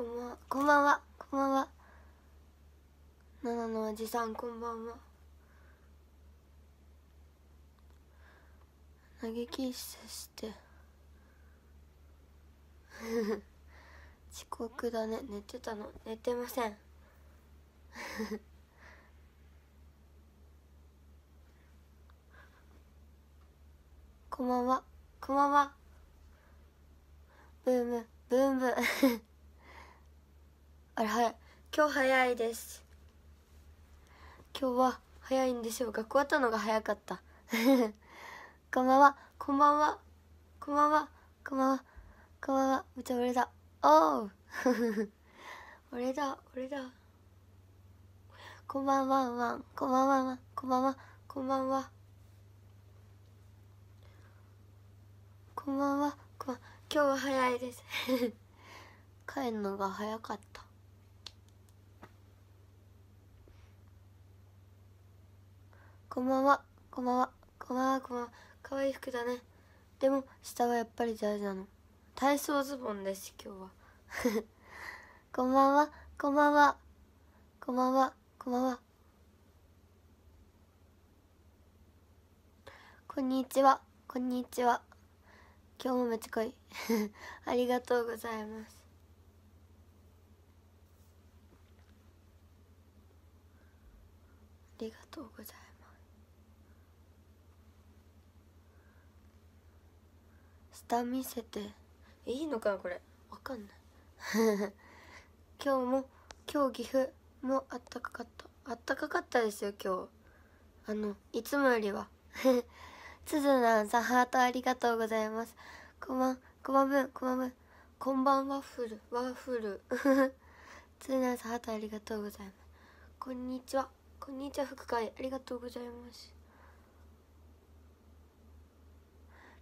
こんばんはこんばんはこんばんはのおじさん こんばんは嘆きスして遅刻だね寝てたの寝てませんこんばんはこんばんはブームブームあれはい今日早いです今日は早いんですよ学校終わったのが早かった こんばんはこんばんはこんばんはこんばんはこんばんはめっちゃ俺だおう 俺だ俺だこんばんはわんこんばんはこんばんはこんばんはこんばんはこん今日は早いです 帰るのが早かったこんばんはこんばんはこんばんはこんばんは可愛い服だねでも下はやっぱり大事なの体操ズボンです今日は こんばんはこんばんはこんばんはこんばんはこんにちはこんにちは今日もめっちゃ濃い ありがとうございますありがとうございます下見せていいのかなこれわかんない 今日も今日岐阜もあったかかったあったかかったですよ今日あのいつもよりは つづなさんハートありがとうございますこんばんこんばんぶんこんばんぶんこんばんワッフルワッフルつづなさんハートありがとうございますこんにちはこんにちは福会ありがとうございます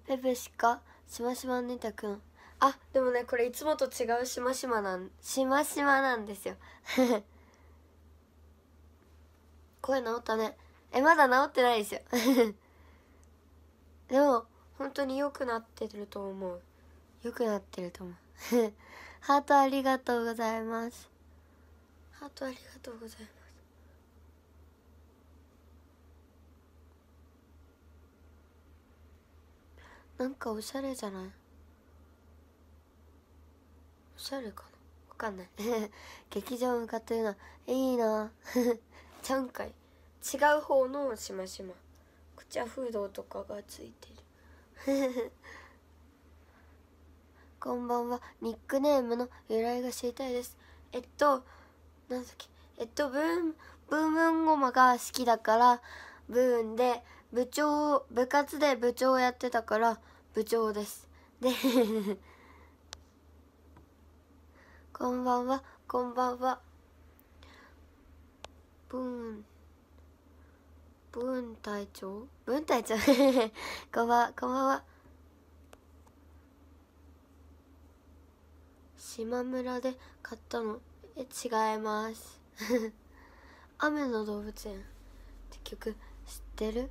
ペペシカしましまネタくんあでもねこれいつもと違うしましまなんしましまなんですよ声 治ったねえまだ治ってないですよ でも本当に良くなってると思う良くなってると思う ハートありがとうございますハートありがとうございますなんかおしゃれじゃないおしゃれかなわかんない 劇場向かってるのいいな ちゃんかい違う方のしましまくちゃフードとかがついてる こんばんはニックネームの由来が知りたいですえっとなんだっけえっとブーンブームンゴマが好きだからブーンで部長部活で部長やってたから部長ですで こんばんはこんばんはブンブン隊長ブン隊長 こんばんはこんばんは島村で買ったのえ違います 雨の動物園って曲知ってる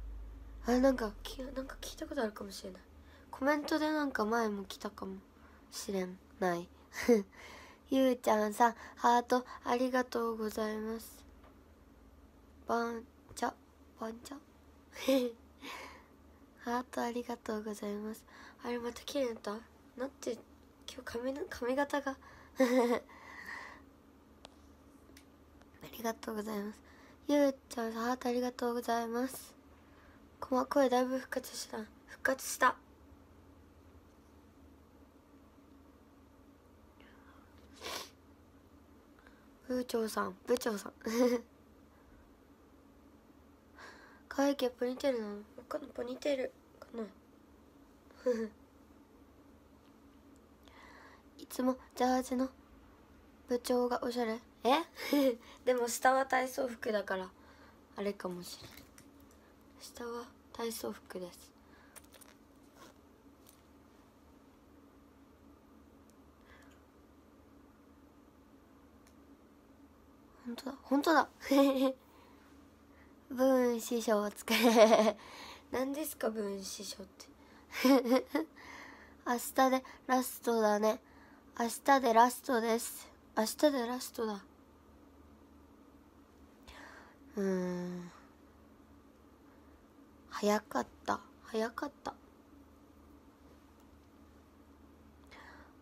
あれなんかきなんか聞いたことあるかもしれないコメントでなんか前も来たかもしれんない ゆうちゃんさんハートありがとうございますばんちゃばんちゃハートありがとうございますあれまた綺麗になったなって今日髪の髪型が ありがとうございますゆうちゃんさんハートありがとうございますこ声だいぶ復活した復活した部長さん部長さん可愛いけポニーテールなのこのポニーテールかな いつもジャージの部長がおしゃれえ でも下は体操服だからあれかもしれない下は体操服です本当だ本当だ分 師匠お疲れ何ですか分師匠って明日でラストだね明日でラストです明日でラストだうん早かった早かった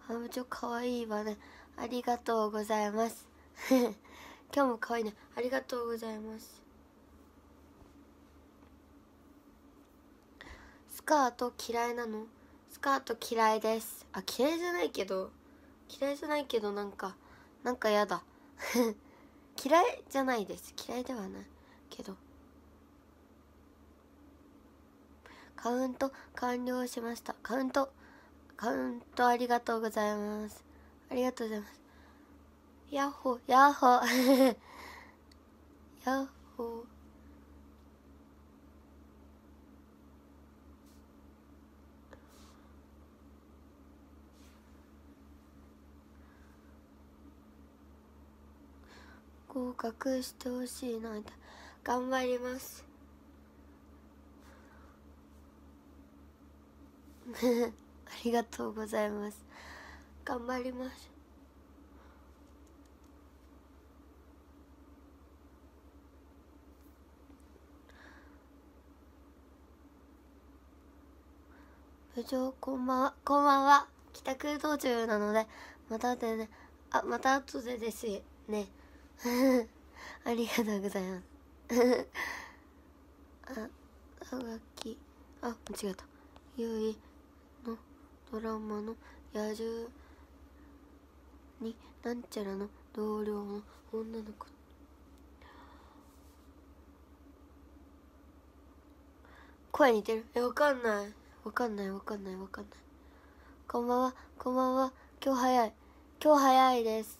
ハムチョかわいいわねありがとうございます 今日もかわいいねありがとうございますスカート嫌いなのスカート嫌いですあ嫌いじゃないけど嫌いじゃないけどなんかなんかやだ 嫌いじゃないです嫌いではないけどカウント完了しましたカウントカウントありがとうございますありがとうございますヤッホーヤッホー ヤッホー合格してほしいな頑張りますありがとうございます頑張ります部長こんばんはこんばんは帰宅途中なのでまたでねあまた後でですね ありがとうございます ああがきあ間違えたよいドラマの野獣になんちゃらの同僚の女の子声似てるえわかんないわかんないわかんないわかんないこんばんはこんばんは今日早い今日早いです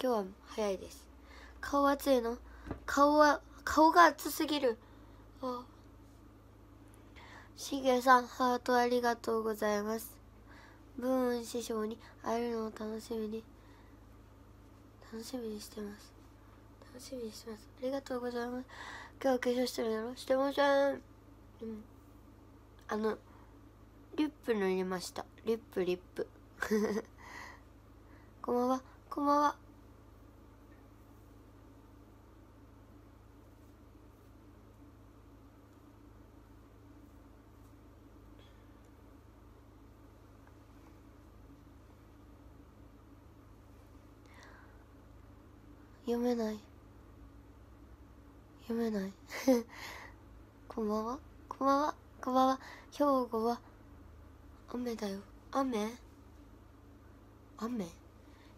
今日は早いです顔熱いの顔は顔が熱すぎるあしげさんハートありがとうございますブーン師匠に会えるのを楽しみに楽しみにしてます楽しみにしてますありがとうございます今日化粧してるだろしてませんうんあのリップ塗りましたリップリップ こんばんはこんばんは読めない読めない こんばんはこんばんはこんばんは兵庫は雨だよ雨雨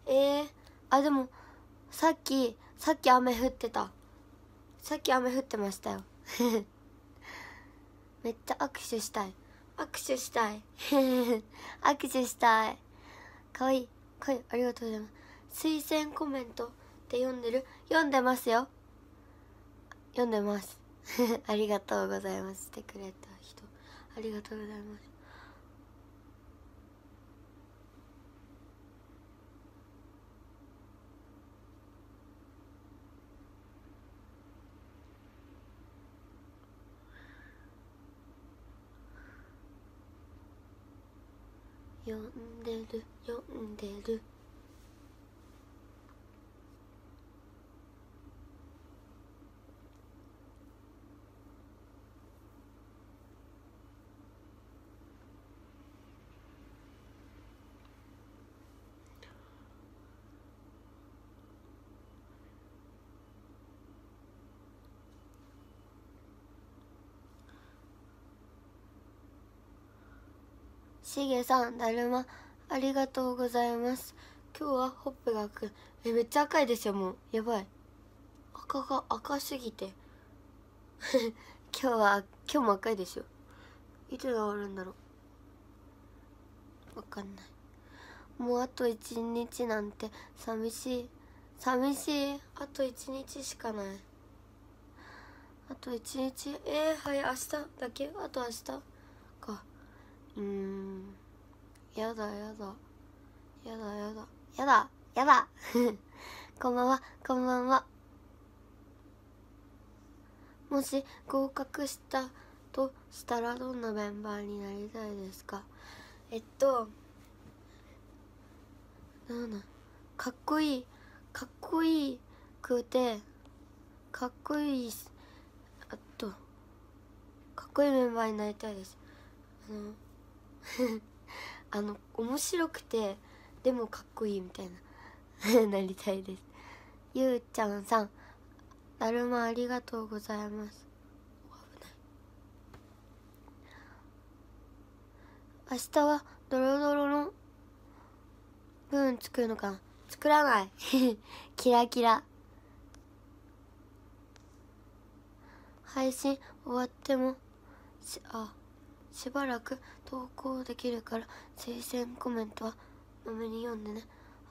えー、あでもさっきさっき雨降ってたさっき雨降ってましたよ めっちゃ握手したい握手したい 握手したいかわいいかわいいありがとうございます推薦コメントって読んでる読んでますよ読んでます ありがとうございますしてくれた人ありがとうございます読んでる読んでるしげさん、だるま、ありがとうございます。今日はほっぺが赤く、え、めっちゃ赤いですよ、もう。やばい。赤が赤すぎて。今日は、今日も赤いですよ。いつが終わるんだろう。わかんない。もうあと一日なんて寂しい。寂しい。あと一日しかない。あと一日。えー、はい、明日だけあと明日。うんやだやだやだやだやだやだ こんばんはこんばんはもし合格したとしたらどんなメンバーになりたいですかえっとなんだかっこいいかっこいいくてかっこいいあとかっこいいメンバーになりたいですあの あの面白くてでもかっこいいみたいな なりたいですゆうちゃんさんだるまありがとうございます明日はドロドロの部分作るのかな作らない キラキラ配信終わってもあしばらく投稿できるから推薦コメントはまめに読んでね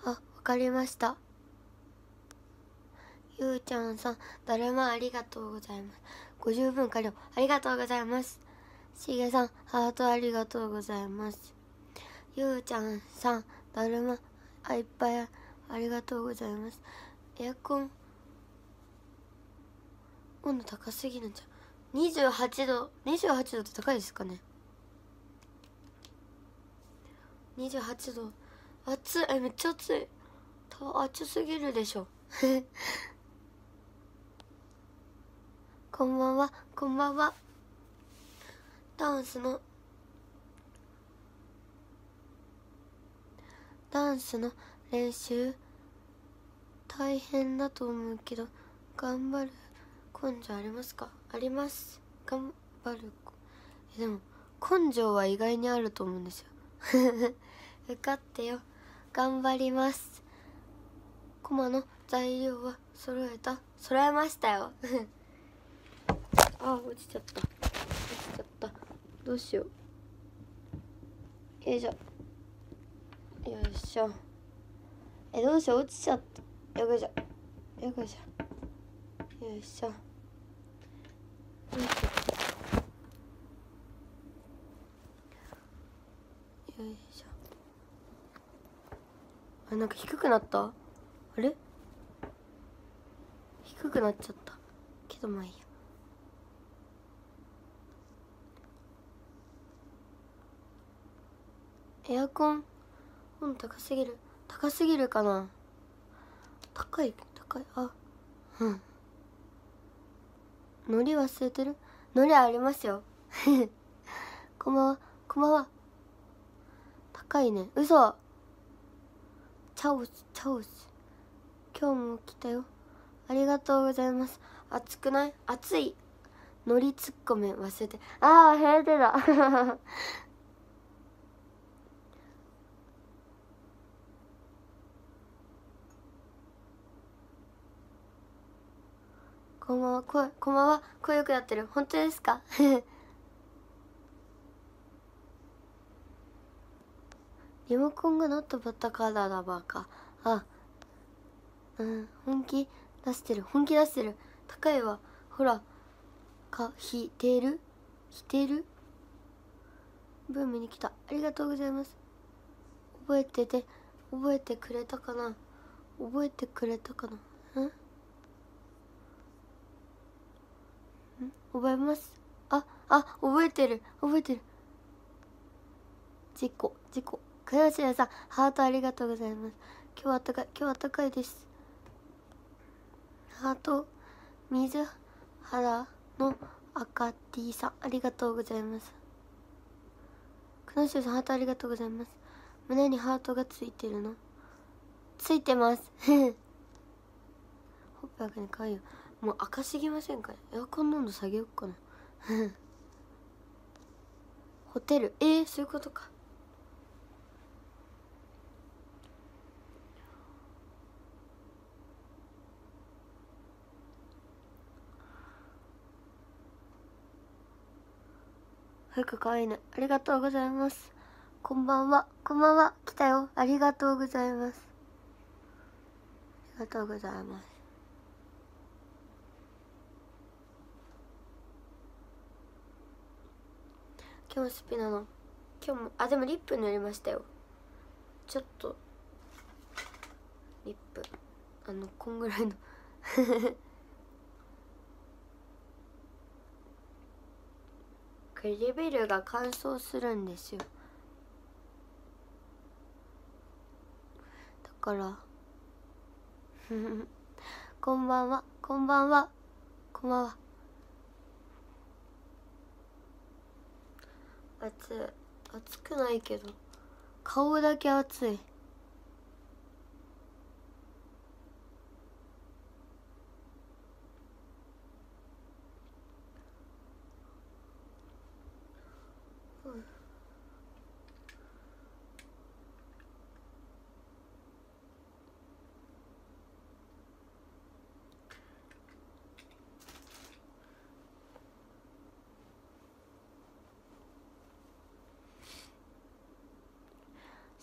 あわかりましたゆうちゃんさんだるまありがとうございますご十分完了ありがとうございますしげさんハートありがとうございますゆうちゃんさんだるまあいっぱいありがとうございますエアコン温度高すぎるんじゃ28度28度って高いですかね28度暑いめっちゃ暑い暑すぎるでしょ こんばんはこんばんはダンスのダンスの練習大変だと思うけど頑張る根性ありますかあります頑張るえでも根性は意外にあると思うんですよ 受かってよ頑張りますコマの材料は揃えた揃えましたよ あ落ちちゃった落ちちゃったどうしようよいしょよいしょえどうしよう落ちちゃったよいじゃよいしょよいしよいしょよいしょあなんか低くなったあれ低くなっちゃったけどまあいいやエアコンうん高すぎる高すぎるかな高い高いあうんのり忘れてるのりありますよ こんばんはこんばんは高いね嘘チャオスチャオス今日も来たよありがとうございます暑くない暑いノリツッコミ忘れてああ平手だ こんばんは、こ、こんばんは、声よくなってる。本当ですか リモコンがなったバッタカーなばバかあうん本気出してる本気出してる高いわほらかひてるひてるブームに来たありがとうございます覚えてて覚えてくれたかな覚えてくれたかなうん覚えますああ覚えてる覚えてる事故事故かよしやさん、ハートありがとうございます。今日は暖かい、今日は暖かいです。ハート、水原の赤 T さん、ありがとうございます。くのしゅさん、ハートありがとうございます。胸にハートがついてるのついてます。ほっぺあくかわいいよ。もう赤すぎませんかねエアコンの温度下げようかな。ホテル、えー、そういうことか。服かわいね。ありがとうございます。こんばんは。こんばんは。来たよ。ありがとうございます。ありがとうございます。今日スピなの今日もあでもリップ塗りましたよちょっとリップあのこんぐらいの唇が乾燥するんですよだから こんばんはこんばんはこんばんは暑い暑くないけど顔だけ暑い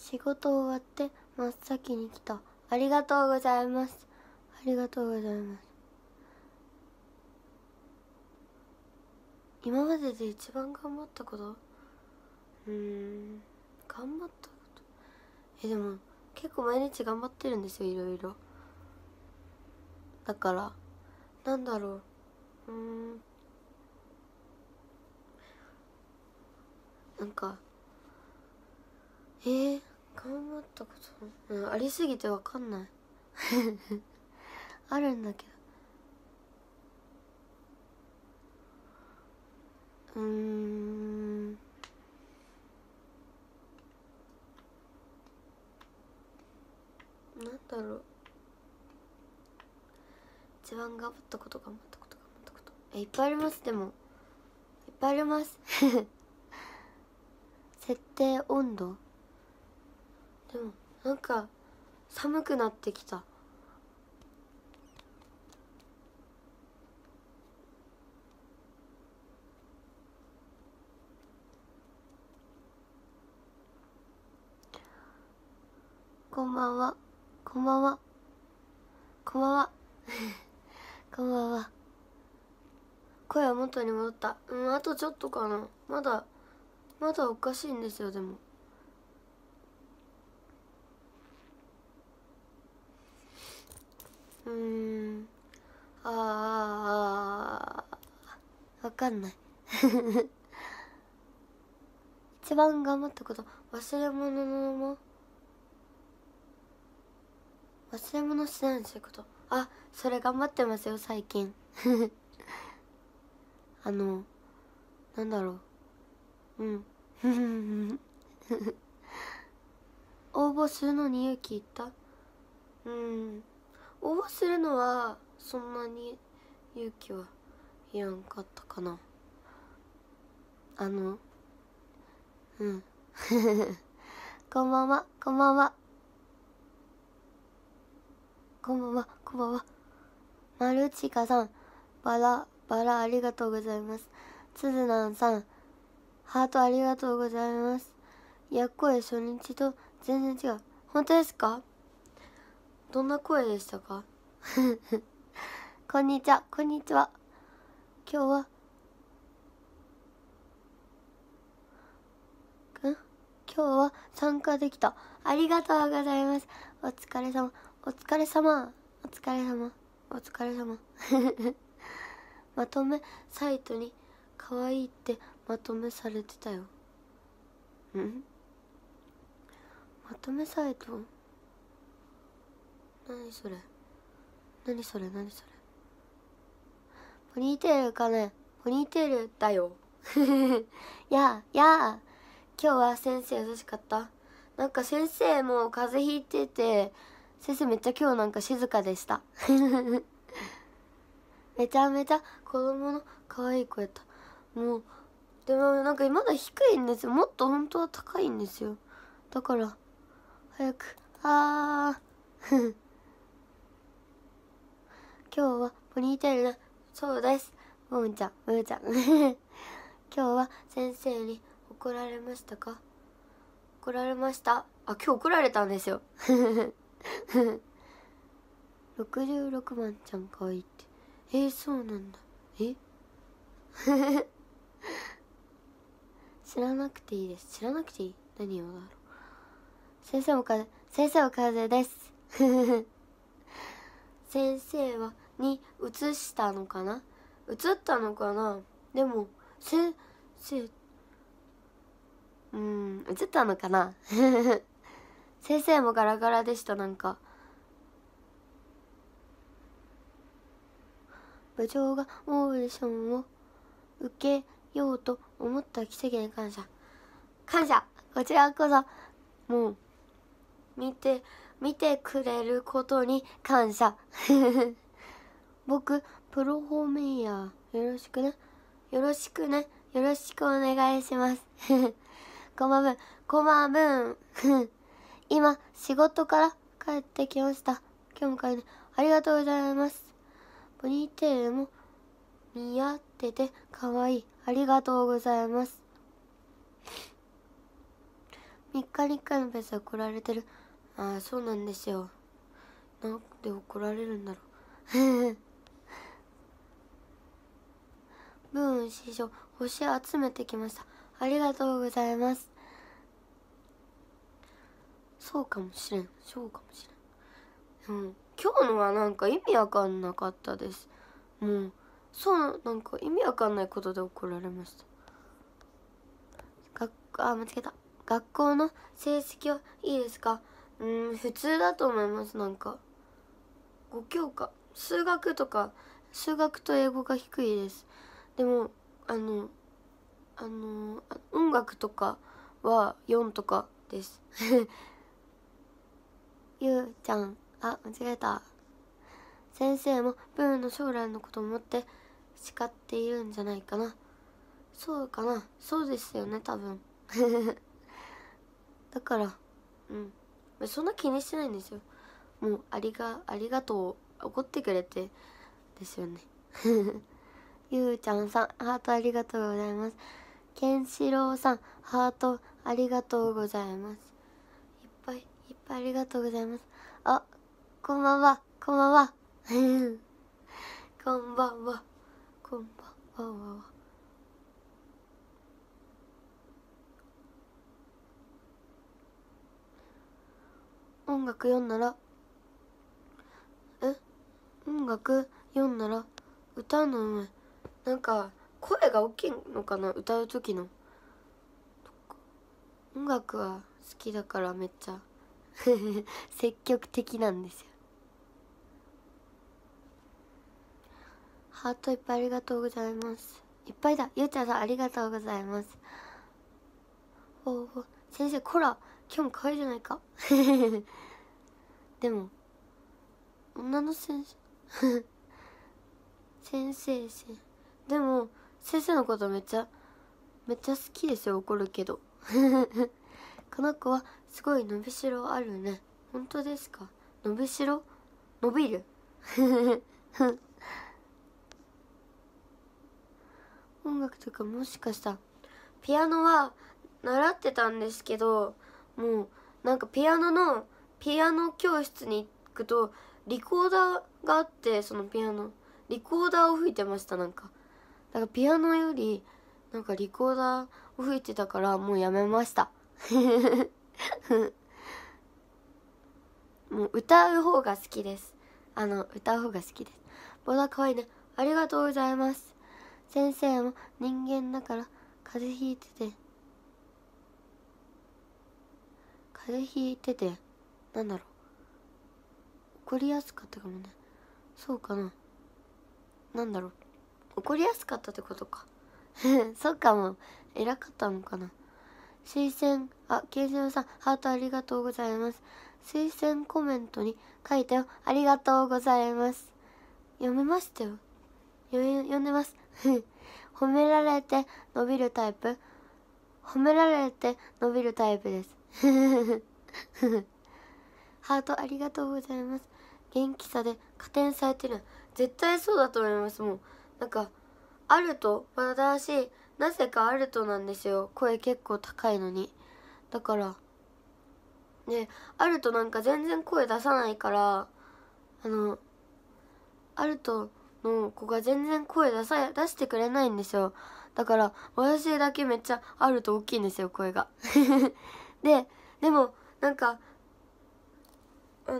仕事終わって真っ先に来たありがとうございますありがとうございます今までで一番頑張ったことうん頑張ったことえでも結構毎日頑張ってるんですよいろいろだからなんだろううんなんかえー、頑張ったこと、ありすぎてわかんない あるんだけどうんなんだろう一番頑張ったこと頑張ったこと頑張ったことえいっぱいありますでもいっぱいあります 設定温度でもなんか寒くなってきたこんばんはこんばんはこんばんは こんばんは声は元に戻ったうんあとちょっとかなまだまだおかしいんですよでもうんああわかんない 一番頑張ったこと忘れ物のも忘れ物してないそういうことあそれ頑張ってますよ最近 あのなんだろううん 応募するのに勇気いったうん応募するのはそんなに勇気はいらんかったかなあのうん こんばんはこんばんはこんばんはこんばんはマルチカさんバラバラありがとうございますつづなんさんハートありがとうございますやっこい初日と全然違う本当ですかどんな声でしたか こんにちは、こんにちは。今日は、ん今日は参加できた。ありがとうございます。お疲れ様。お疲れ様。お疲れ様。お疲れ様。まとめサイトに可愛いってまとめされてたよ。んまとめサイト何それ何それ何それポニーテールかねポニーテールだよ やあやあ今日は先生優しかったなんか先生も風邪ひいてて先生めっちゃ今日なんか静かでした めちゃめちゃ子供の可愛い子やったもうでもなんかまだ低いんですよもっと本当は高いんですよだから早くあー今日はポニーテールな、そうです。もむちゃん、むちゃん。今日は先生に怒られましたか怒られました。あ、今日怒られたんですよ。66 番ちゃんかわいいって。えー、そうなんだ。え 知らなくていいです。知らなくていい何をだろう。先生もか先生か風です。先生はに移したのかな移ったのかなでも先生うん映ったのかな 先生もガラガラでしたなんか部長がオーディションを受けようと思った奇跡に感謝感謝こちらこそもう見て見てくれることに感謝 僕、プロフォーメイヤー。よろしくね。よろしくね。よろしくお願いします。こまぶん、こまぶん。今、仕事から帰ってきました。今日も帰り、ありがとうございます。ポニーテールも似合ってて可愛い。ありがとうございます。3日に1回のペースで怒られてる。ああ、そうなんですよ。なんで怒られるんだろう。ブーン師匠星集めてきましたありがとうございますそうかもしれんそうかもしれんうん今日のはなんか意味わかんなかったですもうそうなんか意味わかんないことで怒られました学あ間違えた学校の成績はいいですかうん普通だと思いますなんか5教科数学とか数学と英語が低いですでもあのあの音楽とかは4とかです ゆうちゃんあ間違えた先生もブーの将来のことを思って叱っているんじゃないかなそうかなそうですよね多分 だからうんそんな気にしてないんですよもうありがありがとう怒ってくれてですよね ゆうちゃんさん、ハートありがとうございます。ケンシロウさん、ハートありがとうございます。いっぱいいっぱいありがとうございます。あ、こんばんは、こんばんは。こんばんは、こんばんは。音楽読んだらえ音楽読んだら歌うのうまいなんか声が大きいのかな歌う時の音楽は好きだからめっちゃ 積極的なんですよハートいっぱいありがとうございますいっぱいだゆうちゃんさんありがとうございますおお先生こら今日も可愛いじゃないか でも女の先生 先生先生でも先生のことめっちゃめっちゃ好きですよ怒るけど この子はすごい伸びしろあるね本当ですか伸びしろ伸びる 音楽とかもしかしたらピアノは習ってたんですけどもうなんかピアノのピアノ教室に行くとリコーダーがあってそのピアノリコーダーを吹いてましたなんかだからピアノよりなんかリコーダーを吹いてたからもうやめました もう歌う方が好きですあの歌う方が好きですボーダーかわいいねありがとうございます先生も人間だから風邪ひいてて風邪ひいててなんだろう怒りやすかったかもねそうかななんだろう怒りやすかったってことか そっかも偉かったのかな推薦あケイジさんハートありがとうございます推薦コメントに書いたよありがとうございます読めましたよ読んでます 褒められて伸びるタイプ褒められて伸びるタイプです ハートありがとうございます元気さで加点されてる絶対そうだと思いますもうなんかあると私なぜかあるとなんですよ声結構高いのにだからねあるとなんか全然声出さないからあのあるとの子が全然声出さ出してくれないんですよだから私だけめっちゃあると大きいんですよ声が ででもなんかあの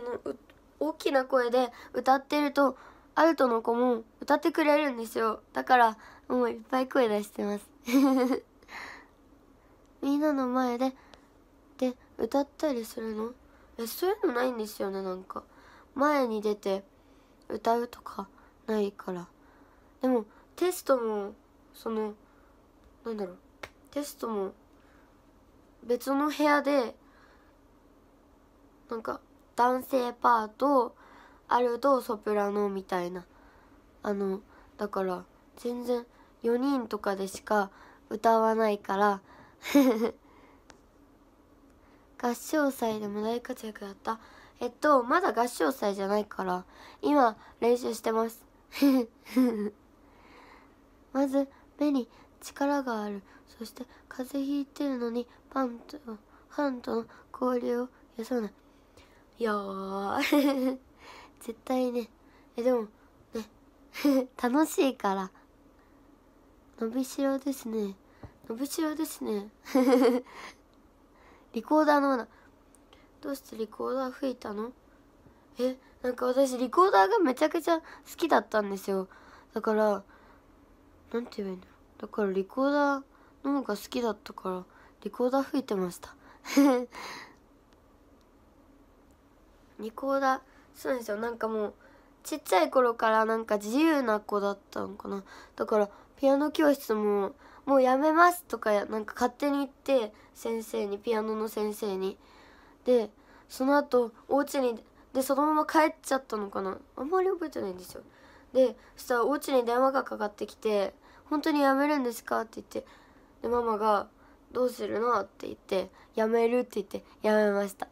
大きな声で歌ってるとアルトの子も歌ってくれるんですよだからもういっぱい声出してます みんなの前でで歌ったりするのえそういうのないんですよねなんか前に出て歌うとかないからでもテストもそのなんだろうテストも別の部屋でなんか男性パートアルドソプラノみたいなあのだから全然4人とかでしか歌わないから 合唱祭でも大活躍だったえっとまだ合唱祭じゃないから今練習してます まず目に力があるそして風邪ひいてるのにパンとパンとの交流を休まないやー絶対ねえでもね 楽しいから伸びしろですね伸びしろですね リコーダーのどうしてリコーダー吹いたのえなんか私リコーダーがめちゃくちゃ好きだったんですよだから何て言えばいいのだだからリコーダーの方が好きだったからリコーダー吹いてました リコーダーそうなんですよなんかもうちっちゃい頃からなんか自由な子だったのかなだからピアノ教室も「もうやめます」とかなんか勝手に言って先生にピアノの先生にでその後お家にでそのまま帰っちゃったのかなあんまり覚えてないんですよでそしたらお家に電話がかかってきて「本当にやめるんですか?」って言ってでママが「どうするの?」って言って「やめる」って言ってやめました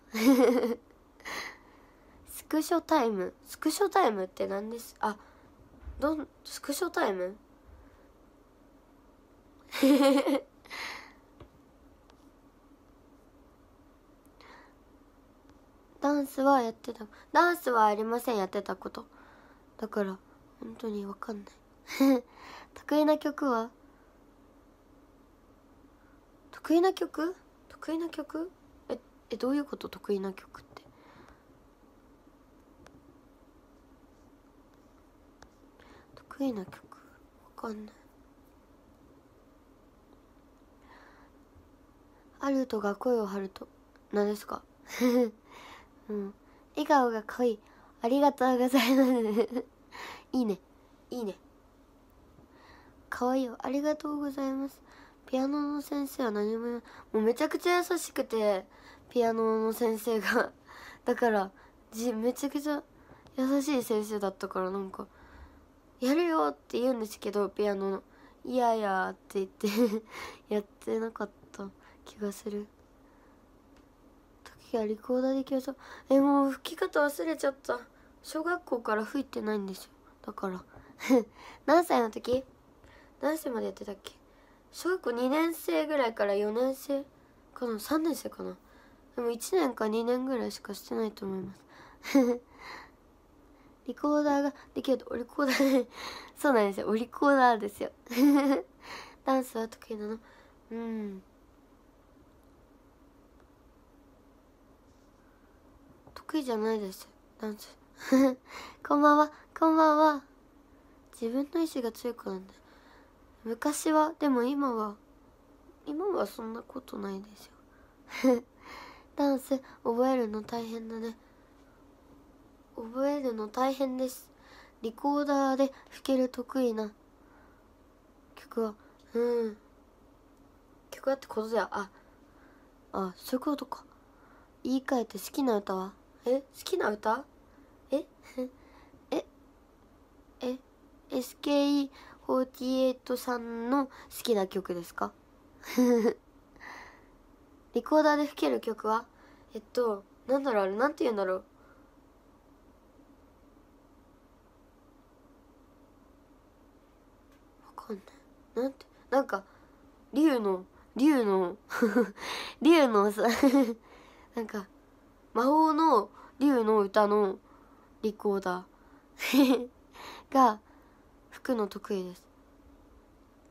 クショタイムスクショタイムって何ですあどんスクショタイム ダンスはやってたダンスはありませんやってたことだから本当に分かんない 得意な曲は得意な曲得意な曲ええどういうこと得意な曲得意な曲わかんないあるとが声を張ると何ですか うん笑顔が濃いありがとうございます いいねいいね可愛いよありがとうございますピアノの先生は何ももうめちゃくちゃ優しくてピアノの先生がだからじめちゃくちゃ優しい先生だったからなんかやるよって言うんですけどピアノの「いやいや」って言って やってなかった気がする時はリコーダーできましえもう吹き方忘れちゃった小学校から吹いてないんですよだから 何歳の時何歳までやってたっけ小学校2年生ぐらいから4年生かな3年生かなでも1年か2年ぐらいしかしてないと思いますリコーダーができるとおリコーダー そうなんですよおリコーダーですよ ダンスは得意なのうん得意じゃないですダンス こんばんはこんばんは自分の意志が強くなんだ昔はでも今は今はそんなことないですよダンス覚えるの大変だね覚えるの大変ですリコーダーで吹ける得意な曲はうん曲はってことだよああそういうことか言い換えて好きな歌はえ好きな歌えええ SKE48 さんの好きな曲ですか リコーダーで吹ける曲はえっとなんだろうあれなんて言うんだろうなんてなんか竜の竜の 竜のさ なんか魔法の竜の歌のリコーダー が吹くの得意です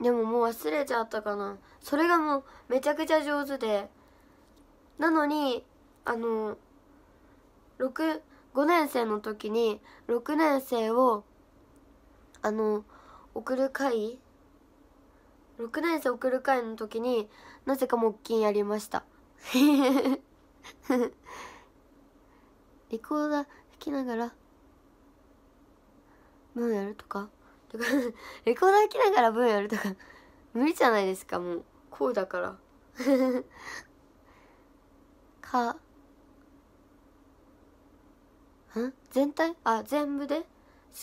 でももう忘れちゃったかなそれがもうめちゃくちゃ上手でなのにあの6 5年生の時に6年生をあの送る会6年生送る会の時になぜか木琴やりましたリコーダー弾きながらブーやるとかレコーダー弾きながらブーやるとか無理じゃないですかもうこうだから かん全体あ全部で好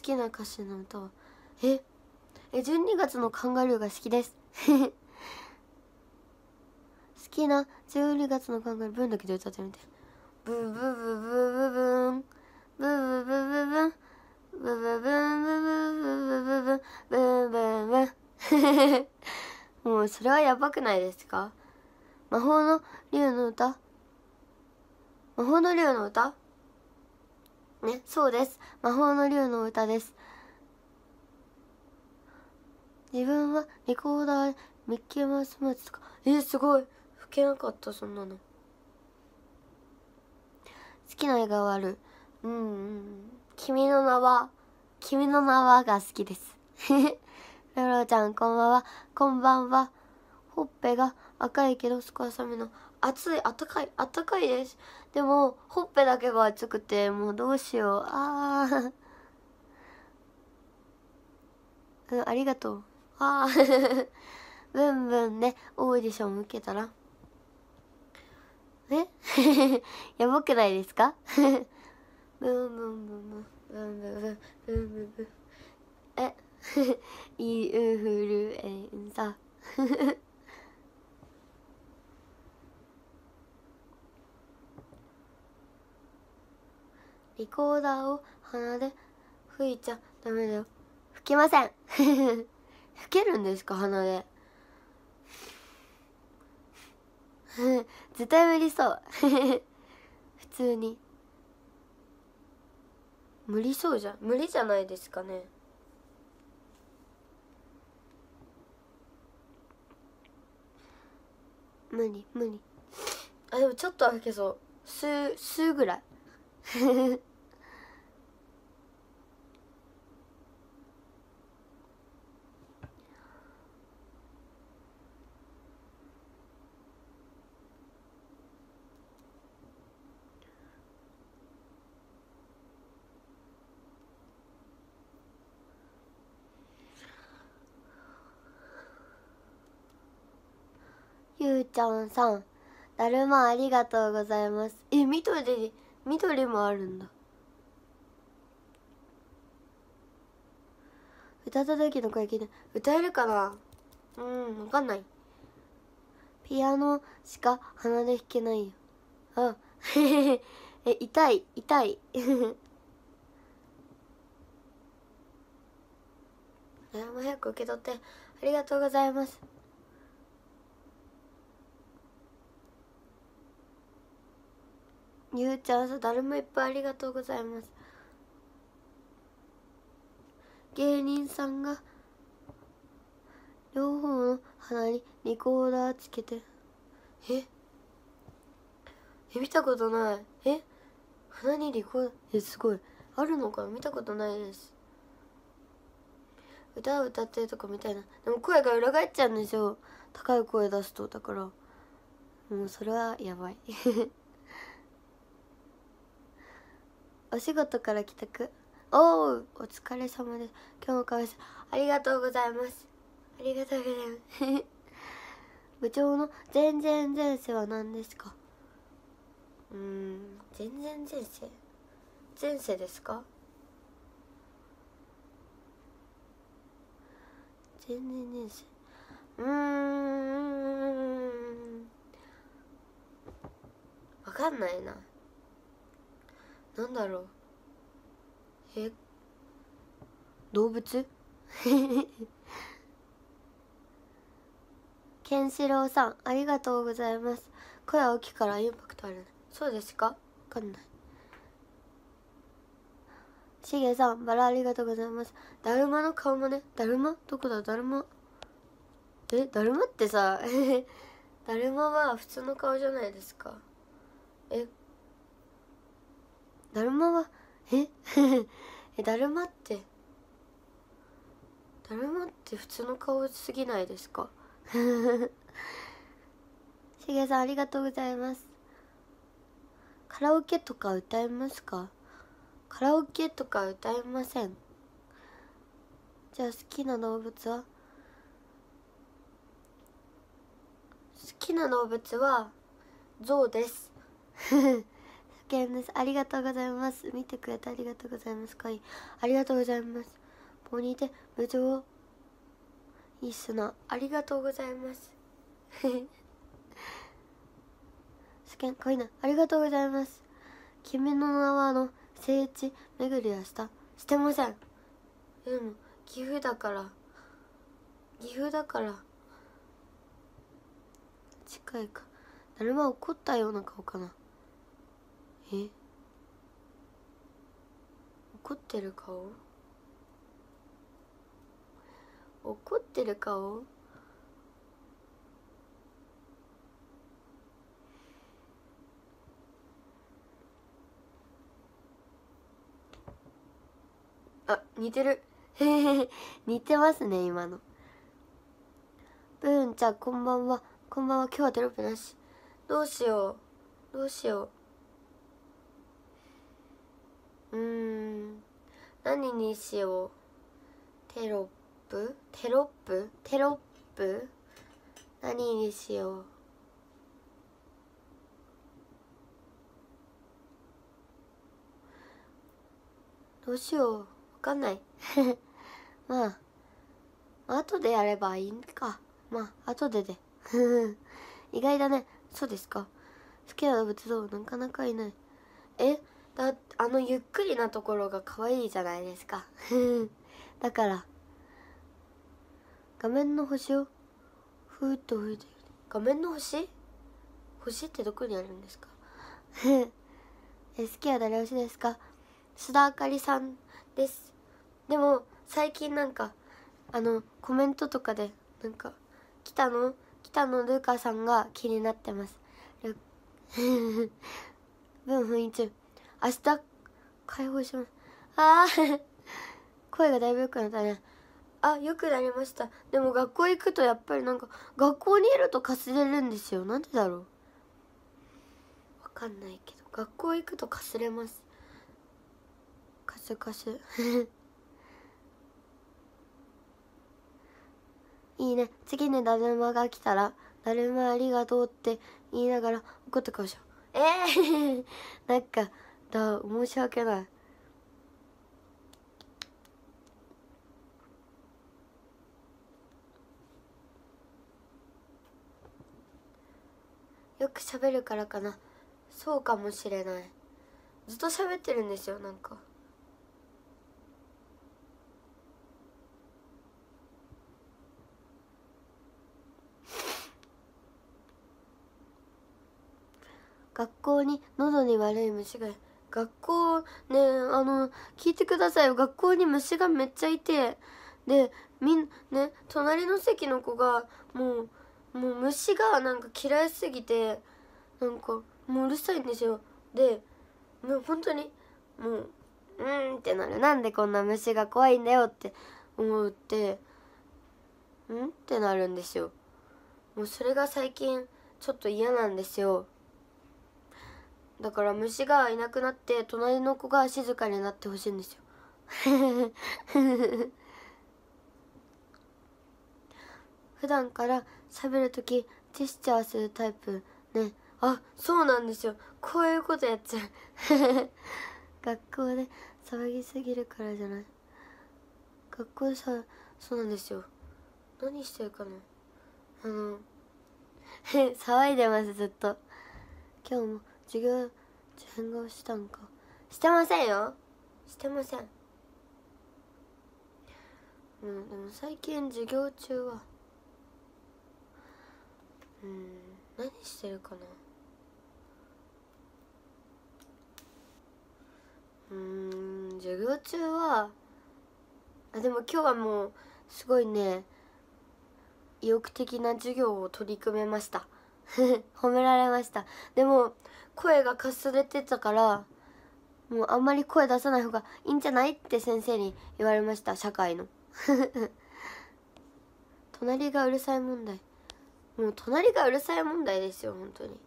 きな歌手の歌はええ12月のカンガルーが好きです好きな12月の考ンガブンだけで歌ってみてブブブブブブンブブブブブンブブブンブブブブブブブンブブブブもうそれはやばくないですか魔法の竜の歌魔法の竜の歌ね、そうです。魔法の竜の歌です。レコーダーミッキーマウスマーチとかえー、すごい吹けなかったそんなの好きな映画はあるうん君の名は君の名はが好きです ロロちゃんこんばんはこんばんはほっぺが赤いけど少し寒いの暑いあったかいあったかいですでもほっぺだけが暑くてもうどうしようああ うんありがとうああ ブンブンね、オーディション受けたら。え やばくないですか ブンブンブンブン、ブンブンブン、ブンブンブン。え、インフルエンザ。リコーダーを鼻で吹いちゃダメだよ。吹きません吹けるんですか鼻で 絶対無理そう 普通に無理そうじゃ無理じゃないですかね無理無理あでもちょっとは吹けそうすすぐらい ちゃんさんだるまありがとうございますえ緑緑もあるんだ歌った時の声聞いて歌えるかなうんわかんないピアノしか鼻で弾けないよあえ痛い痛い 早く受け取ってありがとうございますゆうちゃんさ誰もいっぱいありがとうございます芸人さんが両方の鼻にリコーダーつけてええ見たことないえ鼻にリコーダーえすごいあるのか見たことないです歌を歌ってるとかみたいなでも声が裏返っちゃうんでしょ高い声出すとだからもうそれはやばいお仕事から帰宅おおお疲れ様です今日もかわいありがとうございますありがとうございます 部長の全然前世は何ですかうん全然前世前世ですか全然前世うんわかんないななんだろうえ動物 ケンシロウさんありがとうございます声大きいからインパクトあるそうですかわかんないしげさんバラありがとうございますだるまの顔もねだるまどこだだるまえだるまってさ だるまは普通の顔じゃないですかえだるまはえ えだるまってだるまって普通の顔すぎないですかしげ さんありがとうございますカラオケとか歌えますかカラオケとか歌えませんじゃあ好きな動物は好きな動物は象です 見です。ありがとうございます。見てくれてありがとうございます。かいありがとうございます。ポニーで無情。いいっすな。ありがとうございます。試 験かいな。ありがとうございます。君の名はあの聖地巡りはしたしてません。でも、岐阜だから。岐阜だから。近いか。だるま怒ったような顔かな。え怒ってる顔怒ってる顔あ似てる 似てますね今のブーンちゃんこんばんはこんばんは今日はテロップなしどうしようどうしよううん何にしようテロップテロップテロップ何にしようどうしようわかんない まあ後でやればいいかまあ後でで 意外だねそうですか好きな動物どうなかなかいないえだあのゆっくりなところが可愛いじゃないですか だから画面の星をふーっと吹いて画面の星星ってどこにあるんですかえ好きは誰推しですか須田あかりさんですでも最近なんかあのコメントとかでなんか北野北野ルカさんが気になってます。分分一明日解放しますああ 声がだいぶよくなったねあよくなりましたでも学校行くとやっぱりなんか学校にいるとかすれるんですよなんでだろうわかんないけど学校行くとかすれますかすかすいいね次ねだるまが来たら「だるまありがとう」って言いながら怒ってかもしれえー なんかだ申し訳ないよく喋るからかなそうかもしれないずっと喋ってるんですよなんか学校に喉に悪い虫が学校ねあの聞いてくださいよ学校に虫がめっちゃいてでみんね隣の席の子がもうもう虫がなんか嫌いすぎてなんかもううるさいんですよでもう本当にもううんってなるなんでこんな虫が怖いんだよって思ってうんってなるんですよもうそれが最近ちょっと嫌なんですよだから虫がいなくなって隣の子が静かになってほしいんですよ 普段から喋る時ジェスチャーするタイプねあそうなんですよこういうことやっちゃう 学校で騒ぎすぎるからじゃない学校でさそうなんですよ何してるかなあの 騒いでますずっと今日も授業変顔したんかしてませんよしてませんうんでも最近授業中はうん何してるかなうん授業中はあでも今日はもうすごいね意欲的な授業を取り組めました 褒められましたでも声がかすれてたからもうあんまり声出さない方がいいんじゃないって先生に言われました社会の 隣がうるさい問題もう隣がうるさい問題ですよ本当に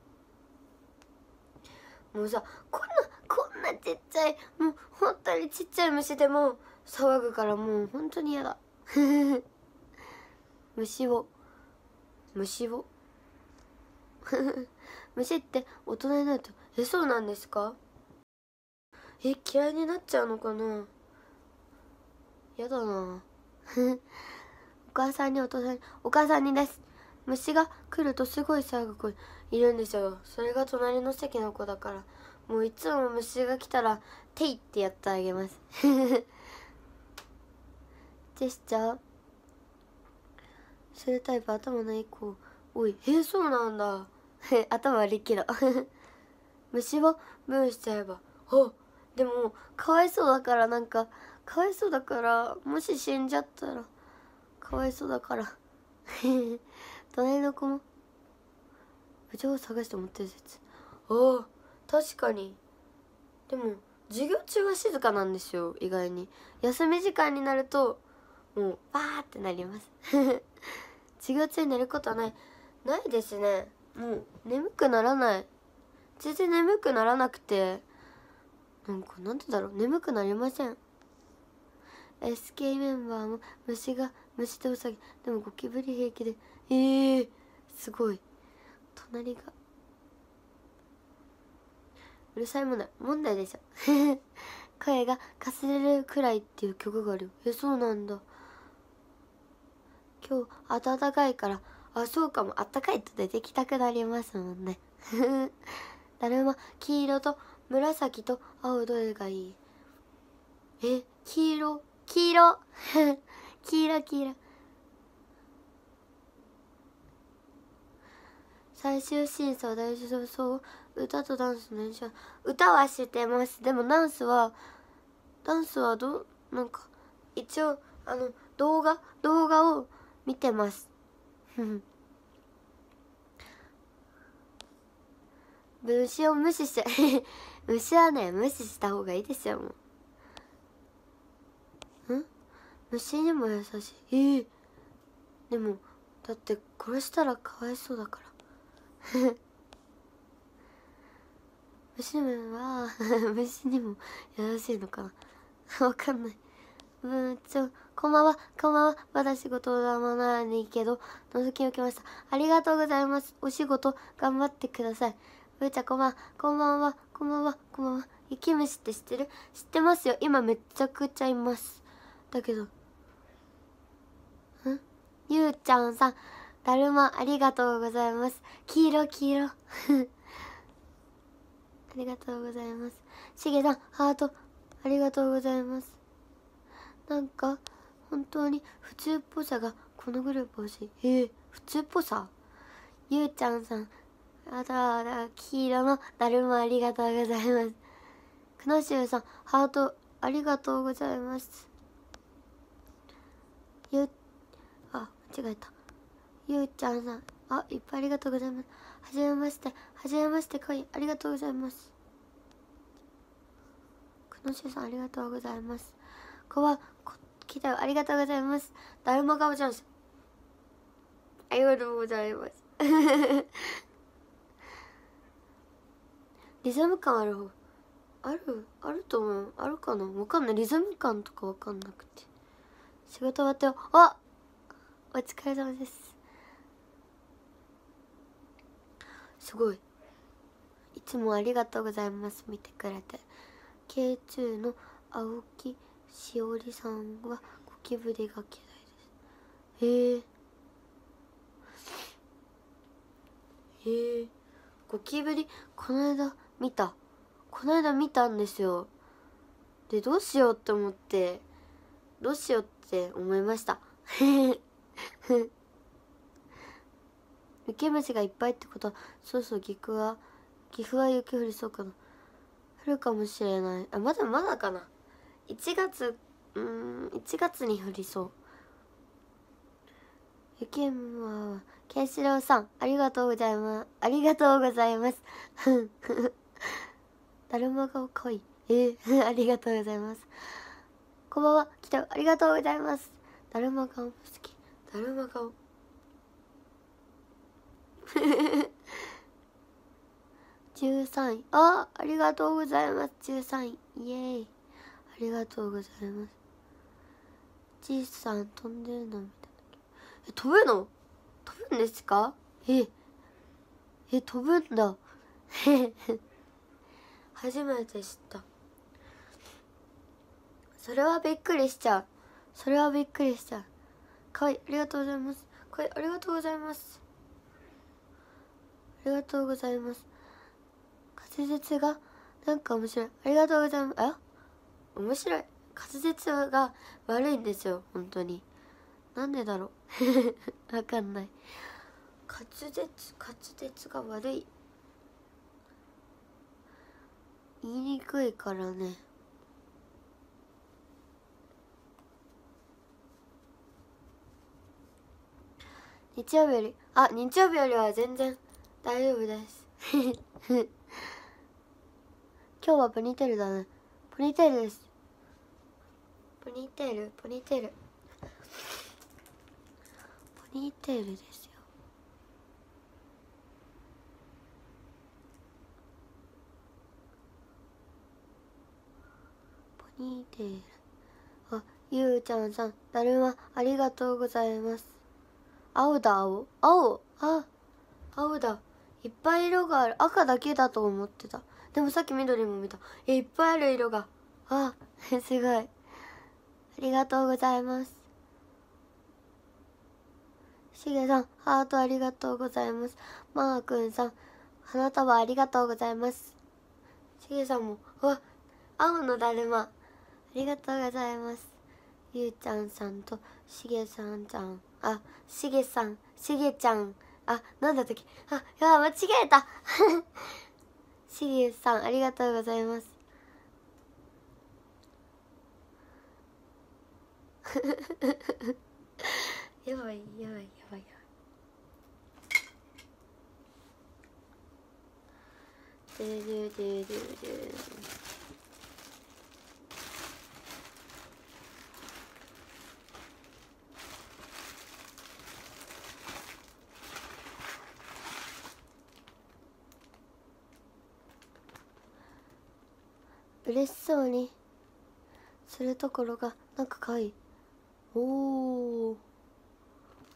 もうさこんなこんなちっちゃいもう本当にちっちゃい虫でも騒ぐからもう本当に嫌だ 虫を虫を虫って大人になるとえそうなんですかえ嫌いになっちゃうのかなやだな お母さんにお父さんにお母さんにです虫が来るとすごい騒ぐ子いるんですよそれが隣の席の子だからもういつも虫が来たら「てい」ってやってあげます ジェスチャーするタイプ頭のいい子おいえそうなんだ 頭悪いけど 虫は無ーしちゃえばあでもかわいそうだからなんかかわいそうだからもし死んじゃったらかわいそうだから 隣の子も部長を探して持ってる説ああ確かにでも授業中は静かなんですよ意外に休み時間になるともうバーってなります授業中に寝ることはないないですねもう眠くならない全然眠くならなくてなんかなんでだろう眠くなりません SK メンバーも虫が虫とウサギでもゴキブリ平気でええー、すごい隣がうるさい問題問題でしょ 声がかすれるくらいっていう曲があるよえそうなんだ今日暖かいからあそうかもあったかいと出てきたくなりますもんね だるま黄色と紫と青どれがいいえ黄色黄色 黄色黄色最終審査は大丈夫そう歌とダンスの練習歌はしてますでもダンスはダンスはどなんか一応あの動画動画を見てます 虫を無視して 虫はね無視した方がいいですよもうん虫にも優しいええー、でもだって殺したらかわいそうだから 虫にもは虫にも優しいのかなわかんないうんちょこんばんはこんばんはまだ仕事だまないねいけど覗きをきましたありがとうございますお仕事頑張ってくださいぶーちゃんこんばんこんばんはこんばんはこんばんは雪虫って知ってる知ってますよ今めっちゃくちゃいますだけどんゆうちゃんさんだるまありがとうございます黄色黄色 ありがとうございますしげさんハートありがとうございますなんか本当に普通っぽさがこのグループ欲しいえー、普通っぽさゆうちゃんさんあだあだ黄色のだるまありがとうございますくなしゅうさんハートありがとうございますゆあ間違えたゆうちゃんさんあいっぱいありがとうございますはじめましてはじめましてかいありがとうございますくのしゅうさんありがとうございますこんこんは。来たよ。ありがとうございます。だるまかぼちゃんです。ありがとうございます。リズム感ある方。あるあると思う。あるかなわかんない。リズム感とかわかんなくて。仕事終わってよ。あお疲れ様です。すごい。いつもありがとうございます。見てくれて。K2 の青木しおりさんはゴキブリが嫌いですへえへえゴキブリこの間見たこの間見たんですよでどうしようって思ってどうしようって思いました雪 虫がいっぱいってことはそうそう岐阜は岐阜は雪降りそうかな降るかもしれないあまだまだかな1月うん1月に降りそうゆきはケイシロウさんありがとうございますありがとうございますだるまがかわいいえー、ありがとうございますこんばんは来たありがとうございますだるま顔好きだるま顔13位あありがとうございます13 位イエーイありがとうございますじいさん飛んでるのみたいえ飛ぶの飛ぶんですかええ飛ぶんだ 初めて知ったそれはびっくりしちゃうそれはびっくりしちゃうかわいいありがとうございますかわいいありがとうございますありがとうございます滑舌がなんか面白いありがとうございますあ面白い滑舌が悪いんですよ本当になんでだろう わかんない滑舌滑舌が悪い言いにくいからね日曜日よりあ日曜日よりは全然大丈夫です 今日はプニテルだねポニーテールですポニーテールポニーテールポニーテールですよポニーテールあゆうちゃんさんだるまありがとうございます青だ青青あ青だいっぱい色がある赤だけだと思ってたでもさっき緑も見たえいっぱいある色があ すごいありがとうございますしげさんハートありがとうございますまーくんさん花束ありがとうございますしげさんもわ青のだるまありがとうございますゆうちゃんさんとしげさんちゃんあしげさんしげちゃんあなんだっけああ間違えたシリウスさんありがとうございます やばいやばいやばいやばいドゥドゥドゥドゥドゥ嬉しそうにするところがなんか可愛いおお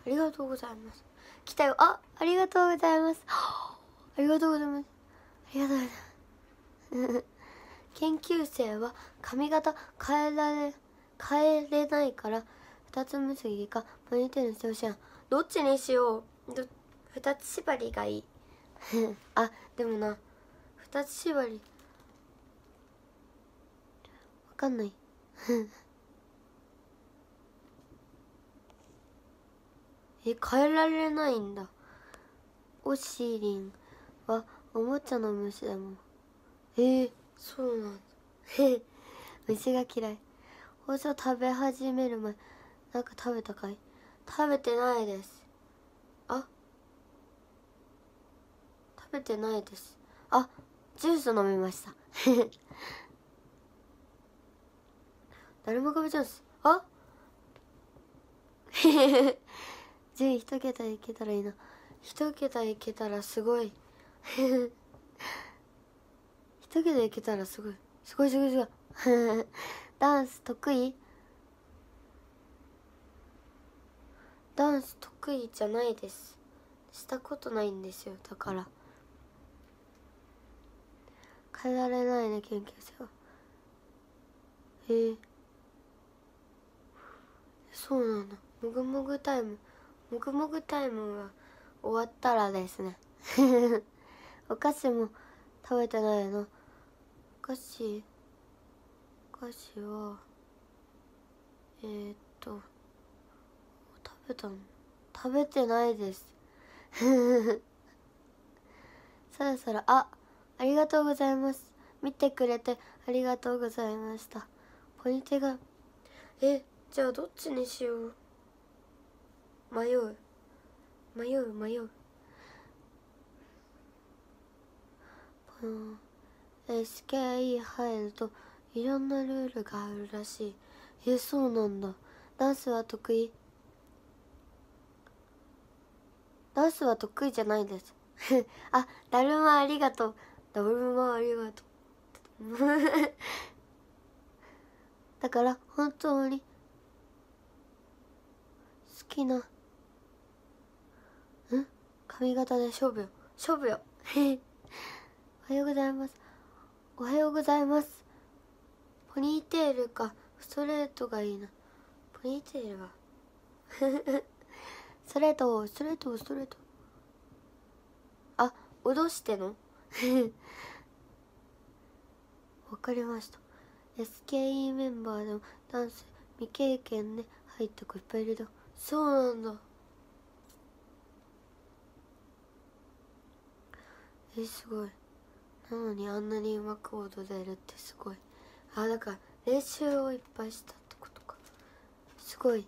ありがとうございます来たよあありがとうございます ありがとうございますありがとうございます 研究生は髪型変えられ変えれないから二つ結びかポニーテールしてほしいどっちにしようど二つ縛りがいい あでもな二つ縛りかんない え変えられないんだおしりんはおもちゃの虫だもんえー、そうなんだ 虫が嫌い包丁食べ始める前なんか食べたかい食べてないですあ食べてないですあジュース飲みました 誰もかチャンスあ順位 一桁いけたらいいな一桁いけたらすごい 一桁いけたらすごいすごいすごいすごい ダンス得意ダンス得意じゃないですしたことないんですよだから変えられないね研究生はへえーそうなんだもぐもぐタイムもぐもぐタイムが終わったらですね お菓子も食べてないのお菓子お菓子はえー、っと食べたの食べてないです そろそろあありがとうございます見てくれてありがとうございましたポニテがえじゃあどっちにしよう迷う迷う迷うこの SKE 入るといろんなルールがあるらしいえそうなんだダンスは得意ダンスは得意じゃないです あだるまありがとうだるまありがとう だから本当にきな。ん髪型で勝負よ。勝負よ。おはようございます。おはようございます。ポニーテールか、ストレートがいいな。ポニーテールは。ストレート、ストレート、ストレート。あ、脅しての わかりました。SKE メンバーのもダンス未経験ね、入った子いっぱいいるだ。そうなんだえすごいなのにあんなにうまく踊れるってすごいあだから練習をいっぱいしたってことかすごい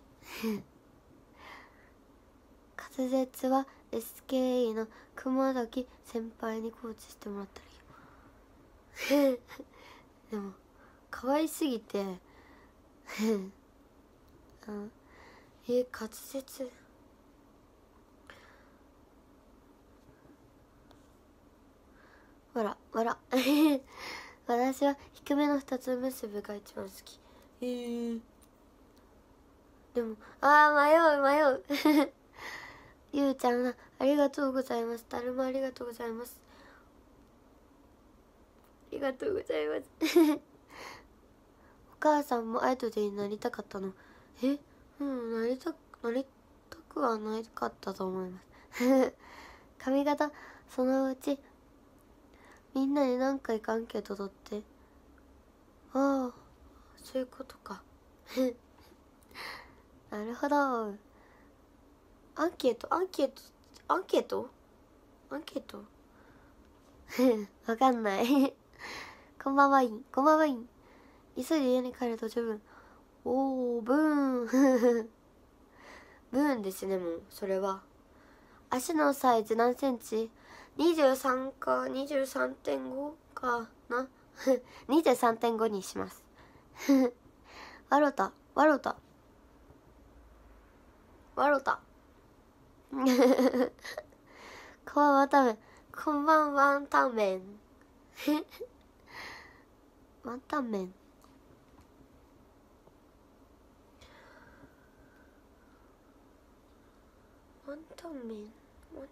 滑舌は SKE の熊崎先輩にコーチしてもらったらいい でも可愛すぎて うんえ滑舌わらわら私は低めの二つ結ぶが一番好きえー、でもああ迷う迷う ゆうちゃんありがとうございますだるまありがとうございますありがとうございます お母さんもアイドルになりたかったのえうんなりたく、なりたくはなかったと思います 髪型そのうちみんなに何回かアンケート取ってああそういうことか なるほどアンケートアンケートアンケートアンケート わかんないこんばんはいんこんばんはいん急いで家に帰ると十分おーブーンブーンですねもうそれは足のサイズ何センチ ?23 か23.5かな23.5にしますわろたわろたわろたこんばんはためこんばんはワンタンメンワンタンメンと麺も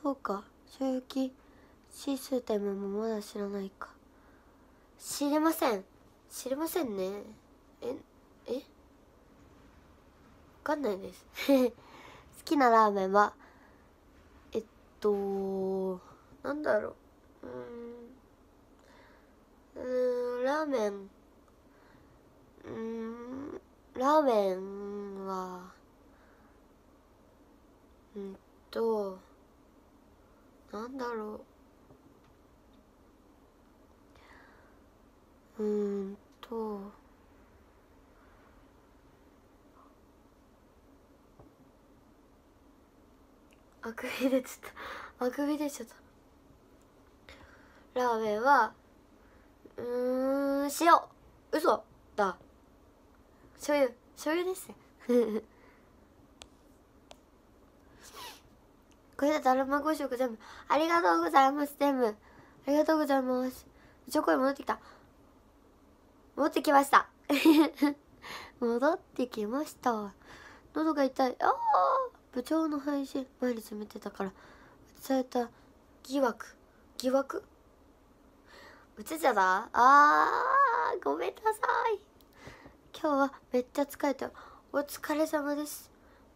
そうか、小雪。シースータイムもまだ知らないか知りません知りませんねええ分かんないです 好きなラーメンはえっとなんだろううんうんラーメンうんラーメンはうんとなんだろううんとあくび出ちゃったあくび出ちゃったラーメンはうん塩嘘だ醤油醤油です これでだるま5食全部ありがとうございます全部ありがとうございますチョコに戻ってきた戻ってきました 戻ってきました喉が痛いあー部長の配信毎日見てたからう伝えた疑惑疑惑うつちゃだああごめんなさい今日はめっちゃ疲れたお疲れ様です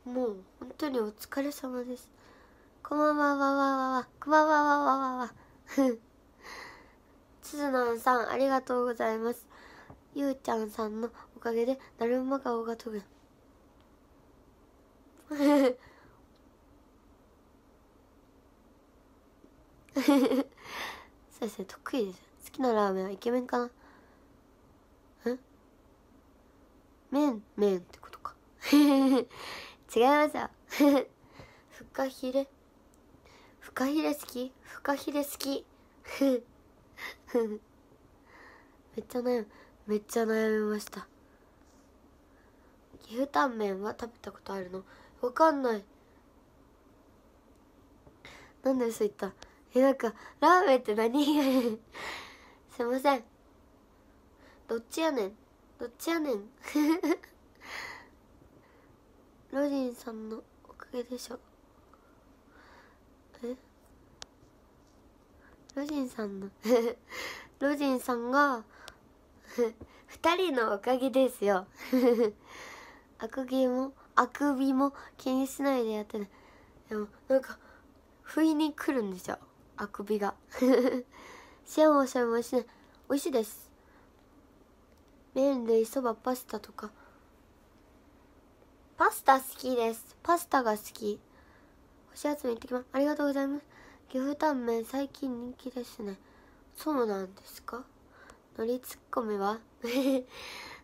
もう本当にお疲れ様ですこんばんはわわわわこんばんはわわわわつずのんさんありがとうございますゆうちゃんさんのおかげでだるま顔が飛ぶそうですね得意です好きなラーメンはイケメンかなん麺麺ってことか 違いますよ フかひれフかひれ好きフかひれ好き めっちゃ悩むめっちゃ悩みました岐阜タンメンは食べたことあるのわかんないなんでう言ったえなんかラーメンって何 すいませんどっちやねんどっちやねん ロジンさんのおかげでしょえロジンさんの ロジンさんが2人のおかげですよあくびもあくびも気にしないでやってねでもなんか不意に来るんですよあくびが シャモシャモしない美味しいです麺類そばパスタとかパスタ好きですパスタが好き星集め行ってきますありがとうございます岐阜タンメン最近人気ですねそうなんですか乗りツッコミは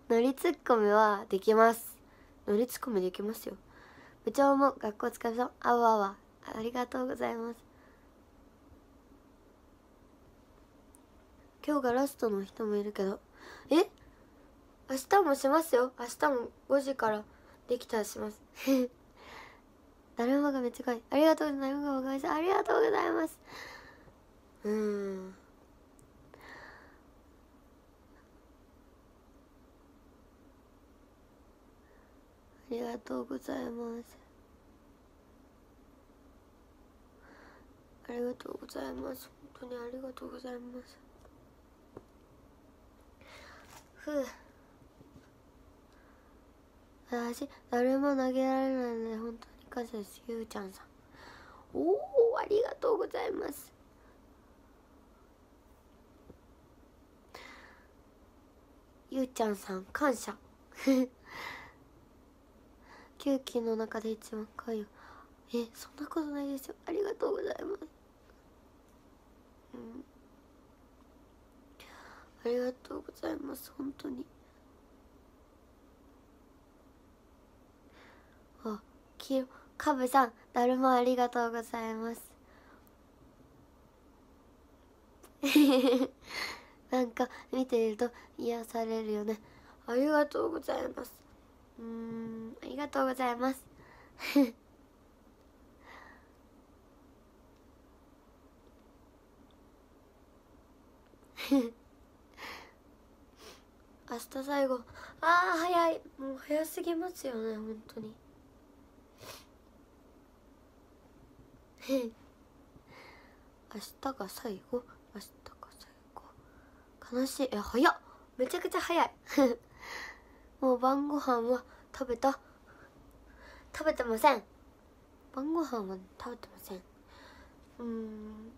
乗りツッコミはできます乗りツッコミできますよ部長も学校疲れそうあわあわありがとうございます今日がラストの人もいるけどえ明日もしますよ明日も5時からできたらします誰も がめっちゃ可愛いありがとうございますありがとうございますうんありがとうございますありがとうございます本当にありがとうございますふう私誰も投げられないので本当に感謝ですゆうちゃんさんおおありがとうございますゆうちゃんさん感謝9期の中で一番かいよえそんなことないですよありがとうございますうんありがとうございます本当にあき色カブさんだるまありがとうございます なんか見ていると癒されるよねありがとうございますうんありがとうございます 明日最後ああ早いもう早すぎますよね本当に 明日が最後明日が最後悲しいえ早っめちゃくちゃ早い もう晩ご飯は食べた食べてません晩ご飯は食べてませんうん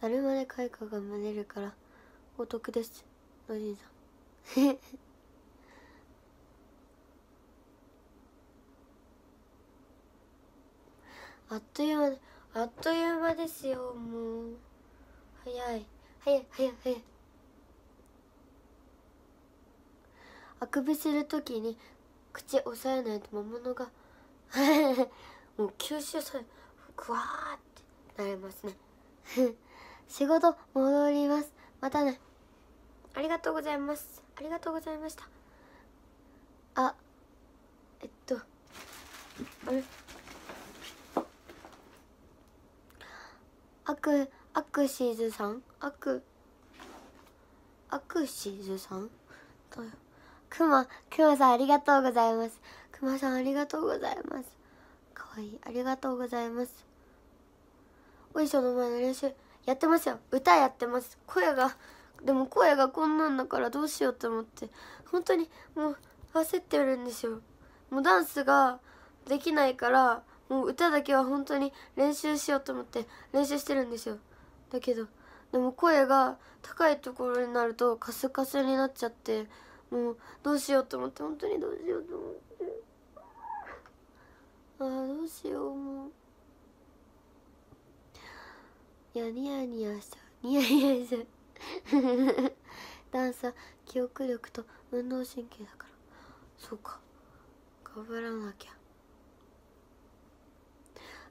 だる まで開花が生まれるからお得ですおじいさん あっという間あっという間ですよもう早い早い早い早いあくびするときに口押さえないと魔物が もう吸収されふわーってなりますね仕事戻りますまたねありがとうございますありがとうございましたあえっとあれアクアクシーズさんアクアクシーズさんくまクまさんありがとうございますくまさんありがとうございますかわいいありがとうございますお衣装の前の練習やってますよ歌やってます声がでも声がこんなんだからどうしようと思って本当にもう焦ってるんですよもうダンスができないからもう歌だけは本当に練習しようと思って練習してるんですよだけどでも声が高いところになるとカスカスになっちゃってもうどうしようと思って本当にどうしようと思ってああどうしようもういやニヤニヤしちゃうニヤニヤしちゃう段差 記憶力と運動神経だからそうか頑張らなきゃ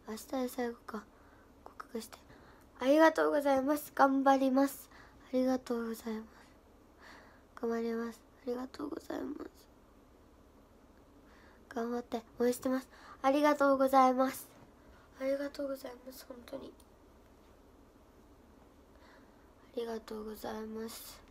明日で最後か告白してありがとうございます頑張りますありがとうございます頑張りますありがとうございます頑張って応援してますありがとうございますありがとうございます本当にありがとうございます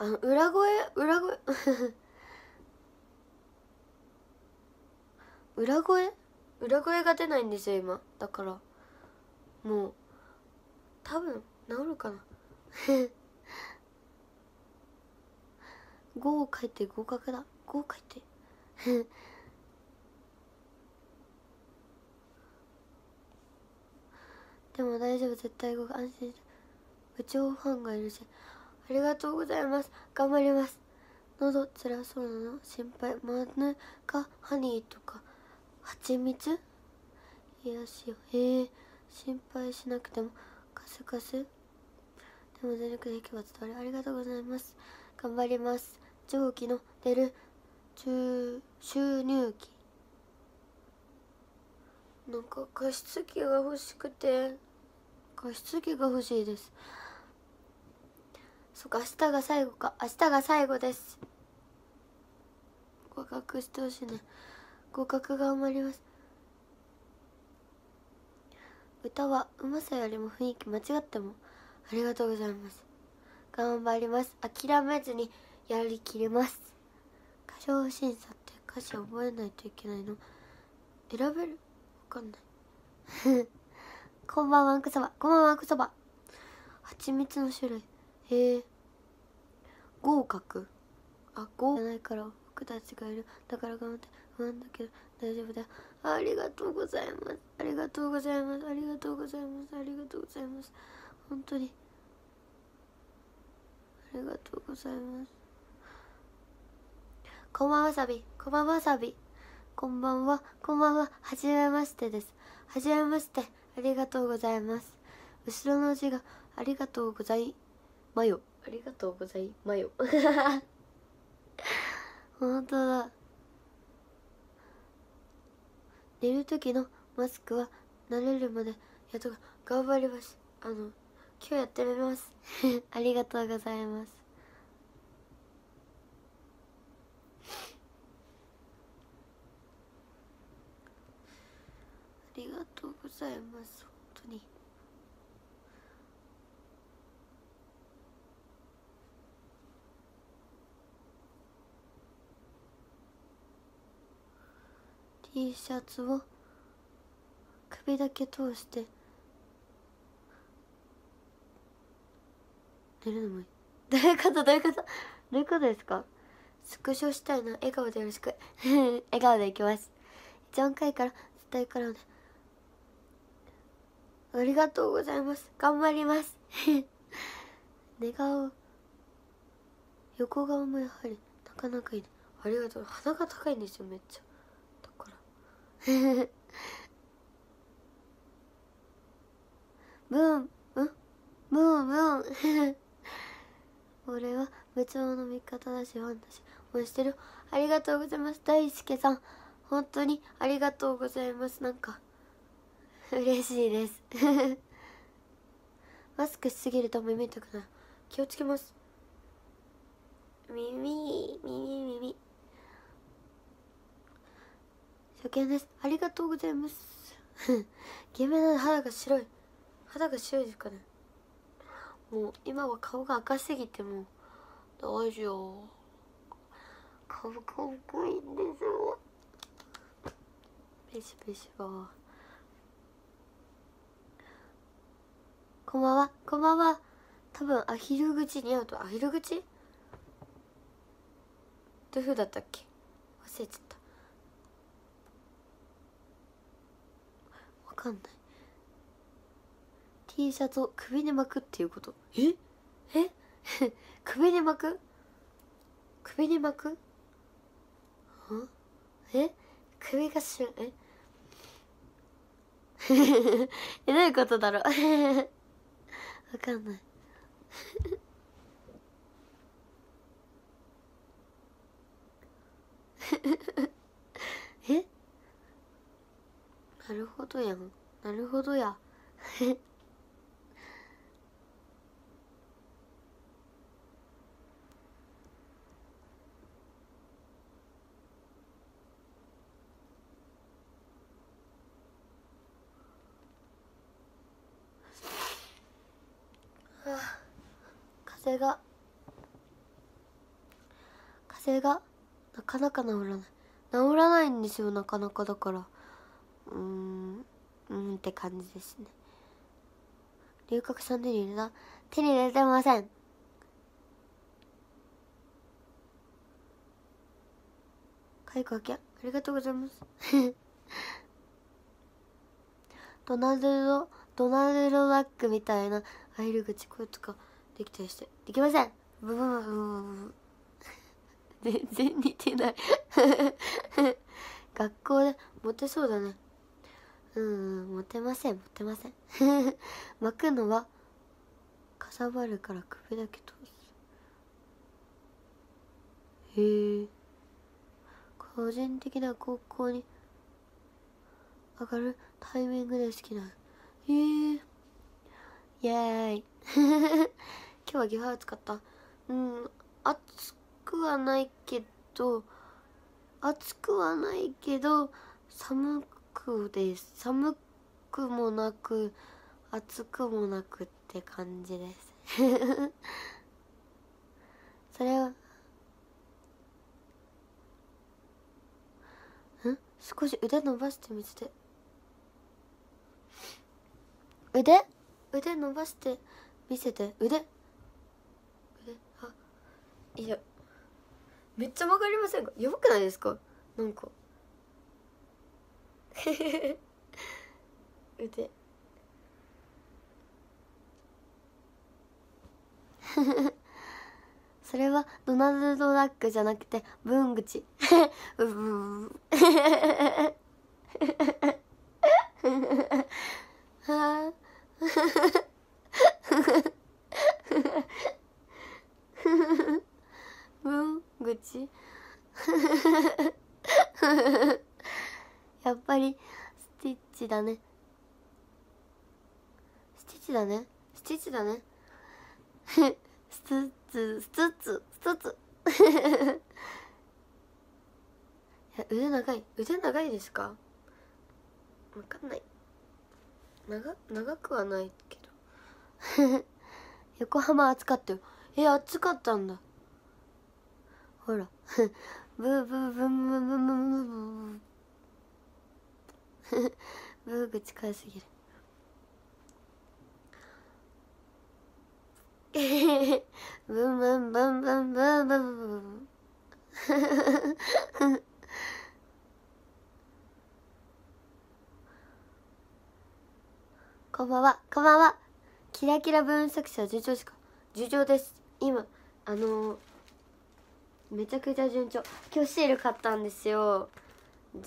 あの裏声裏声 裏声裏声が出ないんですよ今だからもう多分治るかな5 を書いて合格だ5を書いて でも大丈夫絶対合格安心して部長ファンがいるしありがとうございます。頑張ります。喉辛そうなの心配。真ヌカハニーとか蜂蜜癒しよ。へえ、心配しなくてもカスカス。でも全力でいけば伝わる。ありがとうございます。頑張ります。蒸気の出る中収入期。なんか加湿器が欲しくて加湿器が欲しいですそっか明日が最後か明日が最後です合格してほしいね合格が埋まります歌はうまさよりも雰囲気間違ってもありがとうございます頑張ります諦めずにやりきります歌唱審査って歌詞覚えないといけないの選べるわかんない こんばんはんくそばこんばんはんくそば蜂蜜の種類へえ合格あ合じゃないから僕たちがいるだから頑張って不安だけど大丈夫だよありがとうございますありがとうございますありがとうございますありがとうございます本当にありがとうございますこんばんわさびこんばんわさびこんばんはこんばんははじめましてですはじめましてありがとうございます後ろの字がありがとうございますマヨありがとうございマヨ 本当だ寝る時のマスクは慣れるまでやっと頑張りますあの今日やってみます ありがとうございますありがとうございます T シャツを首だけ通して寝るのもいい どういうことどういうことどういうことですかスクショしたいな笑顔でよろしく 笑顔でいきます4回から絶対からねありがとうございます頑張ります 寝顔横顔もやはりなかなかいいありがとう鼻が高いんですよめっちゃブ ンブンブンブン 俺は部長の味方だしファンだし応援してるありがとうございます大輔さん本当にありがとうございますなんか嬉しいです マスクしすぎると耳痛くなる気をつけます耳耳耳初見ですありがとうございます ゲームなの肌が白い肌が白いですかねもう今は顔が赤すぎてもう大丈夫顔かっこいいんですよペシペシはこんばんはこんばんは多分アヒル口に会うとアヒル口どういうふうだったっけ忘れちゃったかんない T シャツを首に巻くっていうことええ 首に巻く首に巻くんえ首がしゅんえ えどういうことだろう わかんないえなるほどやんなるほどや風が風がなかなか治らない治らないんですよなかなかだから。うーんうんって感じですね龍角ん手に入れた手に入れてません解雇明ありがとうございます ドナルドドナルドダックみたいな入り口こいつができたりしてできませんブブブブブブ 全然似てない 学校でモテそうだねうんモテませんモテません 巻くのはかさばるから首だけ通すへえ個人的な高校に上がるタイミングで好きなへえイエーイ 今日はギファ使ったうん暑くはないけど暑くはないけど寒くくです寒くもなく暑くもなくって感じです それはん少し腕伸ばしてみて腕腕伸ばして見せて腕腕あいやめっちゃ曲がりませんかやばくないですかなんか腕 それはドナルド・ダックじゃなくて文口 は文口やっぱりスティッチだねスティッチだねスティッチだね スツッツスツッツスツッツ 腕長い腕長いですかわかんない長長くはないけど 横浜暑かったよえ暑かったんだほらブーブーブーブーブーブーブーブーブーグ近すぎるブンブンブンブンブンブンブンブンこんばんはこんばんはキラキラ分析者順調しか順調です今あのー、めちゃくちゃ順調今日シール買ったんですよ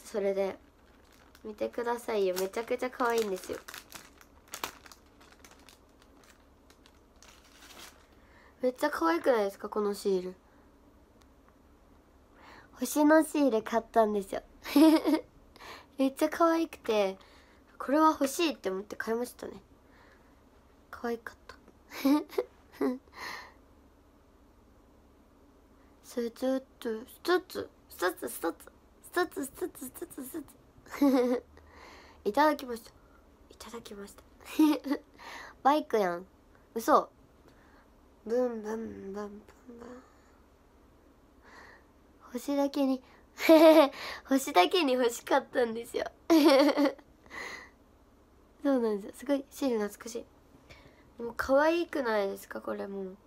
それで見てくださいよめちゃくちゃ可愛いんですよめっちゃ可愛くないですかこのシール星のシール買ったんですよ めっちゃ可愛くてこれは欲しいって思って買いましたね可愛かった それちょっと一つ一つ一つ一つ一つ一つ一つ いただきましたいただきました バイクやん嘘ブンブンブンブンブン星だけに 星だけに欲しかったんですよそうなんですよすごいシール懐かしいもう可愛くないですかこれもう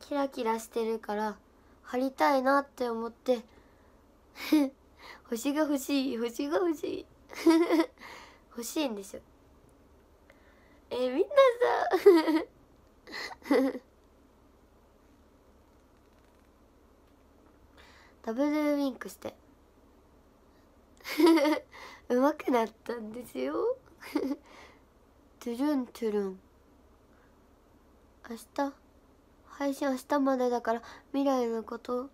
キラキラしてるから貼りたいなって思って星が欲しい星が欲しい 欲しいんですよえー、みんなさ ダブルウィンクしてうま くなったんですよトゥルントゥルン明日配信明日までだから未来のこと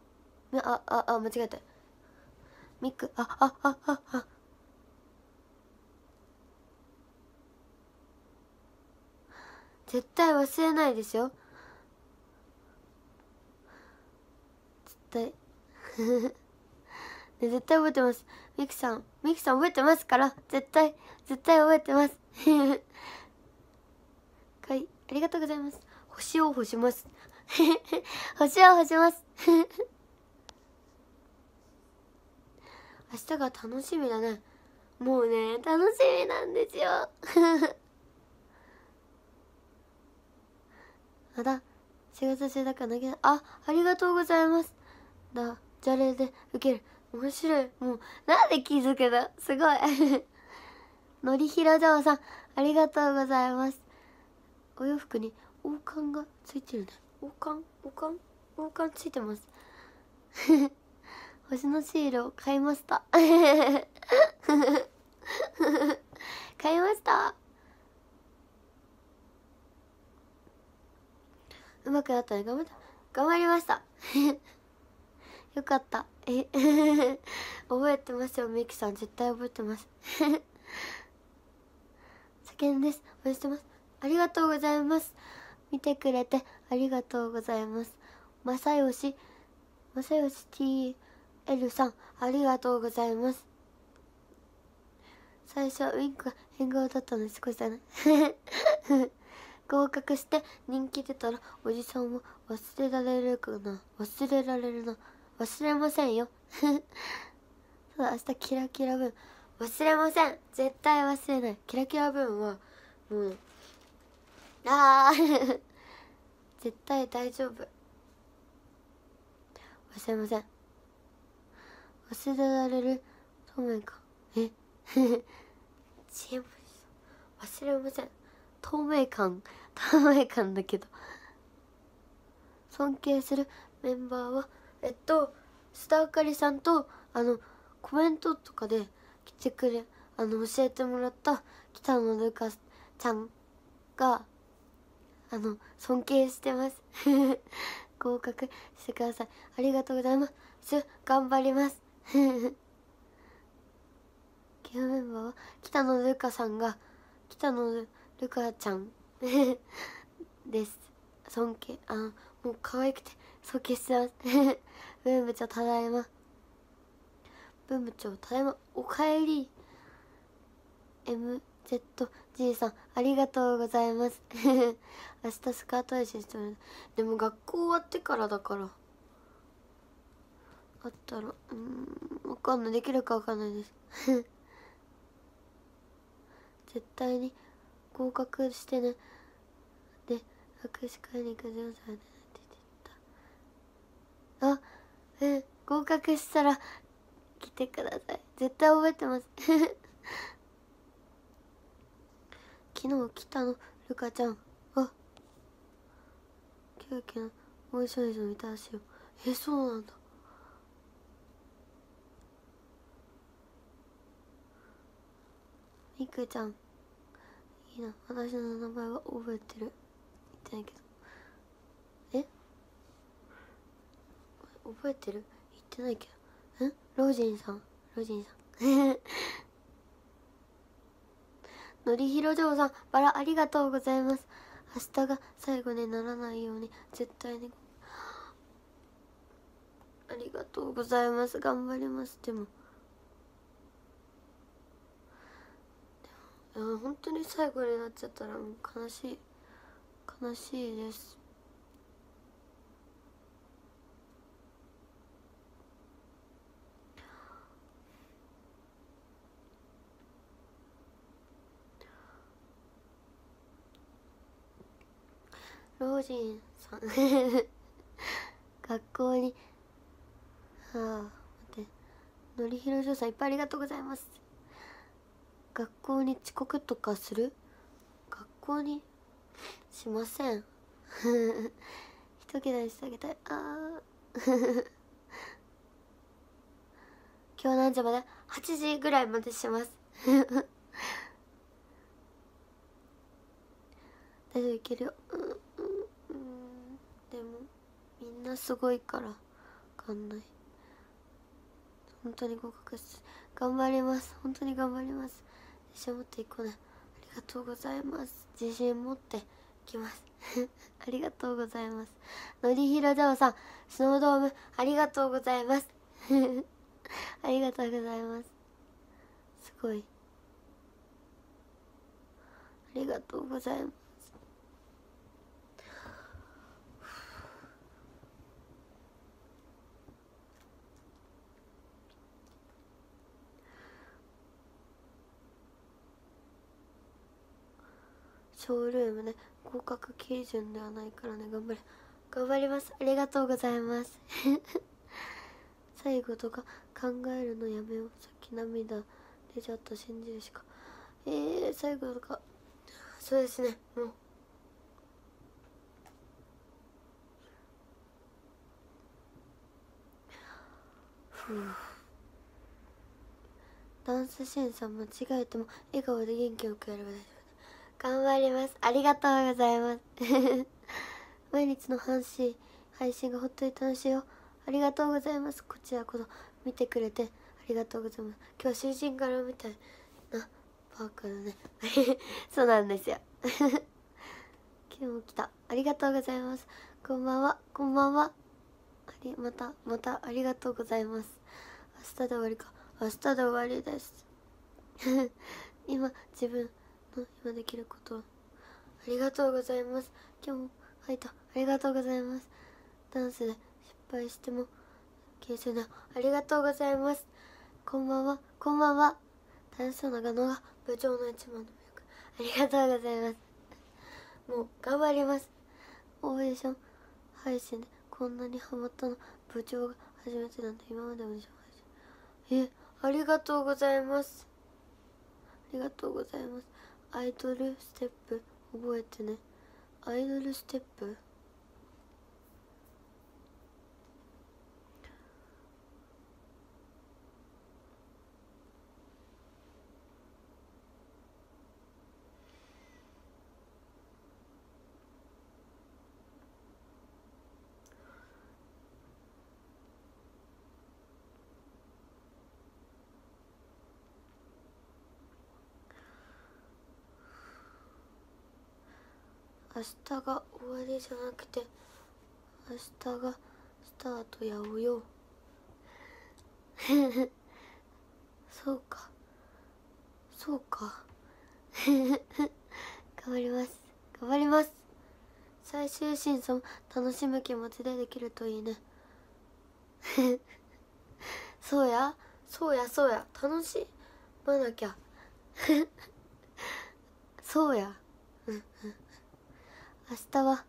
あああ間違えたミクあああああ絶対忘れないですよ絶対 ね、絶対覚えてますミクさんミクさん覚えてますから絶対絶対覚えてますは いありがとうございます星を干します 星を干します明日が楽しみだねもうね楽しみなんですよ あだ仕事中だから投げあありがとうございますだじゃれで受ける面白いもうなんで気づくたすごい のりひろじょうさんありがとうございますお洋服に王冠がついてるね王冠王冠王冠ついてます 星のシールを買いました 買いましたうまくなったね頑張った頑張りました よかったえ 覚えてますよみきさん絶対覚えてます叫んです応援してますありがとうございます見てくれてありがとうございます正義正義 T エルさん、ありがとうございます。最初、はウィンクが変顔だったのに少しだね。合格して人気出たら、おじさんも忘れられるかな。忘れられるな。忘れませんよ。そうだ、明日キラキラ分。忘れません絶対忘れない。キラキラ分は、もう、ああ絶対大丈夫。忘れません。忘れられる透明感え知恵 忘れません透明感透明感だけど尊敬するメンバーはえっと須田あかりさんとあのコメントとかで来てくれあの教えてもらった北野ル香ちゃんがあの尊敬してます 合格してくださいありがとうございます頑張りますケアメンバーは北野ルカさんが北野ルカちゃんです尊敬あもう可愛くて尊敬してます文部長ただいま文部長ただいまおかえり MZG さんありがとうございます 明日スカート練習してもらでも学校終わってからだからあったらうんわかんないできるかわかんないです 絶対に合格してねで握手会に行くじさんって言ったあえ合格したら来てください絶対覚えてます 昨日来たのルカちゃんあキューキューおいしょいしょみたらしよえそうなんだみくちゃんいいな私の名前は覚えてる言ってないけどえ覚えてる言ってないけどえジンさんロジンさん のりひろじょうさんバラありがとうございます明日が最後にならないように絶対にありがとうございます頑張りますでもや本当に最後になっちゃったらもう悲しい悲しいです老人さん 学校にはあ待ってのりひろしょさんいっぱいありがとうございます学校に遅刻とかする学校にしません 一気にしてあげたいあ 今日何時まで8時ぐらいまでします 大丈夫いけるよ、うんうんでもみんなすごいから分かんない本当に合格し頑張ります本当に頑張ります自信持っていこうねありがとうございます自信持ってきます ありがとうございますのりひろざょさんスノードームありがとうございます ありがとうございますすごいありがとうございますショールームね合格基準ではないからね頑張れ頑張りますありがとうございます 最後とか考えるのやめようさっき涙出ちゃった信じるしかえー、最後とかそうですねもうふうダンス審査間違えても笑顔で元気よくやれば大丈夫頑張りますありがとうございます 毎日の半紙配信が本当に楽しいよありがとうございますこちらこそ見てくれてありがとうございます今日囚人からみたいなパークだね そうなんですよ今 日も来たありがとうございますこんばんはこんばんはありまたまたありがとうございます明日で終わりか明日で終わりです今自分の今できることありがとうございます今日もファイトありがとうございますダンスで失敗しても形成でありがとうございますこんばんはこんばんは楽しそうな画能が部長の一番の魅力ありがとうございますもう頑張りますオーディション配信でこんなにハマったの部長が初めてなんで今までオーディション配信えありがとうございますありがとうございますアイドルステップ覚えてねアイドルステップ明日が終わりじゃなくて明日がスタートやおよ そうかそうか 頑張ります頑張ります最終審査も楽しむ気持ちでできるといいね そうやそうやそうや楽しまなきゃそうやうんうん明日は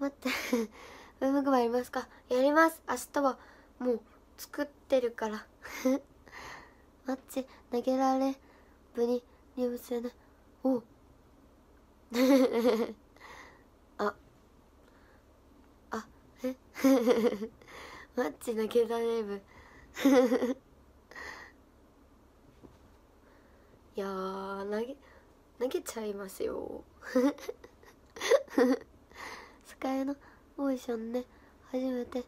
待って ウェムグマやりますかやります明日はもう作ってるからマッチ投げられぶにリ部すねお ああえマッチ投げられぶ いや投げ投げちゃいますよ スカイのオーディションで初めて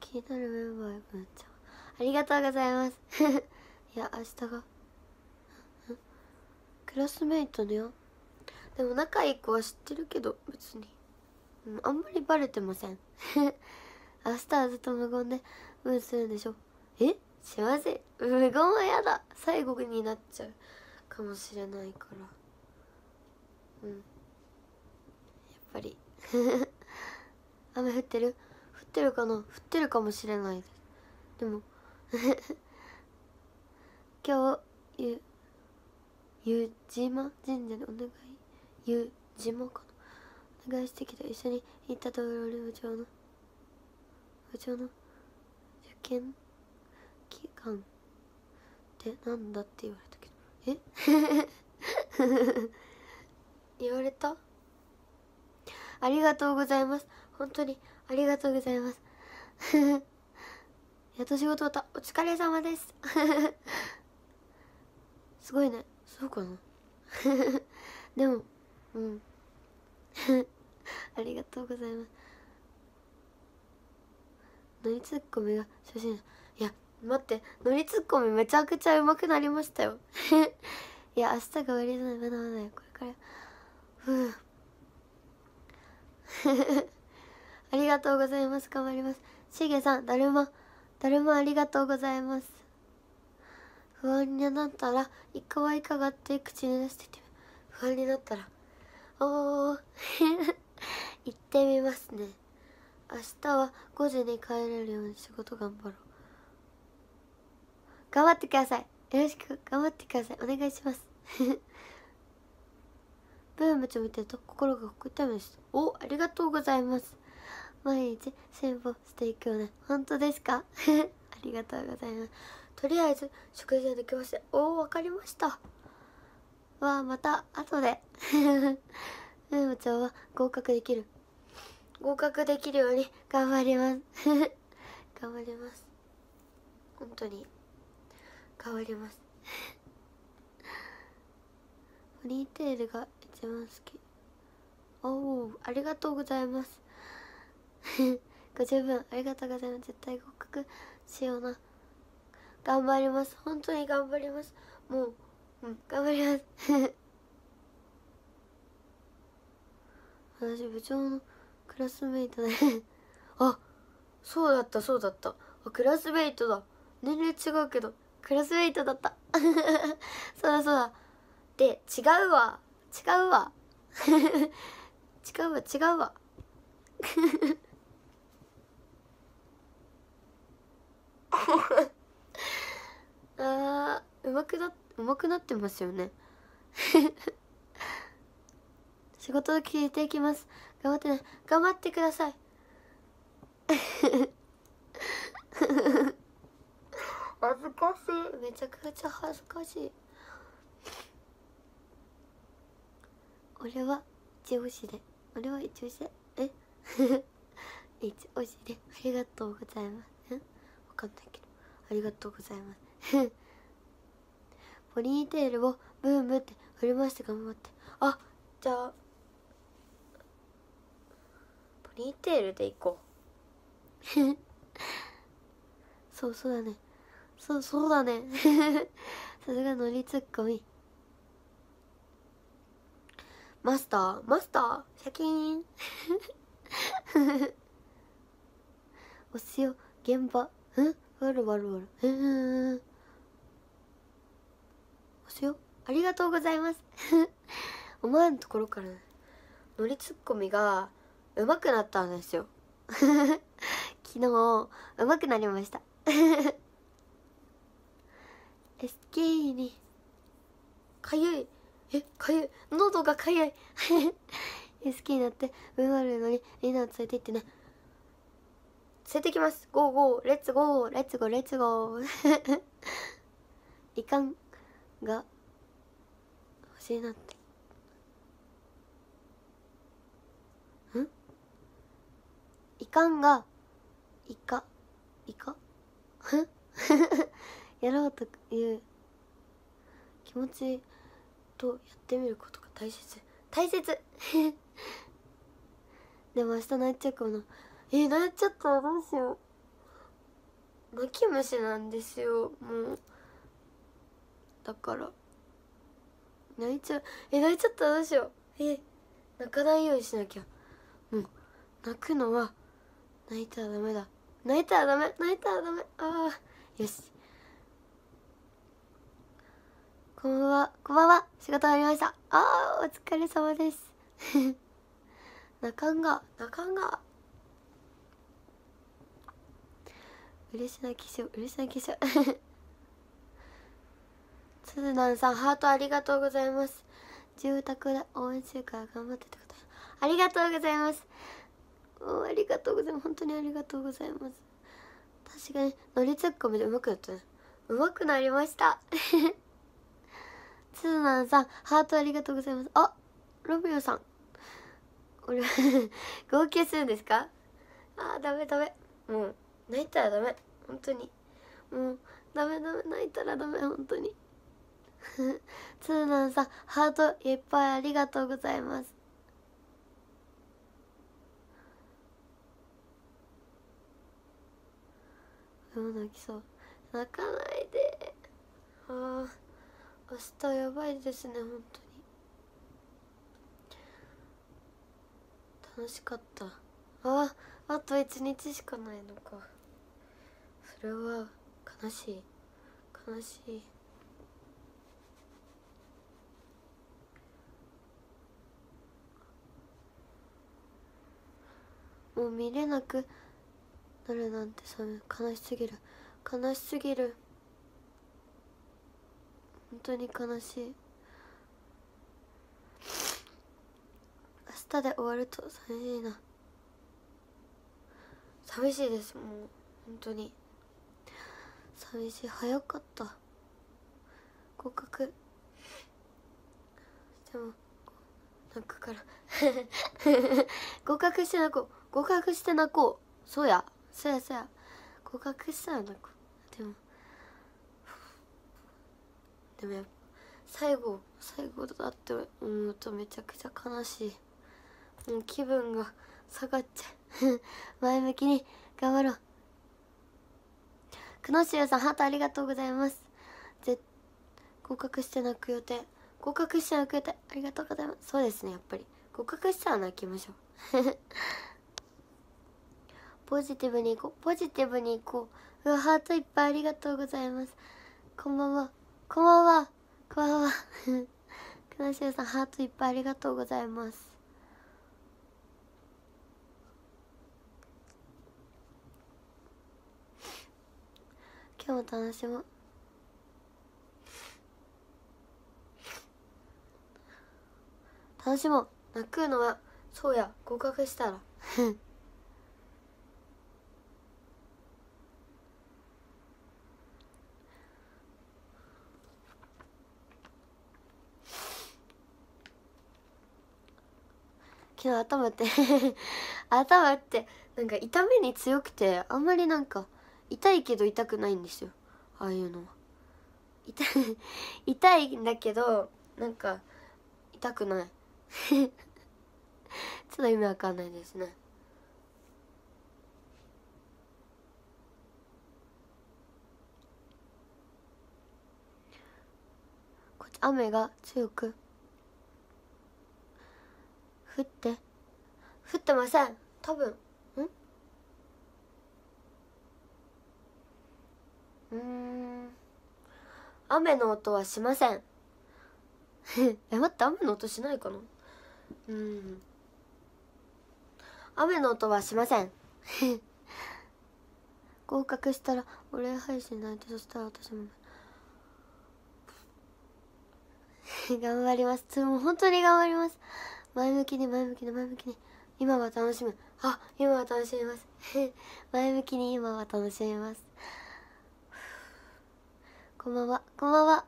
気になるメンバーになっちゃうありがとうございます いや明日がクラスメイトだよでも仲いい子は知ってるけど別に、あんまりバレてません 明日はずっと無言でムーするんでしょえすいません無言はやだ最後になっちゃうかもしれないからうんやっぱり 雨降ってる降ってるかな降ってるかもしれないですでも 今日ゆゆじま神社でお願いゆじまかなお願いしてきた一緒に行ったところ部長の部長の受験期間ってなんだって言われたけどえ 言われたありがとうございます本当にありがとうございます やっと仕事終わったお疲れ様です すごいねそうかな でもうんありがとうございます乗りツッコミが初心いや待って乗りツッコミめちゃくちゃ上手くなりましたよいや明日が終わりじゃないまだまだよこれからうん ありがとうございます頑張りますしげさんだるまだるまありがとうございます不安になったらいかわいかがって口に出してて不安になったらおお 行ってみますね明日は5時に帰れるように仕事頑張ろう頑張ってくださいよろしく頑張ってくださいお願いしますブームちゃん見てると心が膨らむですおありがとうございます毎日辛抱していくよね本当ですか ありがとうございますとりあえず食事ができましたおわかりましたはまた後で ブームちゃんは合格できる合格できるように頑張ります 頑張ります本当に頑張りますポニーテールが一番好きおおありがとうございます ご十分ありがとうございます絶対合格しような頑張ります本当に頑張りますもううん頑張ります 私部長のクラスメイトだ あそうだったそうだったあクラスメイトだ年齢違うけどクラスメイトだったそうだそうだで違うわ違うわ 違うわ違うわ あーうまくなうまくなってますよね 仕事を聞いていきます頑張ってね頑張ってください恥ずかしいめちゃくちゃ恥ずかしい俺は一押しで俺は一押しでえ 一押しでありがとうございますんわかんないけどありがとうございます ポニーテールをブームって振り回して頑張ってあじゃあポニーテールでいこう そうそうだねそうそうだねさすがノリツッコミマスターマスターシャキーン お塩現場うんわるわるわるへえお塩ありがとうございます 思わぬところからノりツッコミが上手くなったんですよ 昨日上手くなりました SK にかゆいえかゆい喉がかゆい 好きになってうんあるのにみんなを連れて行ってね連れてきますゴーゴーレッツゴーレッツゴーレッツゴーいかんが欲しいなってんいかんがいかいか やろうという気持ちとやってみることが大切大切 でも明日泣いちゃうかなえー、泣いちゃったらどうしよう泣き虫なんですよもうだから泣いちゃうえー、泣いちゃったらどうしようえー、泣かないようにしなきゃもう泣くのは泣いたらダメだ泣いたらダメ泣いたらダメああよしこんばんは。こんばんは。仕事終わりました。ああ、お疲れ様です。な かんが、なかんが。嬉しな化粧、嬉しな気粧。つずなんさん、ハートありがとうございます。住宅で応援中から頑張ってってことありがとうございます。おありがとうございます。本当にありがとうございます。確かに、乗りツッコミで上手くなったね。上手くなりました。チズナンさん、ハートありがとうございます。あ、ロミオさん。これ 号泣するんですかあー、ダメダメ。もう、泣いたらダメ。本当に。もう、ダメダメ、泣いたらダメ、本当に。ツーナンさん、ハートいっぱいありがとうございます。もう泣きそう。泣かないで。ああ。明日やばいですね本当に楽しかったああと1日しかないのかそれは悲しい悲しいもう見れなくなるなんてさ悲しすぎる悲しすぎる本当に悲しい明日で終わると寂しいな寂しいですもう本当に寂しい早かった合格でも泣くから 合格して泣こう合格して泣こうそうやそうやそうや合格したら泣こうでもでもやっぱ最後最後だって思うとめちゃくちゃ悲しいもう気分が下がっちゃう 前向きに頑張ろう久野しさんハートありがとうございます合格して泣く予定合格して泣く予定ありがとうございますそうですねやっぱり合格したら泣きましょう ポジティブにいこうポジティブにいこううわハートいっぱいありがとうございますこんばんはこんばんは。こんばんは。くなしゅうさん、ハートいっぱいありがとうございます。今日も楽しもう。楽しもう。泣くのは、そうや、合格したら。昨日頭って頭っ てなんか痛みに強くてあんまりなんか痛いけど痛くないんですよああいうのは痛い 痛いんだけどなんか痛くない ちょっと意味わかんないですねこっち雨が強く降って降ってません多分んうん雨の音はしません え待って雨の音しないかなうん雨の音はしません 合格したらお礼配信ないてそしたら私も 頑張りますもう本当に頑張ります前向きに前向きに前向きに今は楽しむあ今は楽しめます 前向きに今は楽しめますこんばんはこんばんは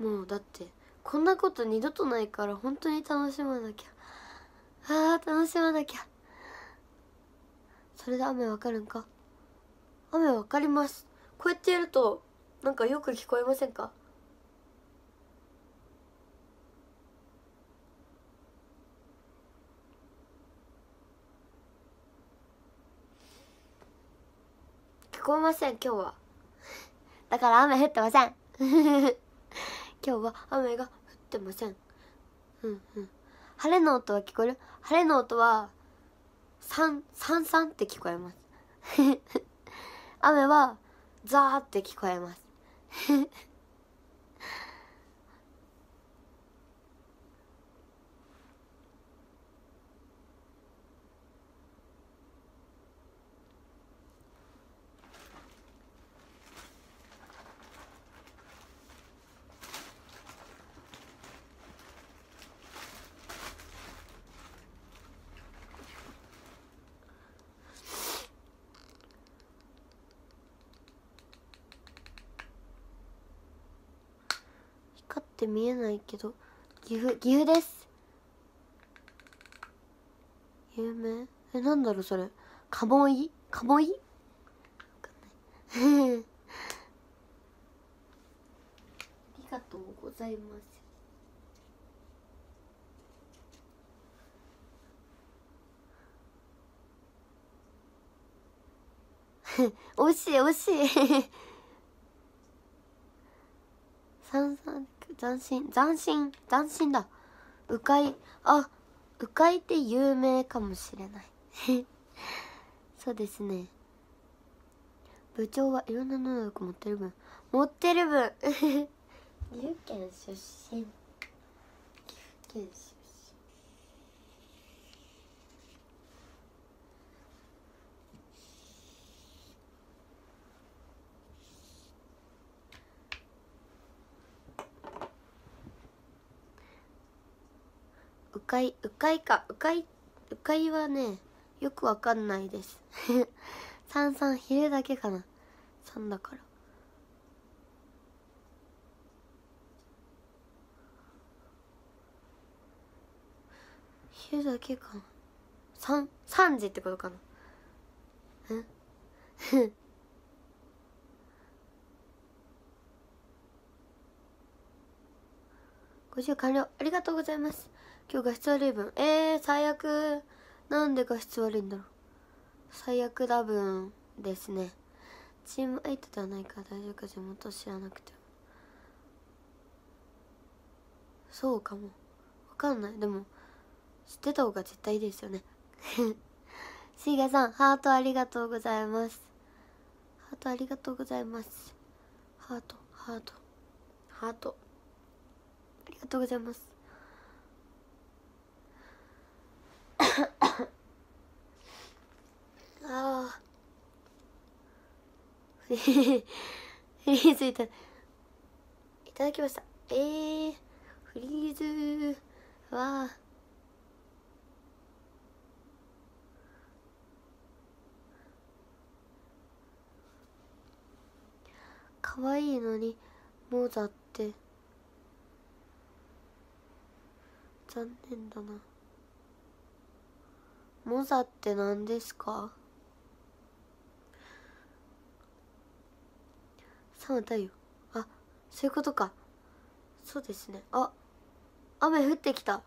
もうだってこんなこと二度とないから本当に楽しまなきゃあー楽しまなきゃそれで雨わかるんか雨わかりますこうやってやるとなんかよく聞こえませんか聞こえません今日はだから雨降ってません 今日は雨が降ってませんうんうん晴れの音は聞こえる晴れの音はサンサンサンって聞こえます 雨はザーって聞こえます見えないけど岐阜岐阜です有名えなんだろうそれカモイカモイありがとうございます 惜しい惜しいさんさん斬新斬新斬新だ鵜飼あ鵜飼って有名かもしれない そうですね部長はいろんな能力持ってる分持ってる分 岐阜県出身岐阜県出身うかい、うかいか、うかい、うかいはね、よくわかんないです。三三昼だけかな。三だから。昼だけかな。三、3時ってことかな。うん ご視聴完了ありがとうございます今日画質悪い分えー、最悪なんで画質悪いんだろう最悪だ分ですねチーム相手ではないから大丈夫か地元知らなくてもそうかもわかんないでも知ってた方が絶対いいですよね シーガさんハートありがとうございますハートありがとうございますハートハートハートありがとうございます青フリーズいたいただきましたえー、フリーズは可愛いのにもうだって残念だなモザって何ですかそうだよあそういうことかそうですねあ雨降ってきた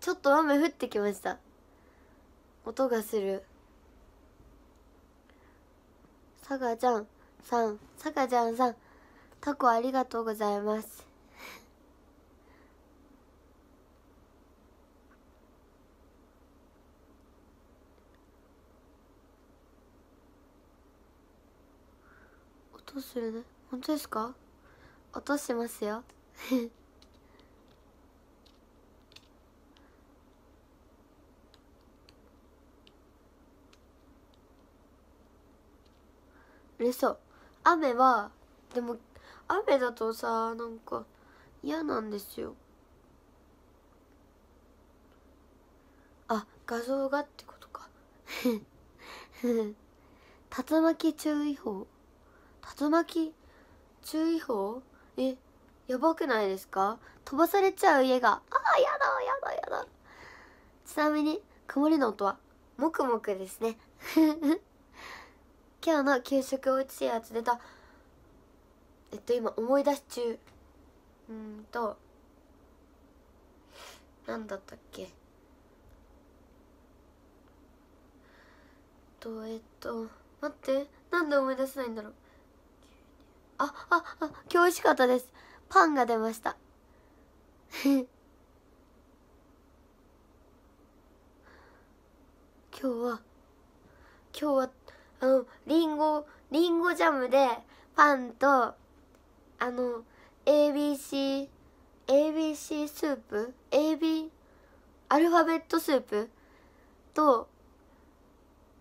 ちょっと雨降ってきました音がするさがちゃんさんさがちゃんさんタコありがとうございますどうするね本当ですか落としますよ嬉しそう雨はでも雨だとさなんか嫌なんですよあ画像がってことか 竜巻注意報竜巻注意報えやばくないですか飛ばされちゃう家がああやだやだやだちなみに曇りの音はもくもくですね 今日の給食おうちやつ出たえっと今思い出し中うんと何だったっけとえっと待ってなんで思い出せないんだろうあああ今日美味しかったですパンが出ました 今日は今日はあのりんごりんごジャムでパンとあの ABC ABC スープ AB アルファベットスープと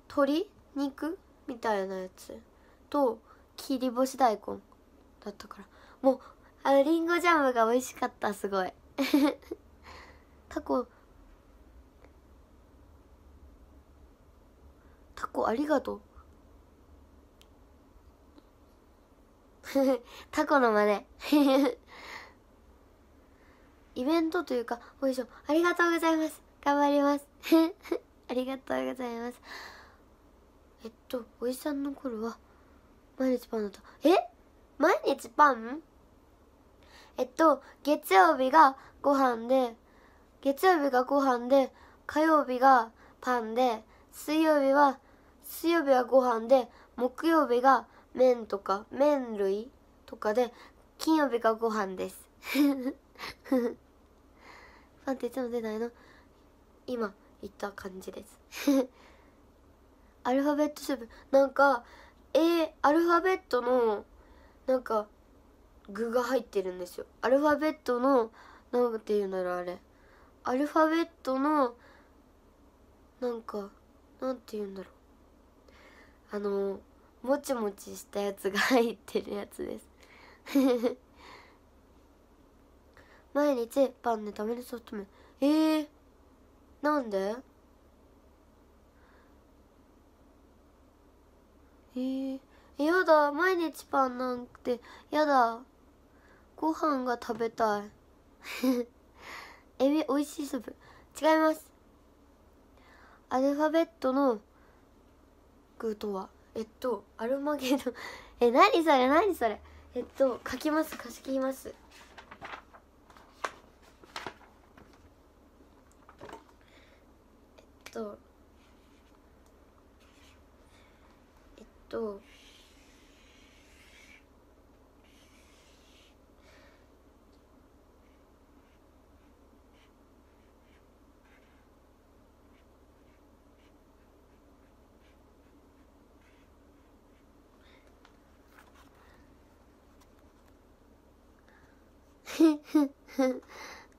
鶏肉みたいなやつと切り干し大根だったからもうあのりんごジャムが美味しかったすごい タコタコありがとう タコの真似 イベントというかおいしょありがとうございます頑張りますありがとうございますえっとおじさんの頃は毎日パンだったえ毎日パンえっと月曜日がご飯で月曜日がご飯で火曜日がパンで水曜日は水曜日はご飯で木曜日が麺とか麺類とかで金曜日がご飯ですパン っていつも出ないの今言った感じです アルファベットセブンなんか A アルファベットのなんか具が入ってるんですよアルファベットの何て言うんだろうあれアルファベットのなんかなんて言うんだろうあのもちもちしたやつが入ってるやつです 毎日パンで食べるソフト麺えー、なんでえーやだ毎日パンなんてやだご飯が食べたい エビ美味しいスープ違いますアルファベットの具とはえっとアルマゲド え何それ何それえっと書きます書きますえっとえっと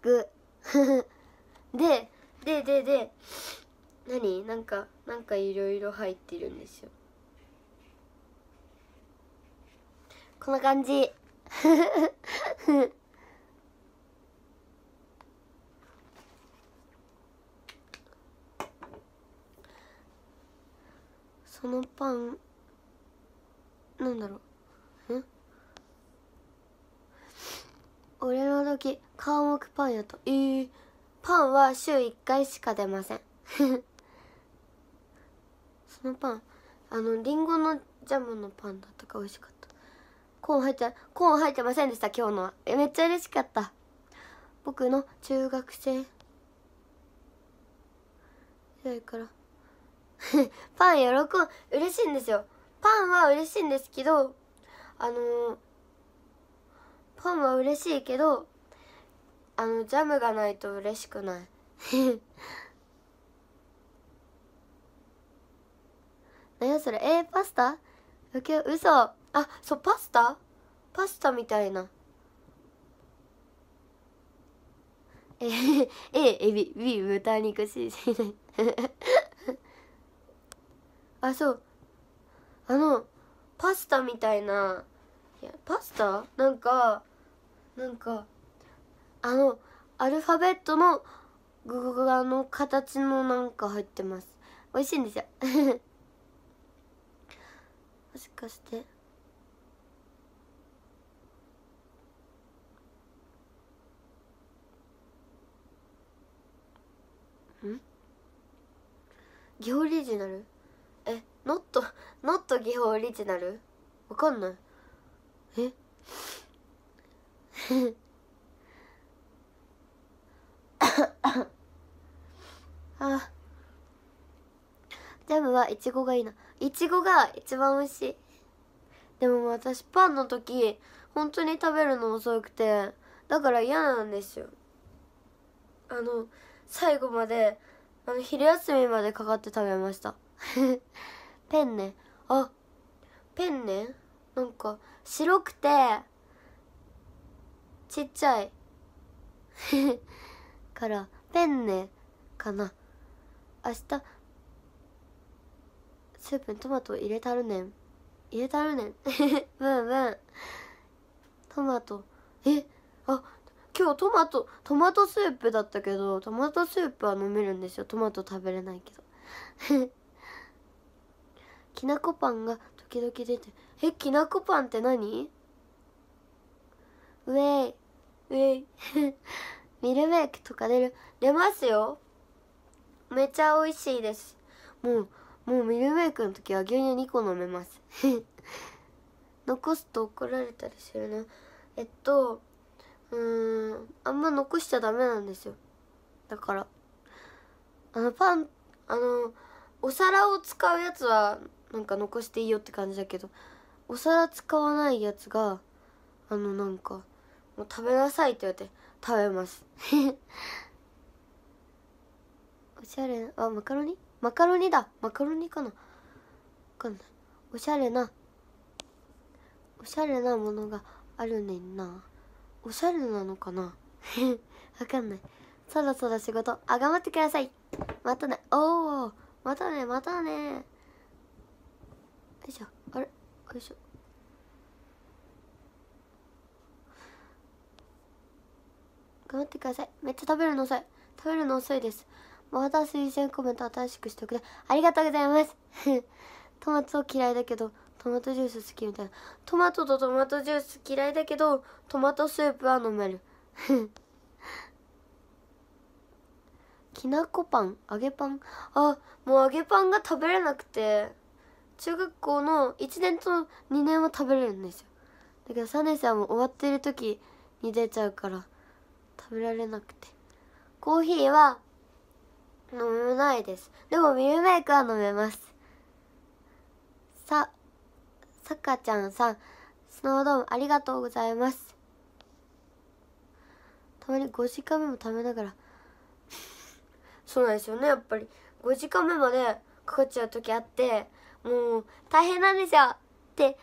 ぐ でででで何なんかなんかいろいろ入ってるんですよこんな感じ そのパンなんだろう俺の時顔もくパンやとえー、パンは週1回しか出ません そのパンあのりんごのジャムのパンだったか美味しかったコーン入ってコーン入ってませんでした今日のはえめっちゃ嬉しかった僕の中学生時いから パン喜ん嬉しいんですよパンは嬉しいんですけどあのー、ンは嬉しいけどあのジャムがないと嬉しくない 何それえー、パスタうけ嘘あそうパスタパスタみたいなえー、A エビ B 豚肉し あそうあのパスタみたいないやパスタなんかなんかあのアルファベットの具あの形のなんか入ってます美味しいんですよ もしかしてんギオリジナルえノットノットギオリジナルわかんないえ あジャムはいちごがいいないちごが一番美味しいでも私パンの時本当に食べるの遅くてだから嫌なんですよあの最後まであの昼休みまでかかって食べました ペンねあペンねなんか白くてちっちゃい からペンネかな明日スープにトマト入れたるねん入れたるねん ブンブントマトえあ今日トマトトマトスープだったけどトマトスープは飲めるんですよトマト食べれないけど きなこパンが時々出てえきなこパンって何ウェイえミルメイクとか出る出ますよめちゃ美味しいですもうもうミルメイクの時は牛乳2個飲めます 残すと怒られたりするなえっとうんあんま残しちゃダメなんですよだからあのパンあのお皿を使うやつはなんか残していいよって感じだけどお皿使わないやつがあのなんか「もう食べなさい」って言われて食べます おしゃれなあマカロニマカロニだマカロニかなかんないおしゃれなおしゃれなものがあるねんなおしゃれなのかな わかんないそろそろ仕事あ頑張ってくださいまたねおおまたねまたねよいしょあれよいしょ頑張ってくださいめっちゃ食べるの遅い食べるの遅いですまた推薦コメント新しくしておくれありがとうございます トマト嫌いだけどトマトジュース好きみたいなトマトとトマトジュース嫌いだけどトマトスープは飲める きなこパン揚げパンあもう揚げパンが食べれなくて中学校の1年と2年は食べれるんですよだけど3年生はもう終わってる時に出ちゃうからべられなくてコーヒーは飲めないですでもミルメイクは飲めますささかちゃんさんスノードームありがとうございますたまに5時間目も食べながらそうなんですよねやっぱり5時間目までかかっちゃう時あってもう大変なんですよって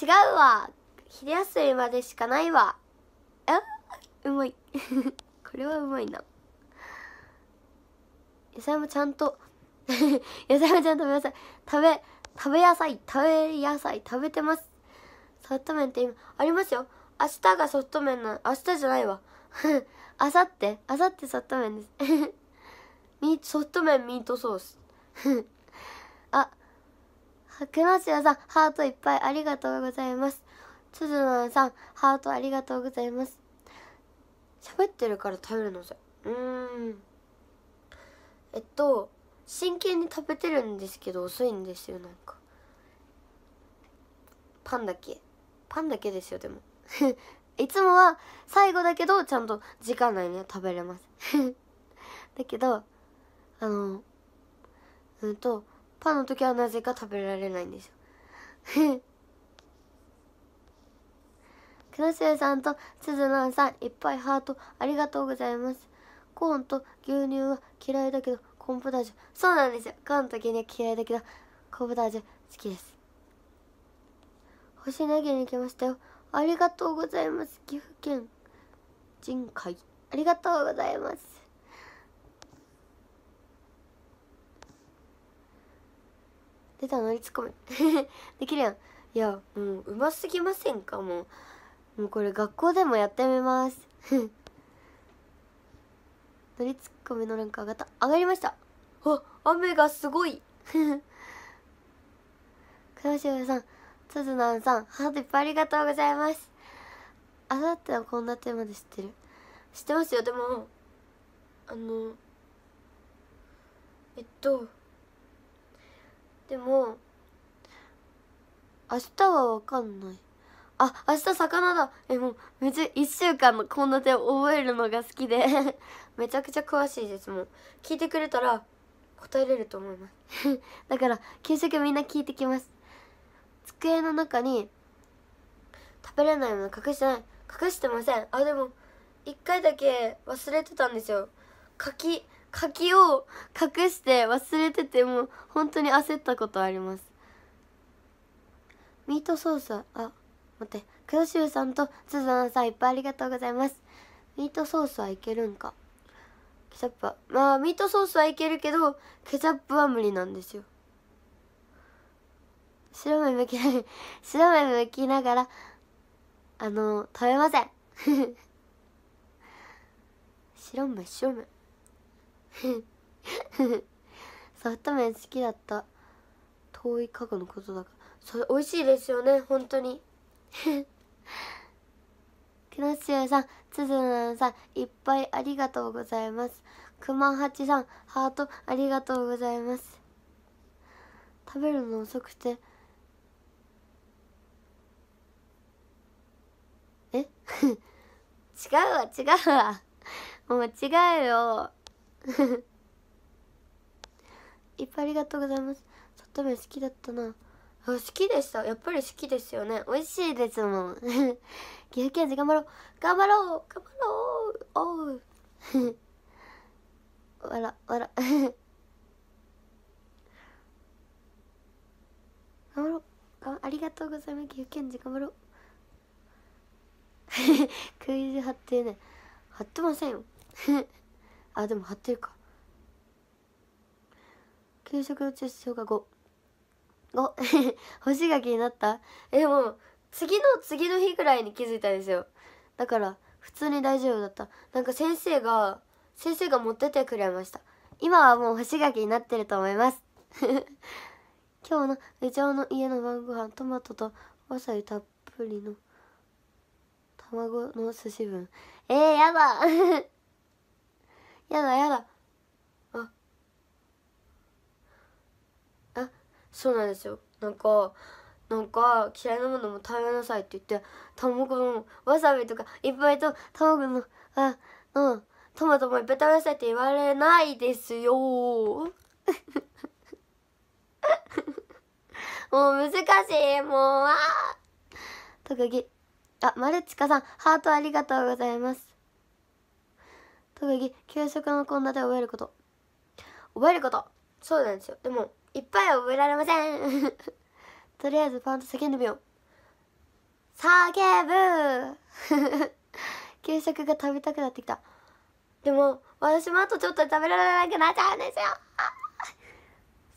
違うわ昼休みまでしかないわえうまい これはうまいな野菜もちゃんと 野菜もちゃんと食べなさい食べ食べ野菜食べ野菜食べてますソフト麺って今ありますよ明日がソフト麺な明日じゃないわあさってあさってソフト麺です ミソフト麺ミートソースあ白梨屋さんハートいっぱいありがとうございますつづのさんハートありがとうございます喋ってるから食べるのさうんえっと真剣に食べてるんですけど遅いんですよなんかパンだけパンだけですよでも いつもは最後だけどちゃんと時間内には食べれます だけどあのうんとパンの時はなぜか食べられないんですよ キョさんとすずなさん、いっぱいハートありがとうございます。コーンと牛乳は嫌いだけど、コーンポタージュ。そうなんですよ。コーンと牛乳嫌いだけど、コーンポタージュ好きです。星投げに来ましたよ。ありがとうございます。岐阜県人会。ありがとうございます。出たのりつこめ できるやんいやもううますぎませんかもうもうこれ学校でもやってみます 乗りツッコミのランク上がった上がりましたあ雨がすごい 黒潮さんつづなんさんハートいっぱいありがとうございますあさってはこんなテーマで知ってる知ってますよでもあのえっとでも明日は分かんないあ明日魚だえもうめっちゃ1週間の献立を覚えるのが好きで めちゃくちゃ詳しいですもう聞いてくれたら答えれると思います だから給食みんな聞いてきます机の中に食べれないもの隠してない隠してませんあでも1回だけ忘れてたんですよ柿柿を隠して忘れててもう本当に焦ったことありますミートソースあ待って、クヨシュさんとつづなさんいっぱいありがとうございます。ミートソースはいけるんか。ケチャップは、まあミートソースはいけるけど、ケチャップは無理なんですよ。白目向きながら、白目向きながら、あの、食べません。白目、白目。ソフト麺好きだった。遠い過去のことだから。それ美味しいですよね、本当に。木下さん、つづなさん、いっぱいありがとうございます。くまはちさん、ハートありがとうございます。食べるの遅くて。え 違うわ、違うわ。もう違うよ。いっぱいありがとうございます。里目好きだったな。好きでしたやっぱり好きですよね美味しいですもん岐阜県人頑張ろう頑張ろう頑張ろうおうわらわら頑張ろうありがとうございます岐阜県人頑張ろう クイズ貼ってね貼ってませんよ あでも貼ってるか給食の中小が5お、干し柿になったえもう次の次の日ぐらいに気づいたんですよだから普通に大丈夫だったなんか先生が先生が持っててくれました今はもう干し柿になってると思います 今日の部長の家の晩ご飯トマトとわさびたっぷりの卵の寿司分えー、やだ やだやだそうなんですよなんかなんか嫌いなものも食べなさいって言って卵のわさびとかいっぱいと卵のあのトマトもいっぱい食べなさいって言われないですよ もう難しいもうあ特技あマルチカさんハートありがとうございます特技給食の献立を覚えること覚えることそうなんですよでもいっぱい覚えられません とりあえずパンと叫んでみよう叫ぶ 給食が食べたくなってきたでも私もあとちょっと食べられなくなっちゃうんですよ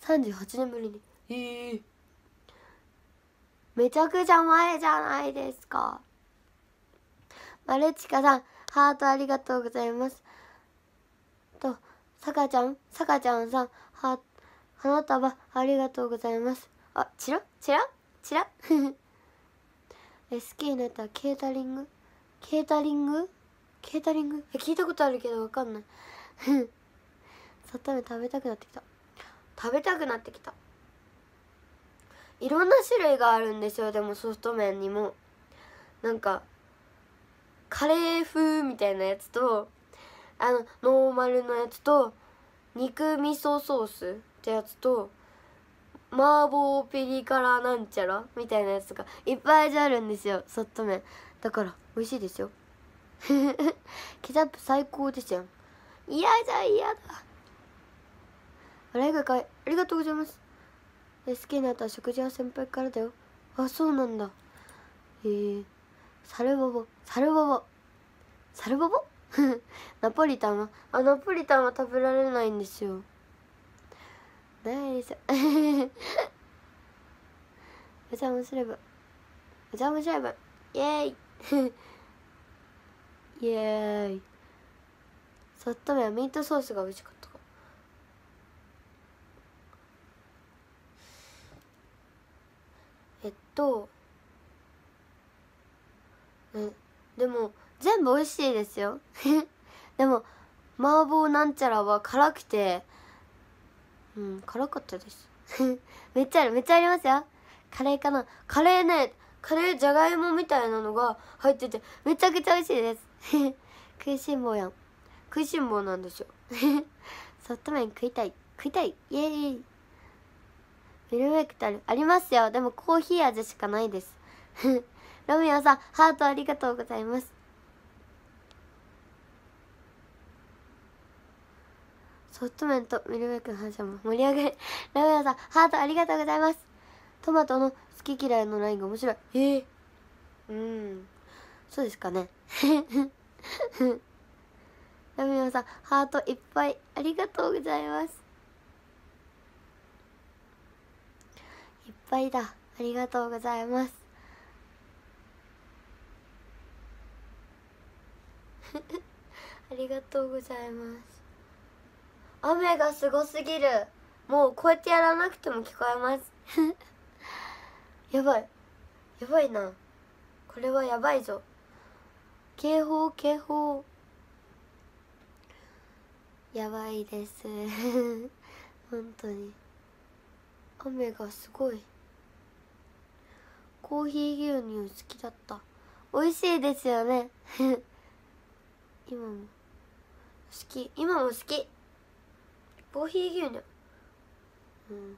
38年ぶりにえー、めちゃくちゃ前じゃないですかマルチカさんハートありがとうございますとさかちゃんさかちゃんさん花束ありがとうございますあチラチラチラえ好きになったケータリングケータリングケータリングえ聞いたことあるけどわかんない外で 食べたくなってきた食べたくなってきたいろんな種類があるんですよでもソフト麺にもなんかカレー風みたいなやつとあのノーマルのやつと肉味噌ソースったやつと麻婆ピリ辛なんちゃらみたいなやつとかいっぱい味あるんですよソット麺だから美味しいですよ ケチャップ最高ですよ嫌じゃ嫌だあれがかいありがとうございます好きになった食事は先輩からだよあそうなんだへえサルボボサルボボサルボボ ナポリタンはあナポリタンは食べられないんですよないでしょめちゃ面白い分めちゃ面白い分イエーイ イエーイさっためはミートソースが美味しかったかえっとうんでも全部美味しいですよ でも麻婆なんちゃらは辛くてうん辛かったです めっちゃあるめっちゃありますよカレーかなカレーねカレーじゃがいもみたいなのが入っててめちゃくちゃ美味しいです 食いしん坊やん食いしん坊なんですよ ソフト麺食いたい食いたいイエーイミルメイクタルありますよでもコーヒー味しかないですロミオさんハートありがとうございますソフト麺とミルメイクの話も盛り上がり。ラムアさん、ハートありがとうございます。トマトの好き嫌いのラインが面白い。ええー、うん。そうですかね。ラムアさん、ハートいっぱいありがとうございます。いっぱいだ。ありがとうございます。ありがとうございます。雨がすごすぎるもうこうやってやらなくても聞こえます やばいやばいなこれはやばいぞ警報警報やばいです 本当に雨がすごいコーヒー牛乳好きだった美味しいですよね 今も好き今も好きコーヒー牛乳うん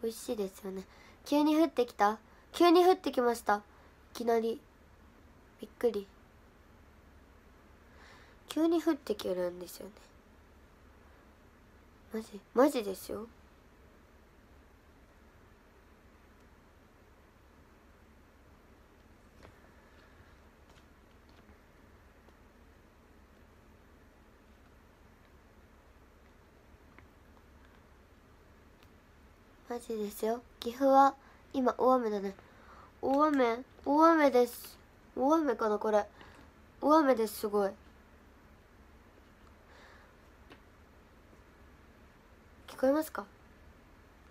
美味しいですよね急に降ってきた急に降ってきましたいきなりびっくり急に降ってきるんですよねマジマジですよマジですよ岐阜は今大雨だね大雨大雨です大雨かなこれ大雨ですすごい聞こえますか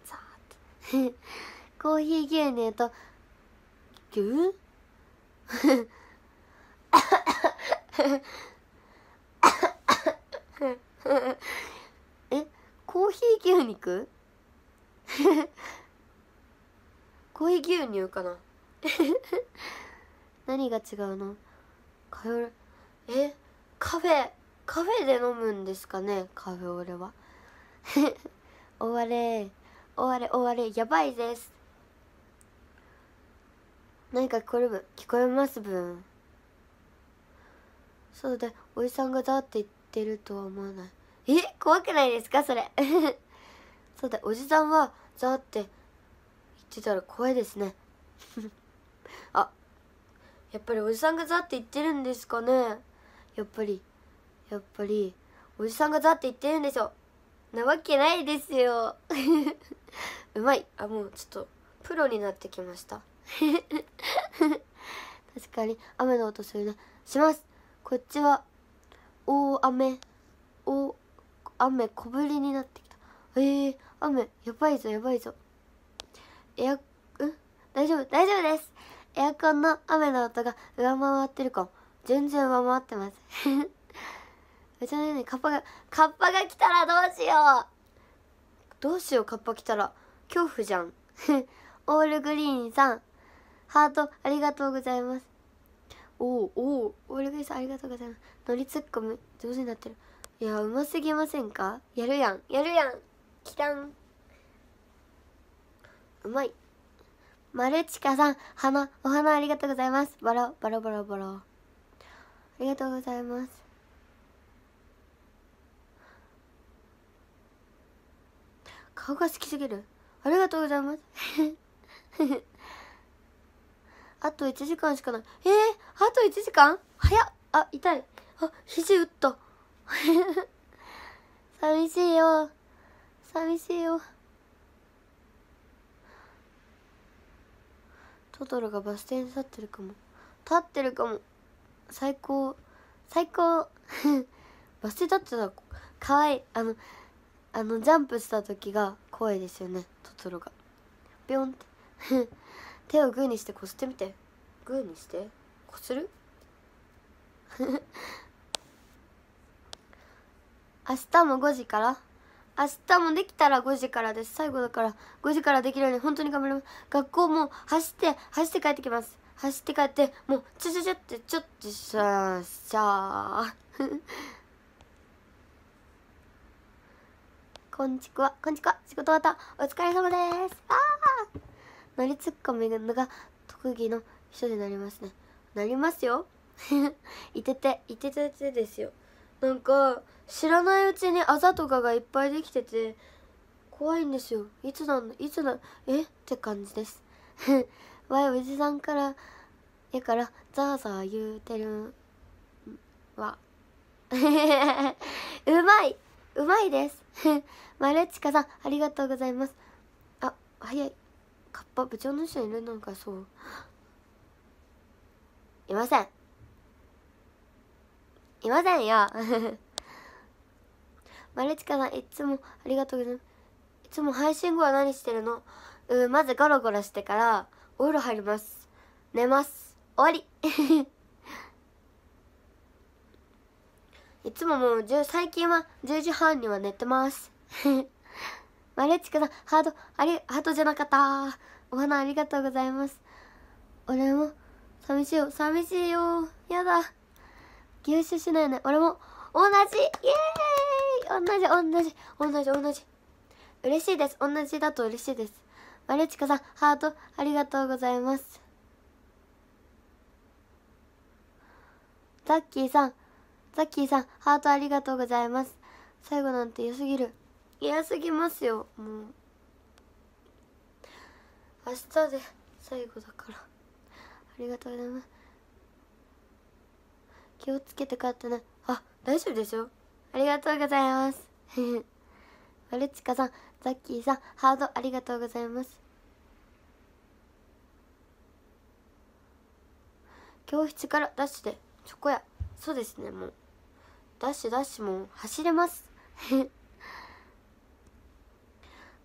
ザーっ コーヒー牛乳と牛 えコーヒー牛肉濃 い牛乳かな 何が違うのカフェえカフェカフェで飲むんですかねカフェオレは 終われ終われ終われやばいです何か聞こえる聞こえます分そうでおじさんがだって言ってるとは思わないえ怖くないですかそれそうだおじさんはザーって言ってたら怖いですね あやっぱりおじさんがザーって言ってるんですかねやっぱりやっぱりおじさんがザーって言ってるんでしょなわけないですよ うまいあもうちょっとプロになってきました 確かに雨の音するねしますこっちは大雨大雨小降りになってきたえー、雨やばいぞやばいぞエアうん大丈夫大丈夫ですエアコンの雨の音が上回ってるか全然上回ってますうちのねカッパがカッパが来たらどうしようどうしようカッパ来たら恐怖じゃん オールグリーンさんハートありがとうございますおおオールグリーンさんありがとうございます乗りツッコむ上手になってるいやうますぎませんかやるやんやるやんキランうまいマルチカさん花お花ありがとうございますバラバラバラバラありがとうございます顔が好きすぎるありがとうございます あと1時間しかないえー、あと1時間早っあ痛いあ肘打った 寂しいよ寂しいよトトロがバス停に立ってるかも立ってるかも最高最高 バス停立ってたかわいいあのあのジャンプした時が怖いですよねトトロがビョンって 手をグーにしてこすってみてグーにしてこする 明日も5時から明日もできたら5時からです最後だから5時からできるように本当に頑張ります学校も走って走って帰ってきます走って帰ってもうちょちょちょってちょっとしゃーしゃーこんちくわこんちくわ仕事終わったお疲れ様ですああ乗りつッこミが特技の人になりますねなりますよ いてていてててですよなんか知らないうちにあざとかがいっぱいできてて怖いんですよいつなんいつなえって感じですわい おじさんからえからザーザー言うてるわ うまいうまいです マルチカさんありがとうございますあ早いカッパ部長の人いるなんかそういませんいませんよマルチカさんいつもありがとうございますいつも配信後は何してるのうんまずゴロゴロしてからお風呂入ります寝ます終わり いつももう最近は10時半には寝てます マルチカさんハードありハートじゃなかったお花ありがとうございます俺も寂しいよ寂しいよやだ牛酒しないね俺も同じイエーイ同じ同じ同じ嬉しいです同じだと嬉しいですマルチカさんハートありがとうございますザッキーさんザッキーさんハートありがとうございます最後なんて良すぎる嫌すぎますよもう明日で最後だからありがとうございます気をつけて帰ってねあ大丈夫ですよありがとうございます。マルチカさん、ザッキーさん、ハードありがとうございます。教室からダッシュで、チョコや。そうですね、もう。ダッシュダッシュも走れます。5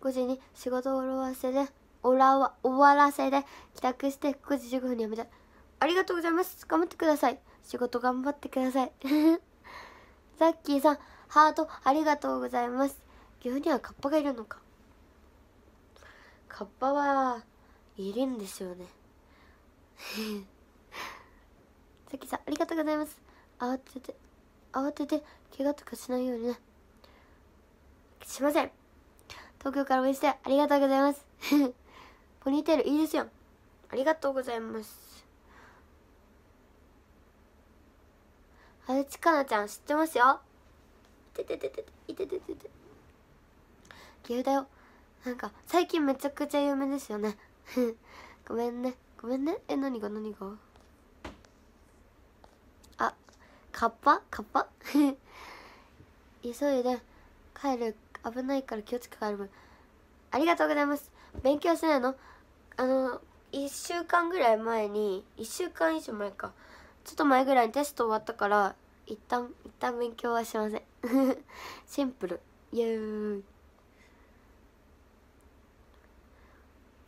時に仕事を終わらせで、おらわ終わらせで帰宅して9時15分にやめた。ありがとうございます。頑張ってください。仕事頑張ってください。ザッキーさん、ハートありがとうございます。岐阜にはカッパがいるのか。カッパは、いるんですよね。ザッキーさん、ありがとうございます。慌てて、慌てて、怪我とかしないようにね。しません。東京から応援してありがとうございます。ポニーテールいいですよ。ありがとうございます。ルチかなちゃん知ってますよててててててててて牛だよなんか最近めちゃくちゃ有名ですよね ごめんねごめんねえ何が何があカッパカッパ 急いで帰る危ないから気をつけ帰るありがとうございます勉強しないのあの1週間ぐらい前に1週間以上前かちょっと前ぐらいにテスト終わったから一旦一旦勉強はしません シンプルイエーイ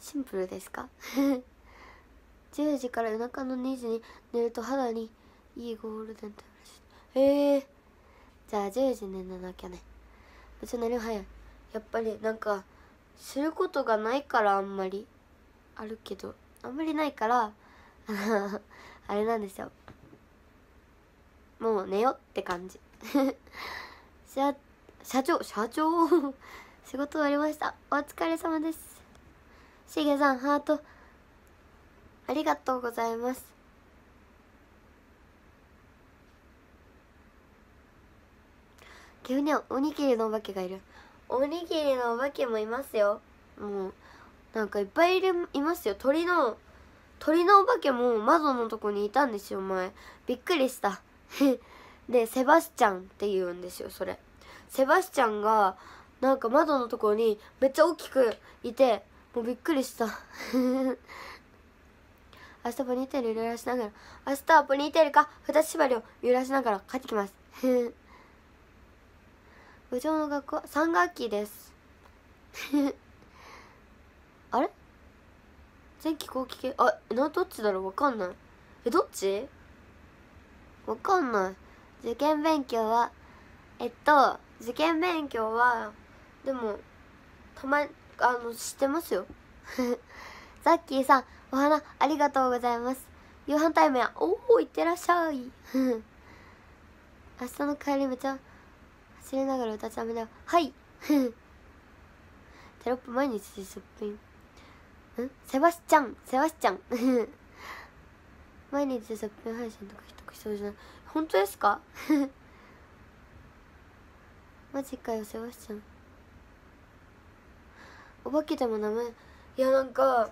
シンプルですか10 時から夜中の2時に寝ると肌にいいゴールデンタイムらしいへえじゃあ10時寝なきゃねめっちゃ寝る早いやっぱりなんかすることがないからあんまりあるけどあんまりないから あれなんですよもう寝よって感じ社 社長社長 仕事終わりましたお疲れ様ですしげさんハートありがとうございます急におにぎりのお化けがいるおにぎりのお化けもいますよもうなんかいっぱいいるいますよ鳥の鳥のお化けも窓のとこにいたんですよ前びっくりした でセバスチャンって言うんですよそれセバスチャンがなんか窓のとこにめっちゃ大きくいてもうびっくりした 明日ポニーテール揺らしながら明日はポニーテールか二つ縛りを揺らしながら帰ってきます 部長の学校3学期ですあれ前期後期系あなどっちだろうわかんないえどっちわかんない受験勉強はえっと受験勉強はでもたまあの知ってますよ ザッキーさんお花ありがとうございます夕飯タイムやおおいってらっしゃい 明日の帰りちゃ走りながら歌っちゃうみたいはい テロップ毎日10分んセバスチャンセバスチャン毎日作品配信とかしとそうじゃない本当ですかマジかよセバスチャンお化けでもダメいやなんか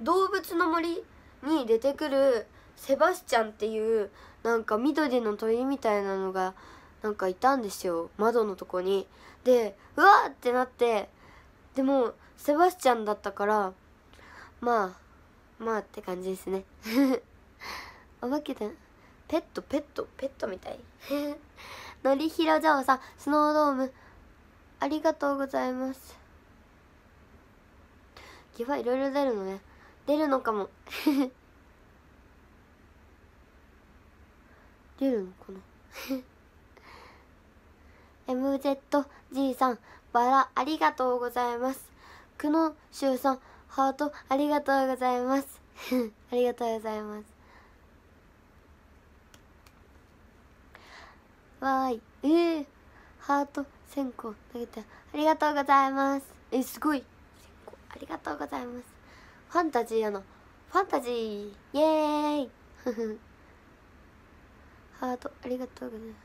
動物の森に出てくるセバスチャンっていうなんか緑の鳥みたいなのがなんかいたんですよ窓のとこにでうわーってなってでもセバスチャンだったからまあまあって感じですね お化けだペットペットペットみたい のりひろじゃおさんスノードームありがとうございますギファいろいろ出るのね出るのかも 出るのかな MZG さんバラありがとうございますくのしゅさんハートありがとうございます ありがとうございますわーいえー、ハート線香投げてありがとうございますえすごい1 0ありがとうございますファンタジーやなファンタジーイエーイ ハートありがとうございます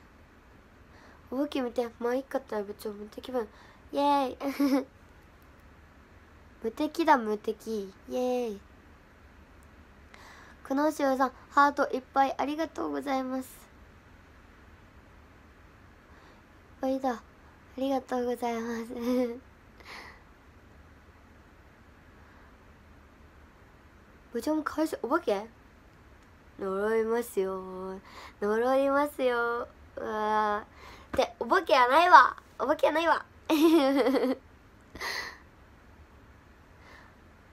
お化け見てまあいいかったら部長持ってきばイエーイ 無敵だ無敵イエーイ久能修さんハートいっぱいありがとうございますいっぱいだありがとうございます 部長もかわうお化け呪いますよ呪いますようわってお化けはないわお化けはないわ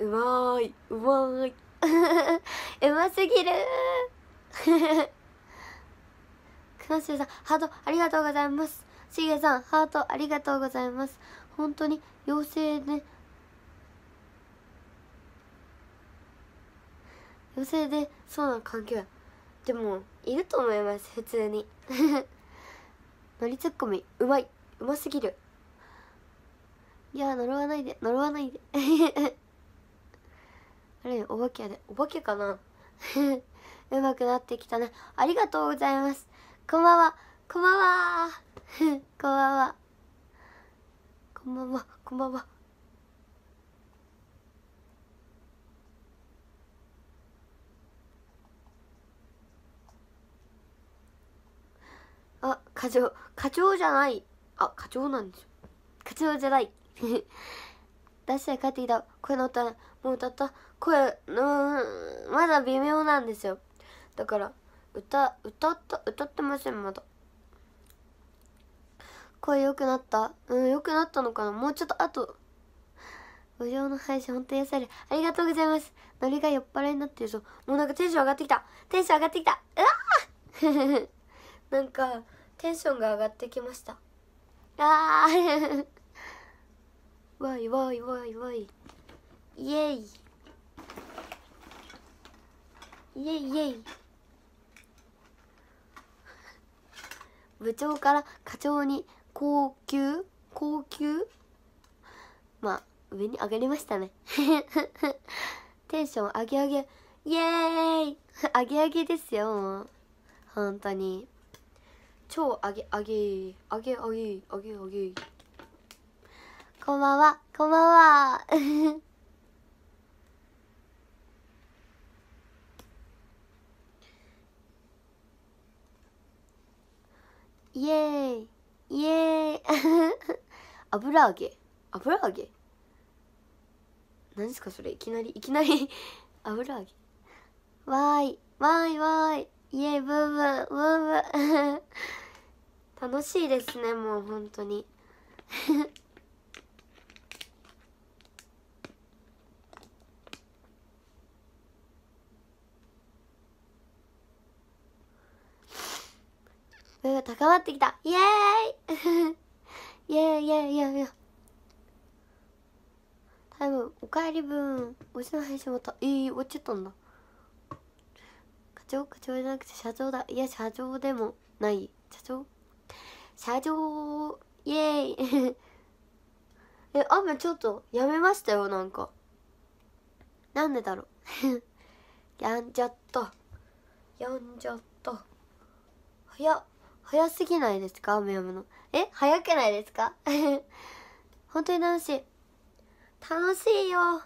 うまいうまい うますぎる熊瀬 さんハートありがとうございますしげさんハートありがとうございます本当に妖精で妖精でそうな環境でもいると思います普通に乗り ツッコミうまいうますぎるいや呪わないで呪わないであれお化けでお化けかな うまくなってきたねありがとうございますこんばんはこんばんは こんばんはこんばんはこんばんはあ課長課長じゃないあ課長なんでしょ課長じゃない 出して帰ってきた声の歌もう歌った声うんまだ微妙なんですよだから歌歌った歌ってませんまだ声良くなったうん良くなったのかなもうちょっとあと無料の配信ほんと癒されるありがとうございますノリが酔っ払いになってるぞもうなんかテンション上がってきたテンション上がってきたうわ なんかテンションが上がってきましたあー わいわいわいわいイエイイエイイエイ 部長から課長に高級高級まあ上に上がりましたね テンション上げ上げイエーイ 上げ上げですよ本当に超上げ上げ上げ上げ上げ上げこんばんはこんばんはイエーイイエーイ 油揚げ油揚げ何ですかそれいきなりいきなり 油揚げわーいわーいわーいイエーイブーブーブーブー 楽しいですねもう本当に分が高まってきたイエーイイエーイイエーイイエーイイエーイおかえり分おしの配信またえー、落ちたんだ課長課長じゃなくて社長だいや社長でもない社長社長イエーイ え雨ちょっとやめましたよなんかなんでだろう やんじゃったやんじゃった早っ早すぎないですか雨やむの。え早くないですか 本当に楽しい。楽しいよ。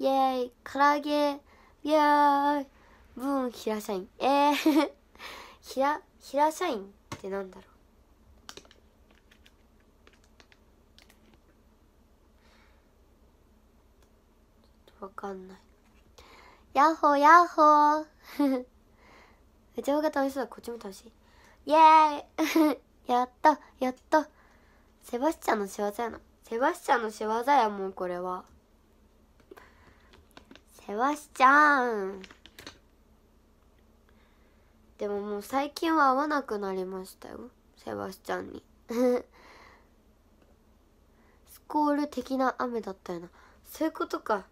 イェーイ。唐揚げ。イェーイ。ブーン、平社員。えーひら、平社員ってなんだろう。わかんない。やっほーやっほー。めちゃが楽しそうだ。こっちも楽しい。イエーイ やったやったセバスチャンの仕業やなセバスチャンの仕業やもうこれはセバスチャンでももう最近は会わなくなりましたよセバスチャンに スコール的な雨だったよなそういうことか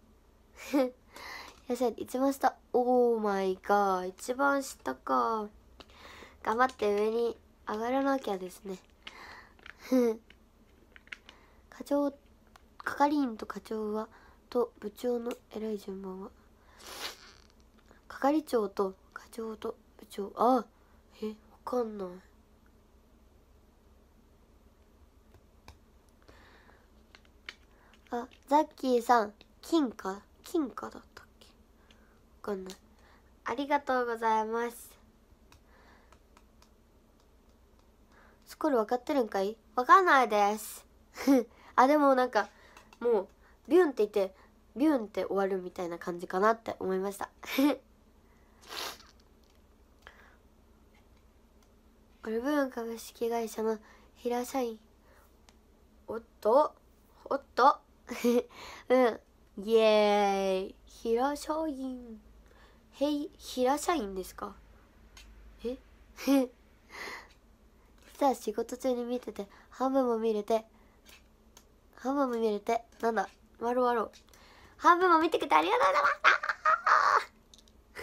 いらっしゃい一番下オーマイガー一番下か頑張って上に上がらなきゃですね 課長係員と課長はと部長の偉い順番は係長と課長と部長あえわかんないあザッキーさん金貨金貨だったっけわかんないありがとうございますスコール分かってるんかい分かんないです あでもなんかもうビュンって言ってビュンって終わるみたいな感じかなって思いましたオルブーン株式会社の平社員おっとおっと うんイエーイ平社員へい平社員ですかえ実仕事中に見てて半分も見れて半分も見れてなんだわうわう半分も見てくれてありがとう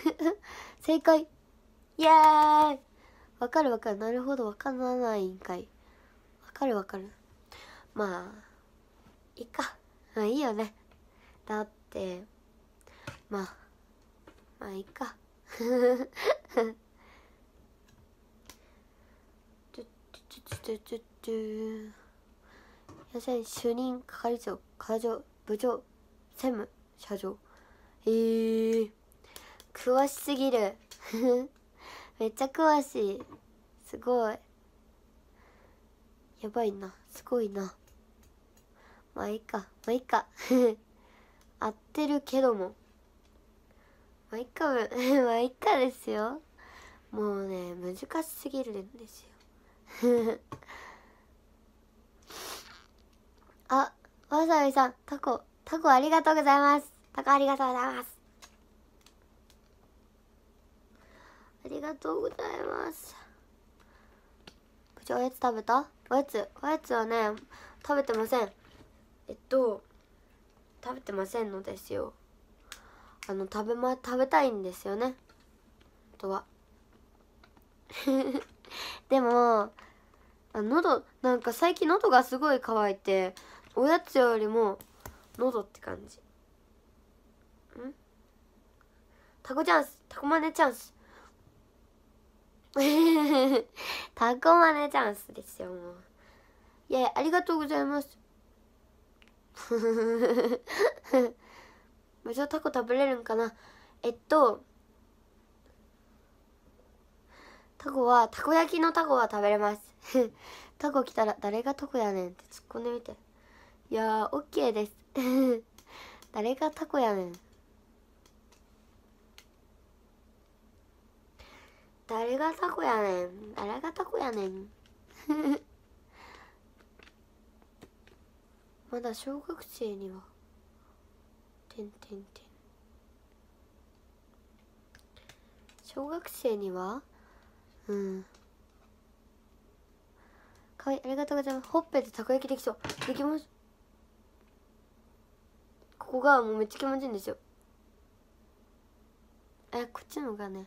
ございます 正解イエーイわかるわかるなるほどわからないんかいわかるわかるまあいいかまあいいよねだってまあまあいいか要す野菜主任係長課長部長専務社長えー、詳しすぎるめっちゃ詳しいすごいやばいなすごいなまあいいかまあいいか合ってるけどもまあいいかもまあいいかですよもうね難しすぎるんですよ あ、わさびさん、タコ、タコありがとうございます。タコありがとうございます。ありがとうございます。部長、おやつ食べたおやつ、おやつはね、食べてません。えっと、食べてませんのですよ。あの、食べま、食べたいんですよね。あとは。でも喉なんか最近喉がすごい渇いておやつよりも喉って感じんタコチャンスタコマネチャンス タコマネチャンスですよもういやいやありがとうございますじゃ あタコ食べれるんかなえっとタコはたこ焼きのタコは食べれます タコ来たら誰がタコやねんって突っ込んでみていやーオッケーです 誰がタコやねん誰がタコやねん誰がタコやねん まだ小学生にはてんてんてん小学生にはうんかわいいありがとうございますほっぺでたこ焼きできそうできますここがもうめっちゃ気持ちいいんですよえこっちのがね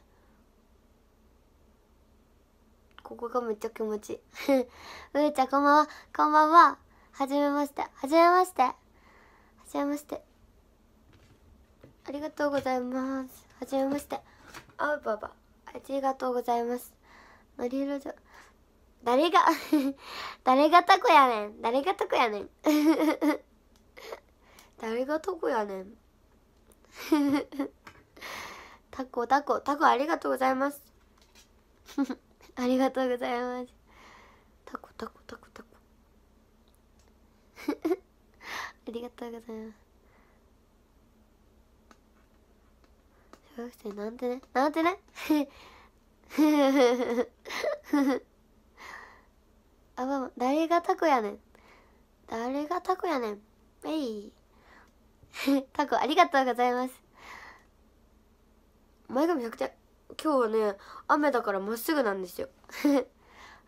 ここがめっちゃ気持ちいい うーちゃんこんばんはこんばんははじめましてはじめましてはじめましてありがとうございますはじめましてあばばありがとうございますリりろじょ誰が 誰がタコやねん誰がタコやねん 誰がタコやねんタコタコタコありがとうございます ありがとうございますタコタコタコタコありがとうございます小学生なんてねなんてね あばマ、誰がタコやねん誰がタコやねんえい タコありがとうございます前髪めちゃくちゃ今日はね雨だからまっすぐなんですよ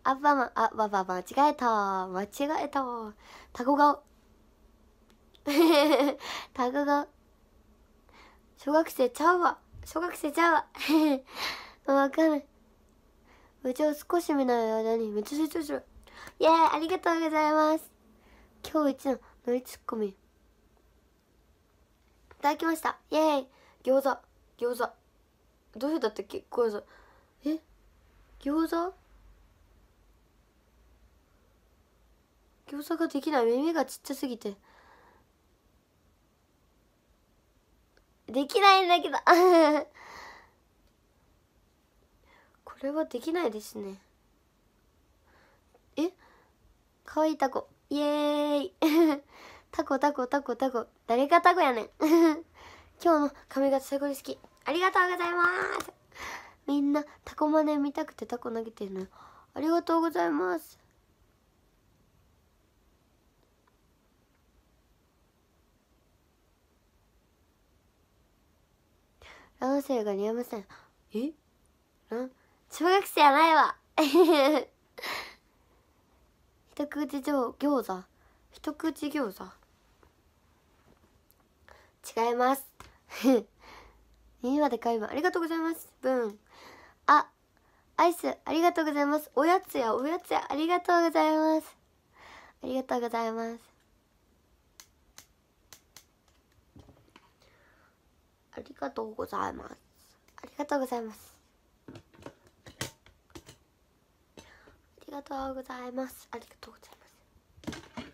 アッマあばば間違えた間違えたタコ顔 タコ顔小学生ちゃうわ小学生ちゃうわわかんない部長少し見ない間にめっちゃ成長しろイエーイありがとうございます今日一のノリツッコミいただきましたイエーイ餃子餃子どういうだったっけごめんなさいえ餃子餃子ができない耳がちっちゃすぎてできないんだけど これはできないですねえ可愛いタコイエーイ タコタコタコタコ誰がタコやねん 今日の髪型最高に好きありがとうございますみんなタコマネ見たくてタコ投げてるのありがとうございますランセルが似合いませんえうん？小学生やないわ 一口餃子一口餃子違います 耳までかいまありがとうございますブンあアイスありがとうございますおやつやおやつやありがとうございますありがとうございますありがとうございますありがとうございますありがとうございますありがとうございます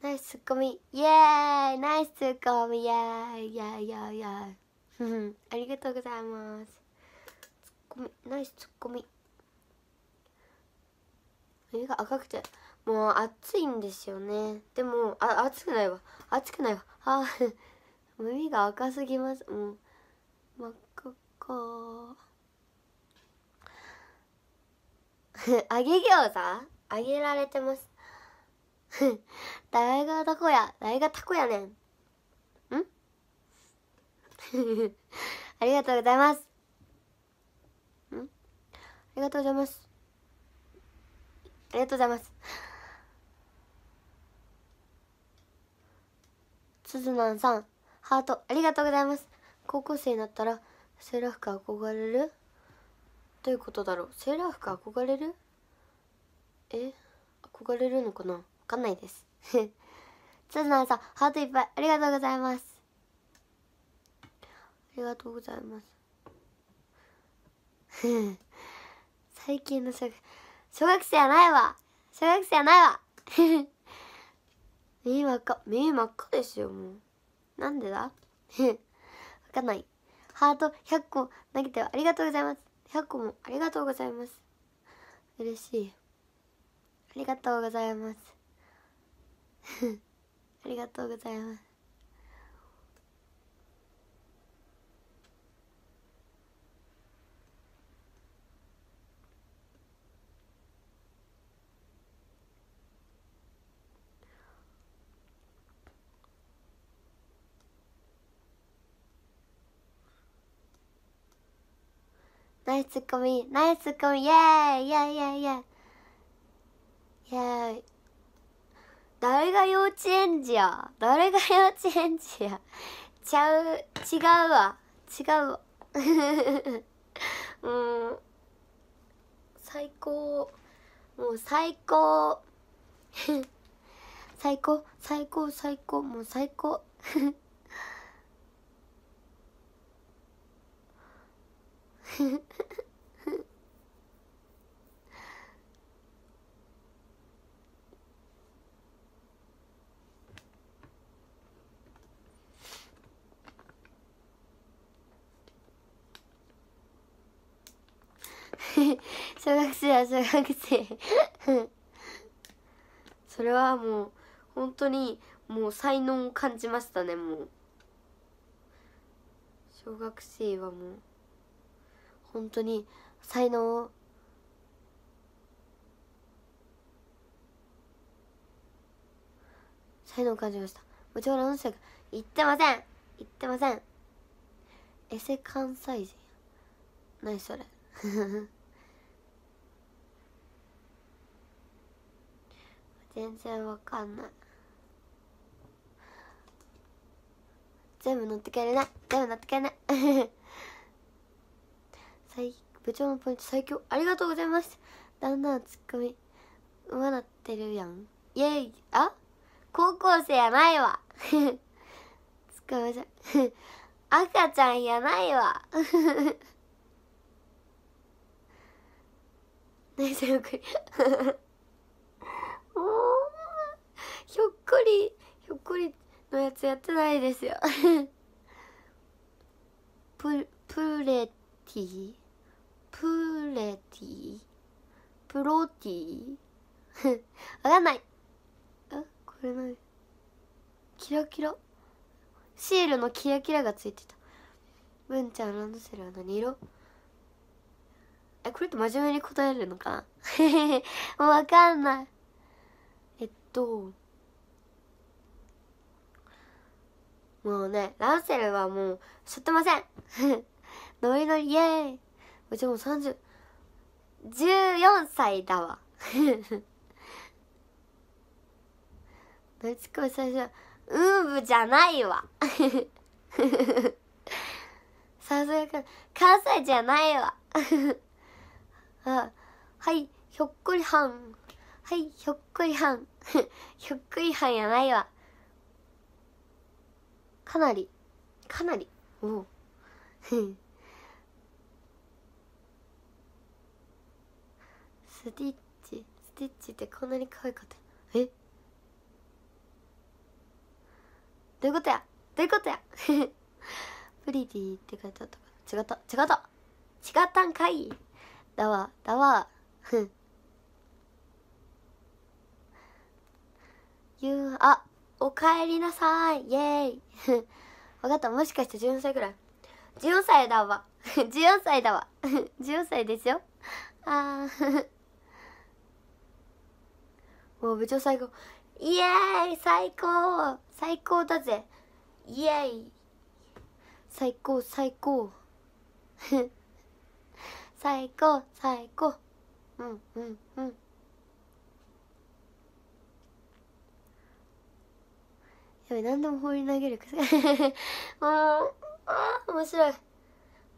ナイスツッコミイエーイナイスツッコミイエーイイエーイイエーイイーイありがとうございますツッコミナイスツッコミ目が赤くてもう暑いんですよねでもあ暑くないわ暑くないわあ耳 が赤すぎますもう真っ赤か揚 げ餃子揚げられてます誰がタコや誰がタコやねんん ありがとうございますんありがとうございますありがとうございますつずなんさんハートありがとうございます高校生になったらセーラフか憧れるどういうことだろうセーラー服憧れるえ憧れるのかなわかんないですツナ さんハートいっぱいありがとうございますありがとうございます 最近の小学小学生やないわ小学生やないわ目 真っ赤目真っ赤ですよもうなんでだわかんないハート100個投げてありがとうございます100個もありがとうございます嬉しいありがとうございます ありがとうございますナイスツッコミナイスツッコミイエーイイエーイイエーイイエーイイエーイ誰が幼稚園児や誰が幼稚園児やちゃう違うわ違うわ うん最高もう最高 最高最高最高もう最高 小学生は小学生それはもう本当にもう才能を感じましたねもう小学生はもう本当に才能才能を感じました部長ら音声が言ってません言ってませんエセ関西人何それ 全然わかんない全部乗ってけれない全部乗ってけれない 最部長のポイント最強ありがとうございますだんだんツッコミまなってるやんイェイあ高校生やないわ ツッコミじゃ赤ちゃんやないわ 何そよくりう ひょっこりひょっこりのやつやってないですよププレティプレティプロティ わかんないえこれ何キラキラシールのキラキラがついてた文ちゃんランドセルは何色えこれって真面目に答えるのかなもうわかんないえっともうねランセルはもうしょってません ノリノリイエーイうちも30、14歳だわ。な ちこ最初、うーぶじゃないわ。さすがか、関西じゃないわ。あ、はい、ひょっこりはん。はい、ひょっこりはん。ひょっこりはんやないわ。かなり、かなり、おう。スティッチスティッチってこんなに可愛かったえどういうことやどういうことや プリティって書いてあったから違った違った違ったんかいだわだわふん あおかえりなさいイェーイ分 かったもしかして14歳ぐらい14歳だわ14歳だわ14歳ですよああもう部長最高イエーイ最高最高だぜイエーイ最高最高 最高最高うんうんうんやべ何でも放り投げる もうあ面白い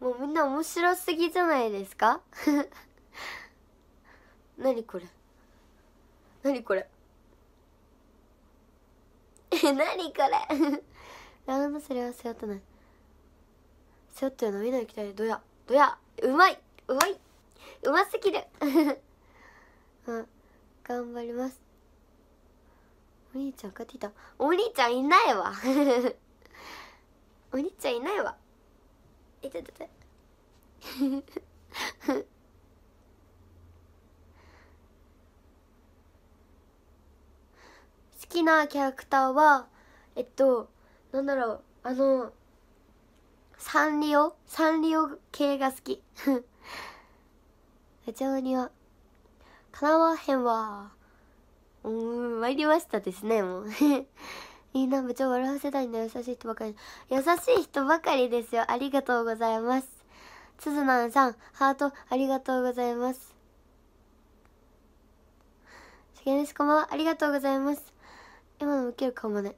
もうみんな面白すぎじゃないですか 何これにこれえ何これラウンドセルは背負ってない背負っては伸びない期待でどやどやうまいうまいうますぎるうん 頑張りますお兄ちゃん帰ってきたお兄ちゃんいないわ お兄ちゃんいないわいててて きなキャラクターはえっとなんだろうあのサンリオサンリオ系が好きガチャオにはかなわへんわうん参りましたですねもう みんな部長笑わせたいんだ優しい人ばかり優しい人ばかりですよありがとうございますつずなんさんハートありがとうございますしげですこんばんはありがとうございます今の受けるかもね。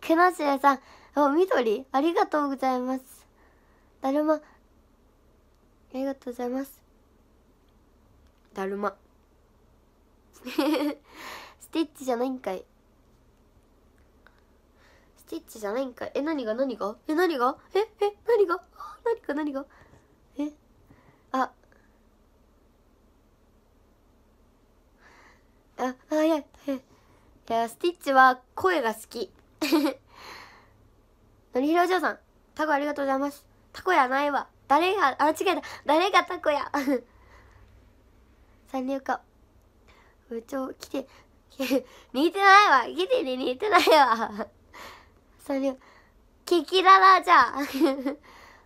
くのしえさん、お、緑、ありがとうございます。だるま、ありがとうございます。だるま。スティッチじゃないんかい。スティッチじゃないんかい。え、何が何がえ、何がえ、え、何が何が何がゃあ、スティッチは声が好き。のりひろお嬢さん、タコありがとうございます。タコやないわ。誰が、あ、違えた。誰がタコや。三 流か。部長、来て、似てないわ。来てリ似てないわ。三流。キキララじゃ。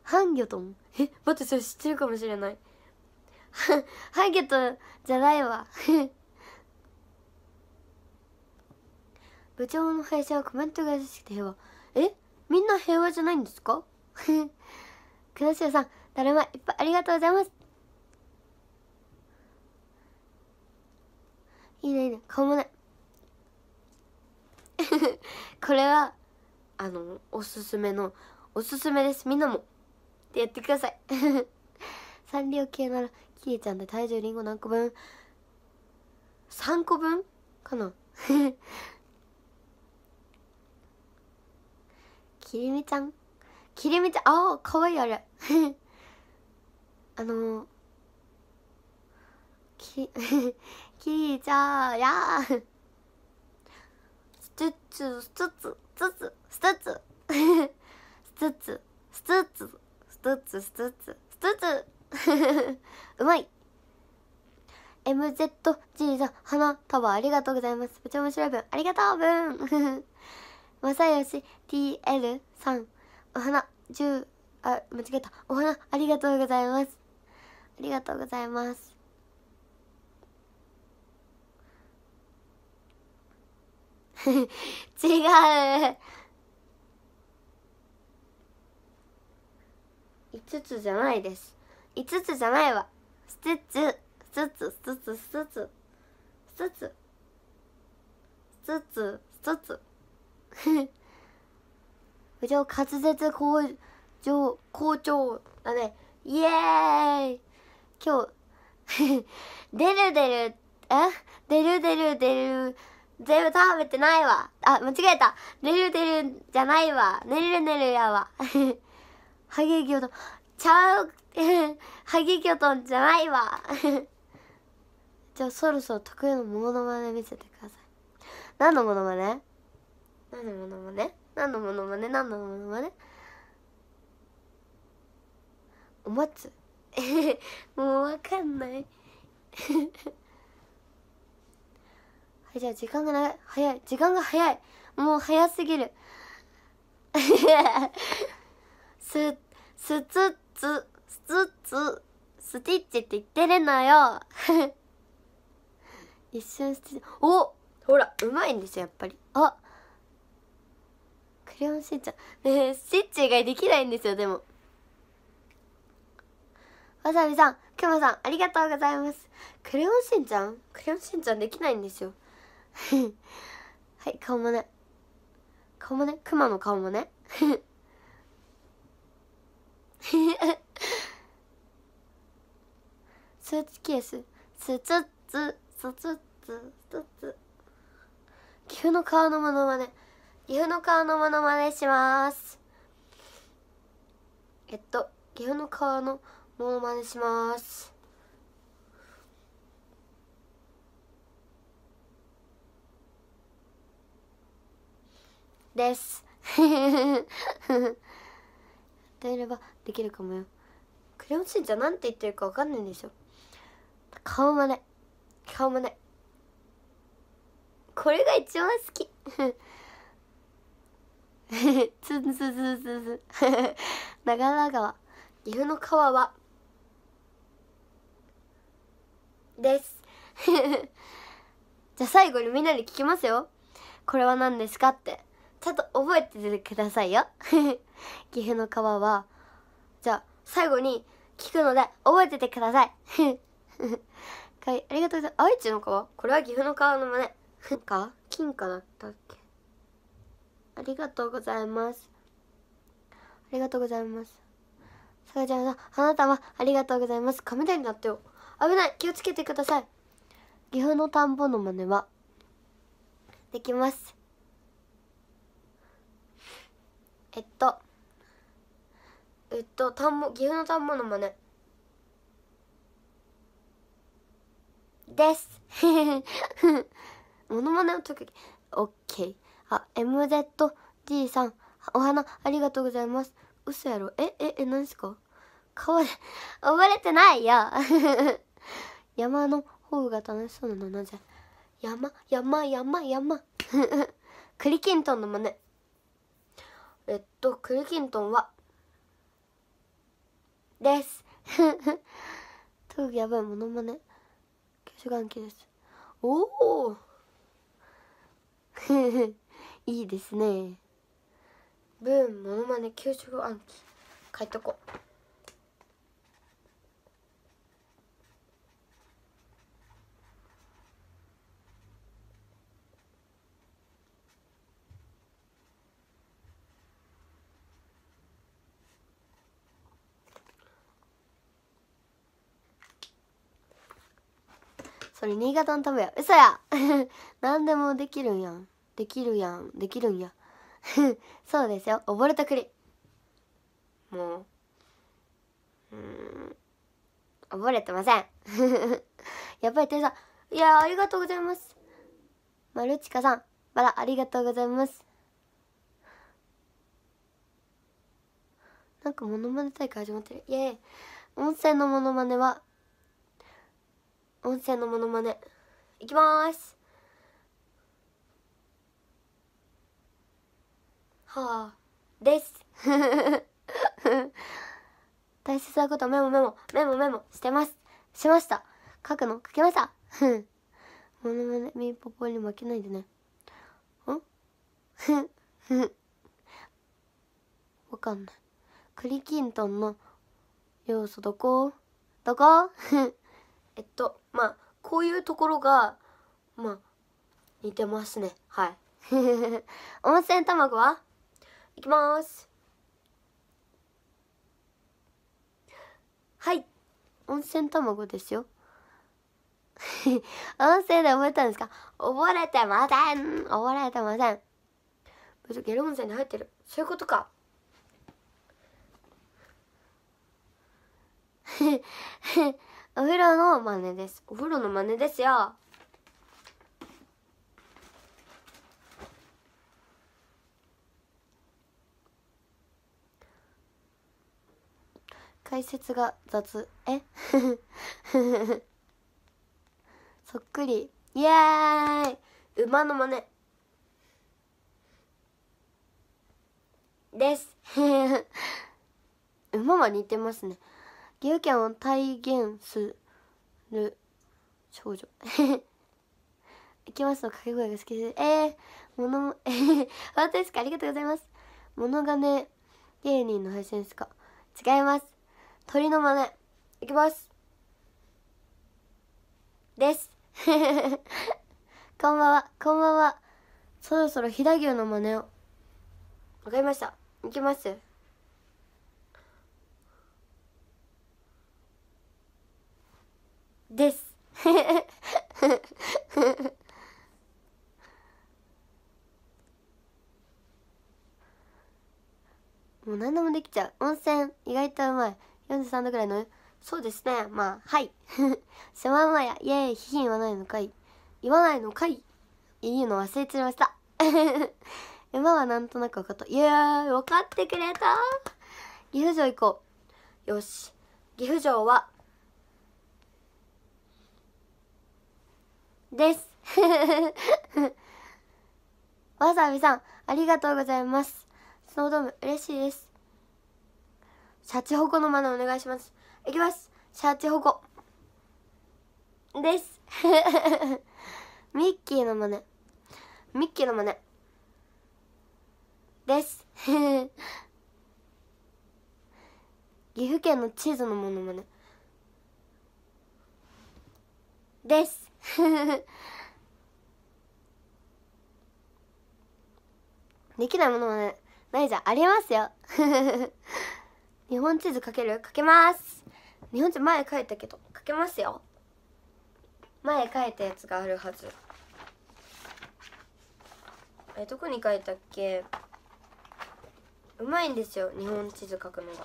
ハンギョトンえ、待って、それ知ってるかもしれない。ハンギョトンじゃないわ。部長の会社はコメントが優しくて平和えみんな平和じゃないんですかくだしゅさんだるまいっぱいありがとうございますいいねいいね顔もない これはあのおすすめのおすすめですみんなもってやってください サンリオ系ならキリちゃんで体重りんご何個分3個分かなきりみちゃんきりみちゃんあおかわいいあれあのききりちゃーやスツッツスツッツスツッツスツッツスツッツスツッツスツッツスツッツスツッツうまい MZG さん花束ありがとうございます部長も調べありがとうぶんよし TL さん、お花、10、あ、間違えた。お花、ありがとうございます。ありがとうございます。違う5つじゃないです5つじゃないわステッツスつスつスつスつスつスつスつ部 長滑舌好調好調だねイエーイ今日出る出るえ出る出る出る全部食べてないわあ間違えた出る出るじゃないわ寝る寝るやわ ハゲギョトンちゃう ハゲギョトンじゃないわじゃあそろそろ得意のモノマネ見せてください何のモノマネ何のものまね何のものまね何のものまねお待つ もうわかんない はいじゃあ時間がない早い時間が早いもう早すぎる すすつつすつつスティッチって言ってるのよ一瞬スティッチおほらうまいんですよやっぱりあクレヨンしんちゃん。ねえ、しっち以外できないんですよ、でも。わさびさん、くまさん、ありがとうございます。クレヨンしんちゃんクレヨンしんちゃんできないんですよ。はい、顔もね。顔もね、くまの顔もね。スーツケース、スツッツ、スツッツ、スツッツ。岐阜の川のものまね。岐阜の川のものまねしますえっと岐阜の川のものまねしますです 歌えればできるかもよクレヨンしんちゃんなんて言ってるかわかんないんでしょ顔まね顔まねこれが一番好きつつつつつ長良川岐阜の川はです じゃあ最後にみんなに聞きますよこれは何ですかってちゃんと覚えててくださいよ 岐阜の川はじゃあ最後に聞くので覚えててくださいは い、ありがとうございます愛知の川これは岐阜の川の真似か金かだったっけありがとうございますありがとうございますさかちゃんさんあなたはありがとうございます雷なってよ危ない気をつけてください岐阜の田んぼの真似はできますえっとえっと田んぼ岐阜の田んぼの真似です モノマネをオッ OK あ、m z d さん、お花ありがとうございます。嘘やろえ、え、え、何すか川で、溺れてないよ 山の方が楽しそうなのなぜ山、山、山、山。クリキントンの真似。えっと、クリキントンは、です。特 技やばいものまね。挙手眼記です。おおいいですねブーンモノマネ給食暗記書いとこそれ新潟のためや嘘や 何でもできるんやんできるやんできるんや そうですよ溺れたくりもううん溺れてません やっぱり店員さんいやありがとうございますマルチカさんバラありがとうございますなんかモノマネ大会始まってるイエーイ温泉のモノマネは温泉のモノマネいきますはあです 大切なことメモメモメモメモしてますしました書くの書けました モノマネミーポポに負けないでねんふ わかんないクリキントンの要素どこどこえっとまあこういうところがまあ似てますねはい温泉卵はいきますはい温泉卵ですよ 温泉で覚えたんですか溺れてません溺れてませんゲル温泉に入ってるそういうことか お風呂の真似ですお風呂の真似ですよ解説が雑え そっくりイエーイ馬の真似です 馬は似てますね岐阜県を体現する少女い きますの掛け声が好きですえー、ものも本当ですかありがとうございます物ノガ芸人の配信ですか違います鳥の真似いきますです こんばんはこんばんはそろそろ飛騨牛の真似をわかりましたいきますです もう何でもできちゃう温泉意外とうまい43度ぐらいのそうですね。まあ、はい。せ まんまやイエーイ、ヒヒ言わないのかい。言わないのかい。言うの忘れちゃいました。今 はなんとなく分かった。いやー、分かってくれた岐阜城行こう。よし。岐阜城は、です。わさびさん、ありがとうございます。スノードーム、嬉しいです。シャチホコのマネお願いしますいきますシャチホコです ミッキーのマネミッキーのマネです 岐阜県の地図のものまねです できないものはないじゃんありますよ日本地図かけるかけます日本地図前書いたけど書けますよ前書いたやつがあるはずえどこに書いたっけうまいんですよ日本地図書くのが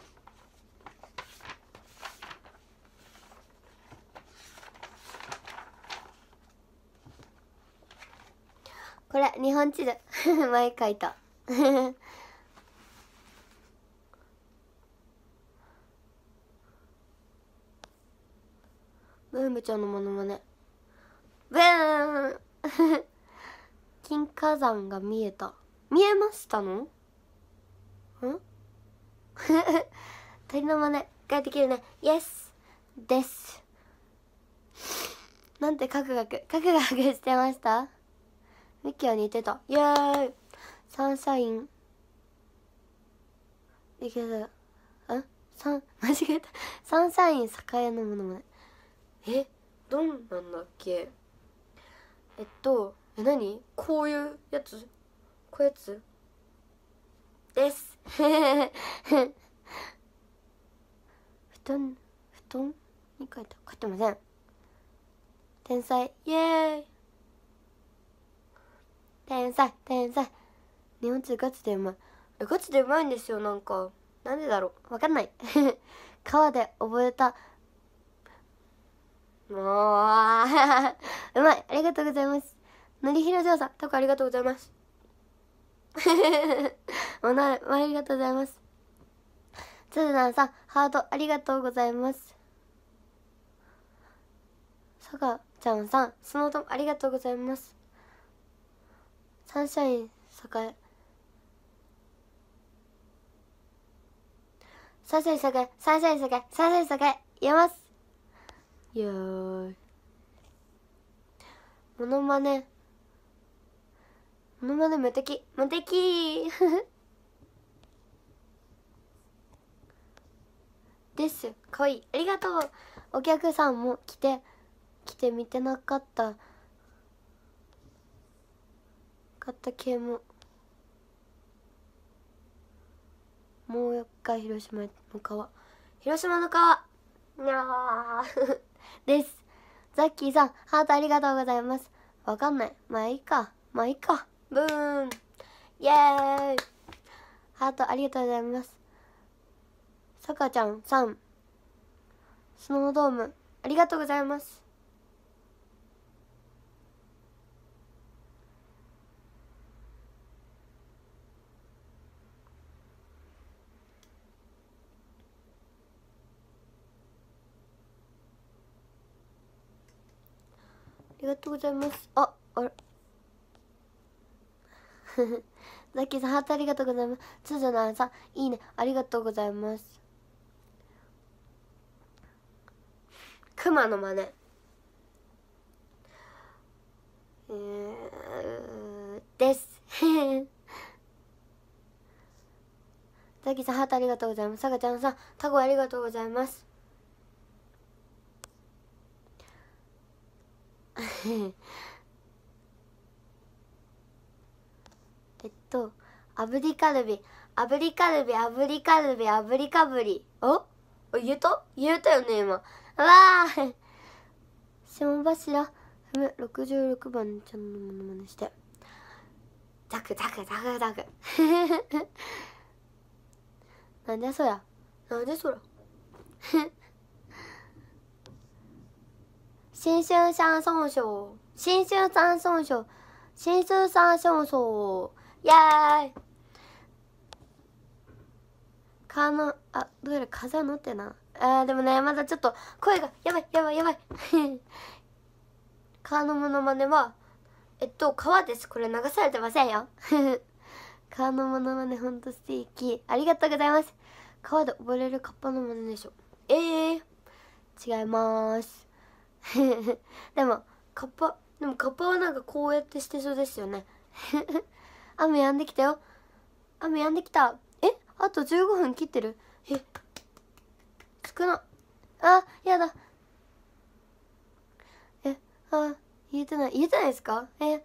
これ日本地図 前書いた ノエムちゃんのモノマネブーン 金火山が見えた見えましたのん鳥 のマネ似ができるねイエスですなんてカクカクカクカクしてましたミキは似てたイエーイサンシャインいけるんサン間違えたサンシャイン栄のモノマネえどんなんだっけえっとえ何こういうやつこうやつです 布団布団に書いた書いてません天才イエーイ天才天才ネオチガチでうまいガチでうまいんですよなんかなんでだろうわかんない 川で覚えたもう、うまい。ありがとうございます。のりひろじょうさん、たコありがとうございます。おなありがとうございます。つずなさん、ハートありがとうございます。さかちゃんさん、スノートもありがとうございます。サンシャイン、さかえ。サンシャイン、さかえ、サンシャイン、さかえ、サンシャイン、さかえ、言えます。いやーモノマネモノマネ無敵無敵 ですかいありがとうお客さんも来て来て見てなかったかった系ももう一回広島の川広島の川ゃあです。ザッキーさん、ハートありがとうございます。わかんない。まあいいか。まあいいか。ブーン。イェーイ。ハートありがとうございます。さかちゃんさん、スノードーム、ありがとうございます。ありがとうございます。あ、あれ。ザッキーさん、ハートありがとうございます。つーじゃいさん、いいね、ありがとうございます。クマの真似。えー、です。ザッキーさん、ハートありがとうございます。さがちゃんさん、タコありがとうございます。えっと炙りカルビ炙りカルビ炙りカルビ炙りかぶりお言えた言えたよね今わあ霜柱ふむ66番ちゃんのものまねしてザクザクザクザク なんでそりゃなんでそりゃ新春三尊賞新春三尊賞新春三尊賞イエーイかのあどうやら風乗ってなあーでもねまだちょっと声がやばいやばいやばい川のものまねはえっと川ですこれ流されてませんよ川のものまねほんと素敵ありがとうございます川で溺れるカッパのものでしょええー、違いますでもカッパでもカッパはなんかこうやってしてそうですよね 雨止んできたよ雨止んできたえあと15分切ってるえ少なあやだえあ言えてない言えてないですかえ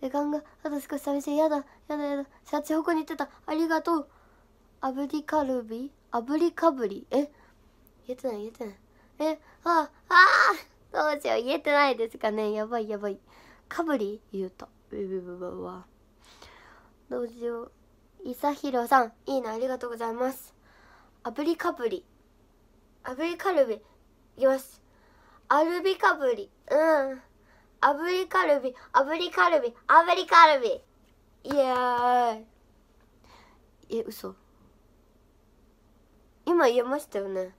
時間があと少し寂しいやだやだやだシャチホコに行ってたありがとうあぶりカルビあぶりかぶりえ言えてない言えてないえああああどうしよう言えてないですかねやばいやばいかぶり言うとどうしよういさひろさんいいなありがとうございます炙りかぶり炙りカルビいきますアルビかぶりうん炙りカルビ炙りカルビ炙りカルビイエーイえ嘘今言えましたよね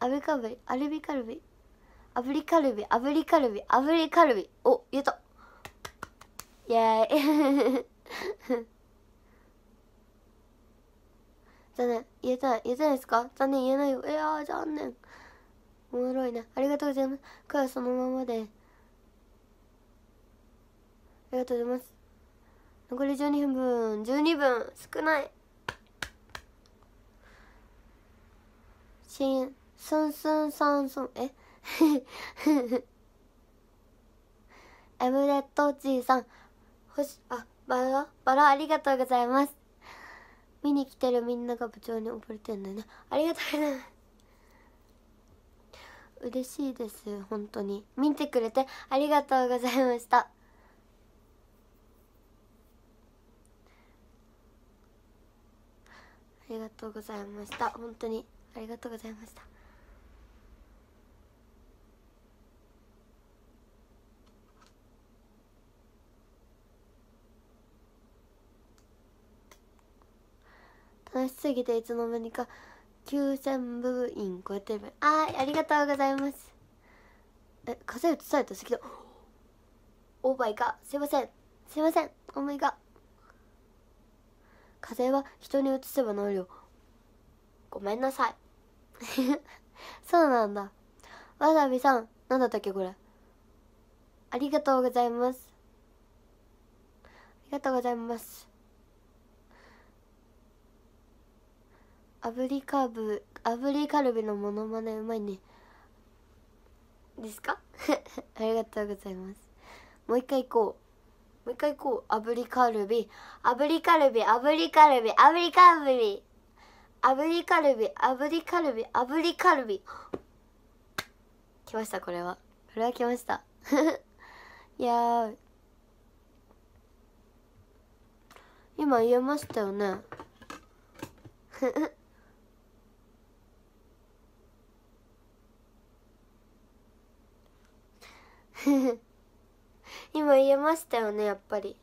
アルカブリアルビカルビアブリカルビアブリカルビアブリカルビお言えたイエーイ 残念言えたない言えたないですか残念言えないよいやー残念おもろいねありがとうございます声はそのままでありがとうございます残り12分12分少ない深夜スンスンサンスンえ エムレットじいさんほし、あバラバラありがとうございます見に来てるみんなが部長に溺れてんだよねありがとうございます嬉しいです本当に見てくれてありがとうございましたありがとうございました本当にありがとうございました楽しすぎていつの間にか9000部員超えてるあありがとうございますえ風邪移された席だオーバーいかすいませんすいませんオーバーか風邪は人に移せば治るよごめんなさい そうなんだわさびさん何だったっけこれありがとうございますありがとうございます炙りカーブ炙りカルビのモノマネうまいねですか ありがとうございますもう一回行こうもう一回行こう炙りカルビ炙りカルビ炙りカルビ炙りカルビ炙りカルビ炙りカルビ炙りカルビ来ましたこれはこれは来ました いや今言えましたよね 今言えましたよねやっぱり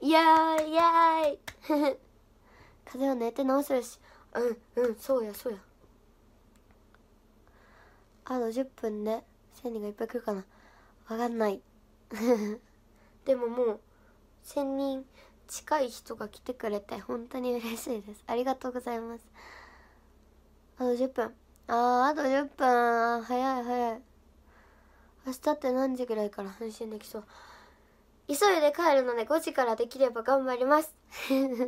い やーいやーい 風邪は寝て治せるしうんうんそうやそうやあと10分で1000人がいっぱい来るかなわかんないでももう1000人近い人が来てくれて本当に嬉しいですありがとうございますあと10分あーあと10分早い早い明日って何時ぐらいから配信できそう急いで帰るので5時からできれば頑張ります 明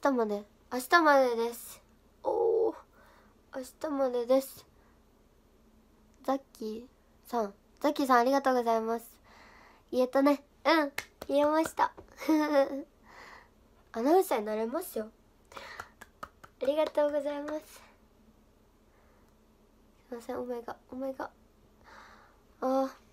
日まで明日までですおお明日までですザッキーさんザッキーさんありがとうございます言えたねうん言えました アナウンサーになれますよありがとうございますすいませんお前がお前がああ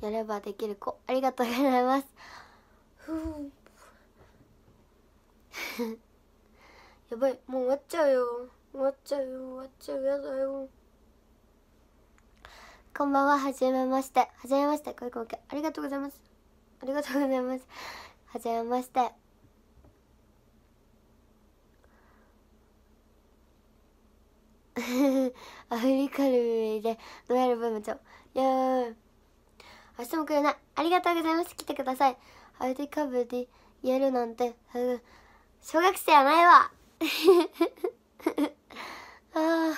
やればできる子ありがとうございますやばいもう終わっちゃうよ終わっちゃうよ終わっちゃうやだよこんばんははじめましてはじめましてこいこいありがとうございますありがとうございますはじめましてアフリカルでノエルブームちゃんやー明日もくれない。ありがとうございます。来てください。アイディカブでやるなんて、小学生やないわ。ああ。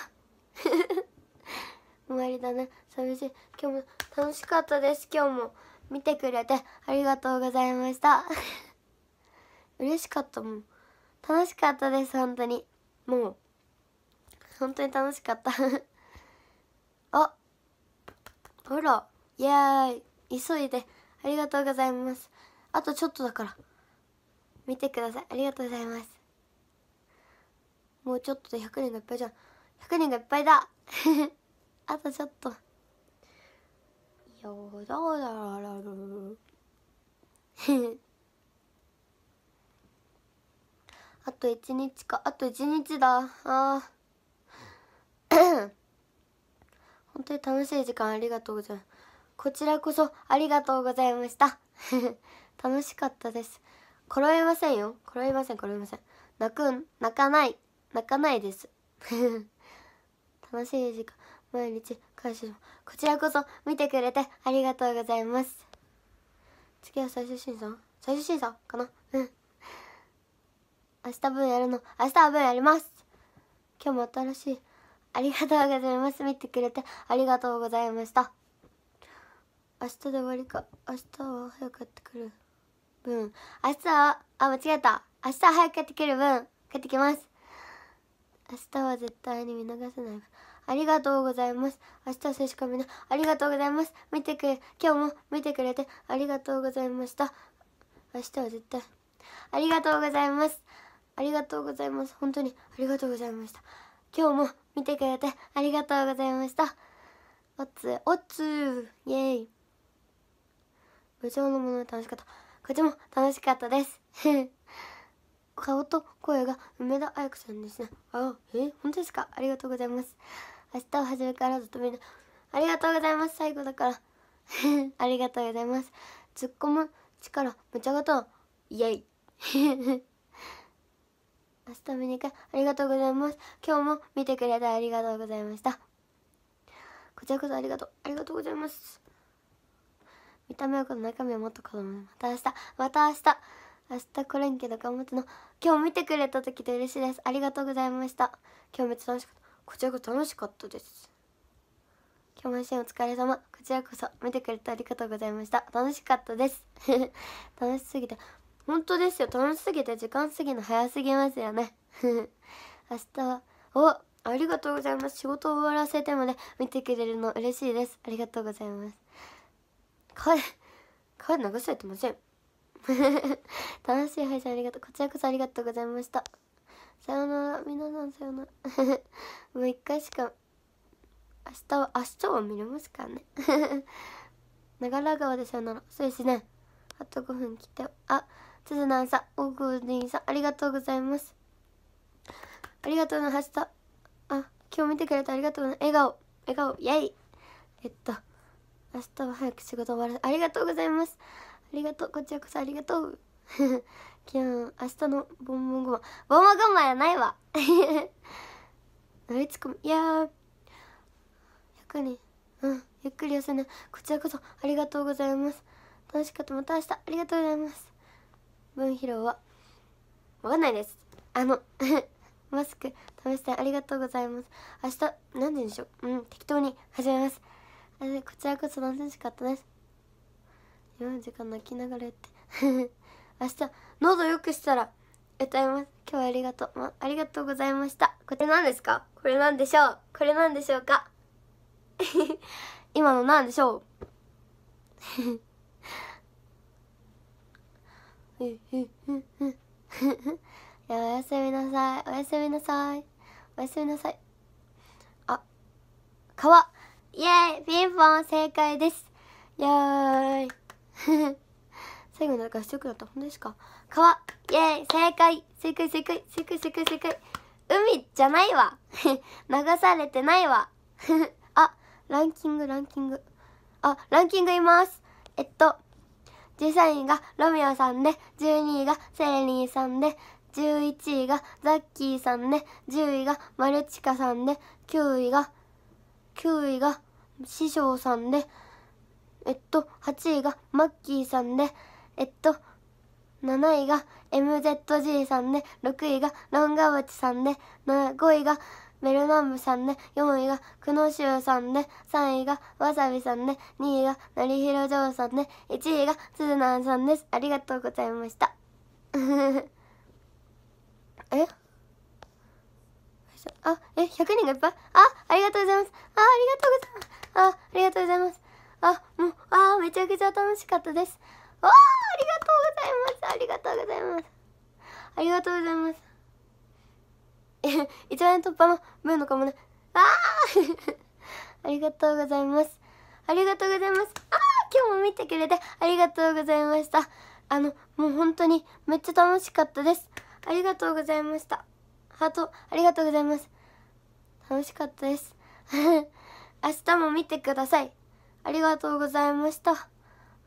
終わりだね。寂しい。今日も楽しかったです。今日も見てくれてありがとうございました。嬉しかったもん。楽しかったです。本当に。もう。本当に楽しかった あ。ほら。イエーイ。急いでありがとうございますあとちょっとだから見てくださいありがとうございますもうちょっとで100人がいっぱいじゃん100人がいっぱいだ あとちょっとよだららららあと1日かあと1日だあ 本当に楽しい時間ありがとうございますこちらこそありがとうございました 楽しかったです転えませんよ転えません転えません泣くん泣かない泣かないです 楽しい時間毎日感謝こちらこそ見てくれてありがとうございます次は最終審査最終審査かなうん明日分やるの明日は分やります今日も新しいありがとうございます見てくれてありがとうございました明日で終わりか明日は早くやってくる分明日はあ間違えた明日は早く帰ってくる分帰ってきます明日は絶対に見逃せないありがとうございます明日は接しかみなありがとうございます見てくれ今日も見てくれてありがとうございました明日は絶対ありがとうございますありがとうございます本当にありがとうございました今日も見てくれてありがとうございましたおつおつイエーイ部長のもの楽しかったこっちも楽しかったです 顔と声が梅田彩子さんですねあえ本当ですかありがとうございます明日は始めからずっとみんなありがとうございます最後だから ありがとうございます突っ込む力むちゃごとイエイ 明日見に行くありがとうございます今日も見てくれてありがとうございましたこちらこそありがとうありがとうございます見た目はこの中身はもっと子供また明日また明日明日来れんけど頑張っての今日見てくれた時で嬉しいですありがとうございました今日めっちゃ楽しかったこちらこそ楽しかったです今日も一緒にお疲れ様こちらこそ見てくれてありがとうございました楽しかったです 楽しすぎて本当ですよ楽しすぎて時間過ぎの早すぎますよね 明日はおありがとうございます仕事を終わらせてもね見てくれるの嬉しいですありがとうございます声、声流されてません。楽しい配信ありがとう。こちらこそありがとうございました。さようなら。皆さんさようなら。もう一回しか、明日は、明日は見れますからね。長良川でさよなら。そうですね。あと5分来て。あ、つづなんさん、大久保デさん、ありがとうございます。ありがとうの明日。あ、今日見てくれてありがとうな。笑顔、笑顔、イェイ。えっと。明日は早く仕事終わらありがとうございますありがとうこちらこそありがとうきゃん明日のボンボンごまボンボンごまやないわ 乗りつくいやー100人うんゆっくり休んでこちらこそありがとうございます楽しかったまた明日ありがとうございます文披露はわかんないですあの マスク試してありがとうございます明日何時でしょううん適当に始めますえこちらこそ楽しかったです今時間泣きながらやって 明日喉よくしたら歌います今日はありがとう、ま、ありがとうございましたこれ何ですかこれ何でしょうこれ何でしょうか 今の何でしょうふふふいやおやすみなさいおやすみなさいおやすみなさいあ川イエーイピンポン正解ですイエーイ 最後なんかしてくなった本当ですか川イエーイ正解正解正解正解正解正解海じゃないわ 流されてないわ あランキングランキングあランキングいますえっと13位がロミオさんで12位がセレリーさんで11位がザッキーさんで10位がマルチカさんで9位が9位が師匠さんで、えっと、8位がマッキーさんで、えっと、7位が MZG さんで、6位がロンガバチさんで、5位がベルナンブさんで、4位が久野修さんで、3位がわさびさんで、2位がなりひろじょうさんで、1位がすずなさんです。ありがとうございました。えあ、え、100人がいっぱいあ、ありがとうございます。あ、ありがとうございます。あ、ありがとうございます。あ、もう、あ、めちゃくちゃ楽しかったです。わあ、ありがとうございます。ありがとうございます。ありがとうございます。え、一番突破の分のかもね。あー ありがとうございます。ありがとうございます。ああ、今日も見てくれてありがとうございました。あの、もう本当にめっちゃ楽しかったです。ありがとうございました。ハートありがとうございます楽しかったです 明日も見てくださいありがとうございました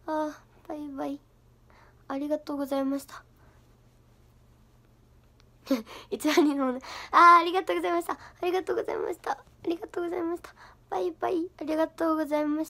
あバイバイありがとうございました 一番にのねあありがとうございましたありがとうございましたありがとうございましたバイバイありがとうございました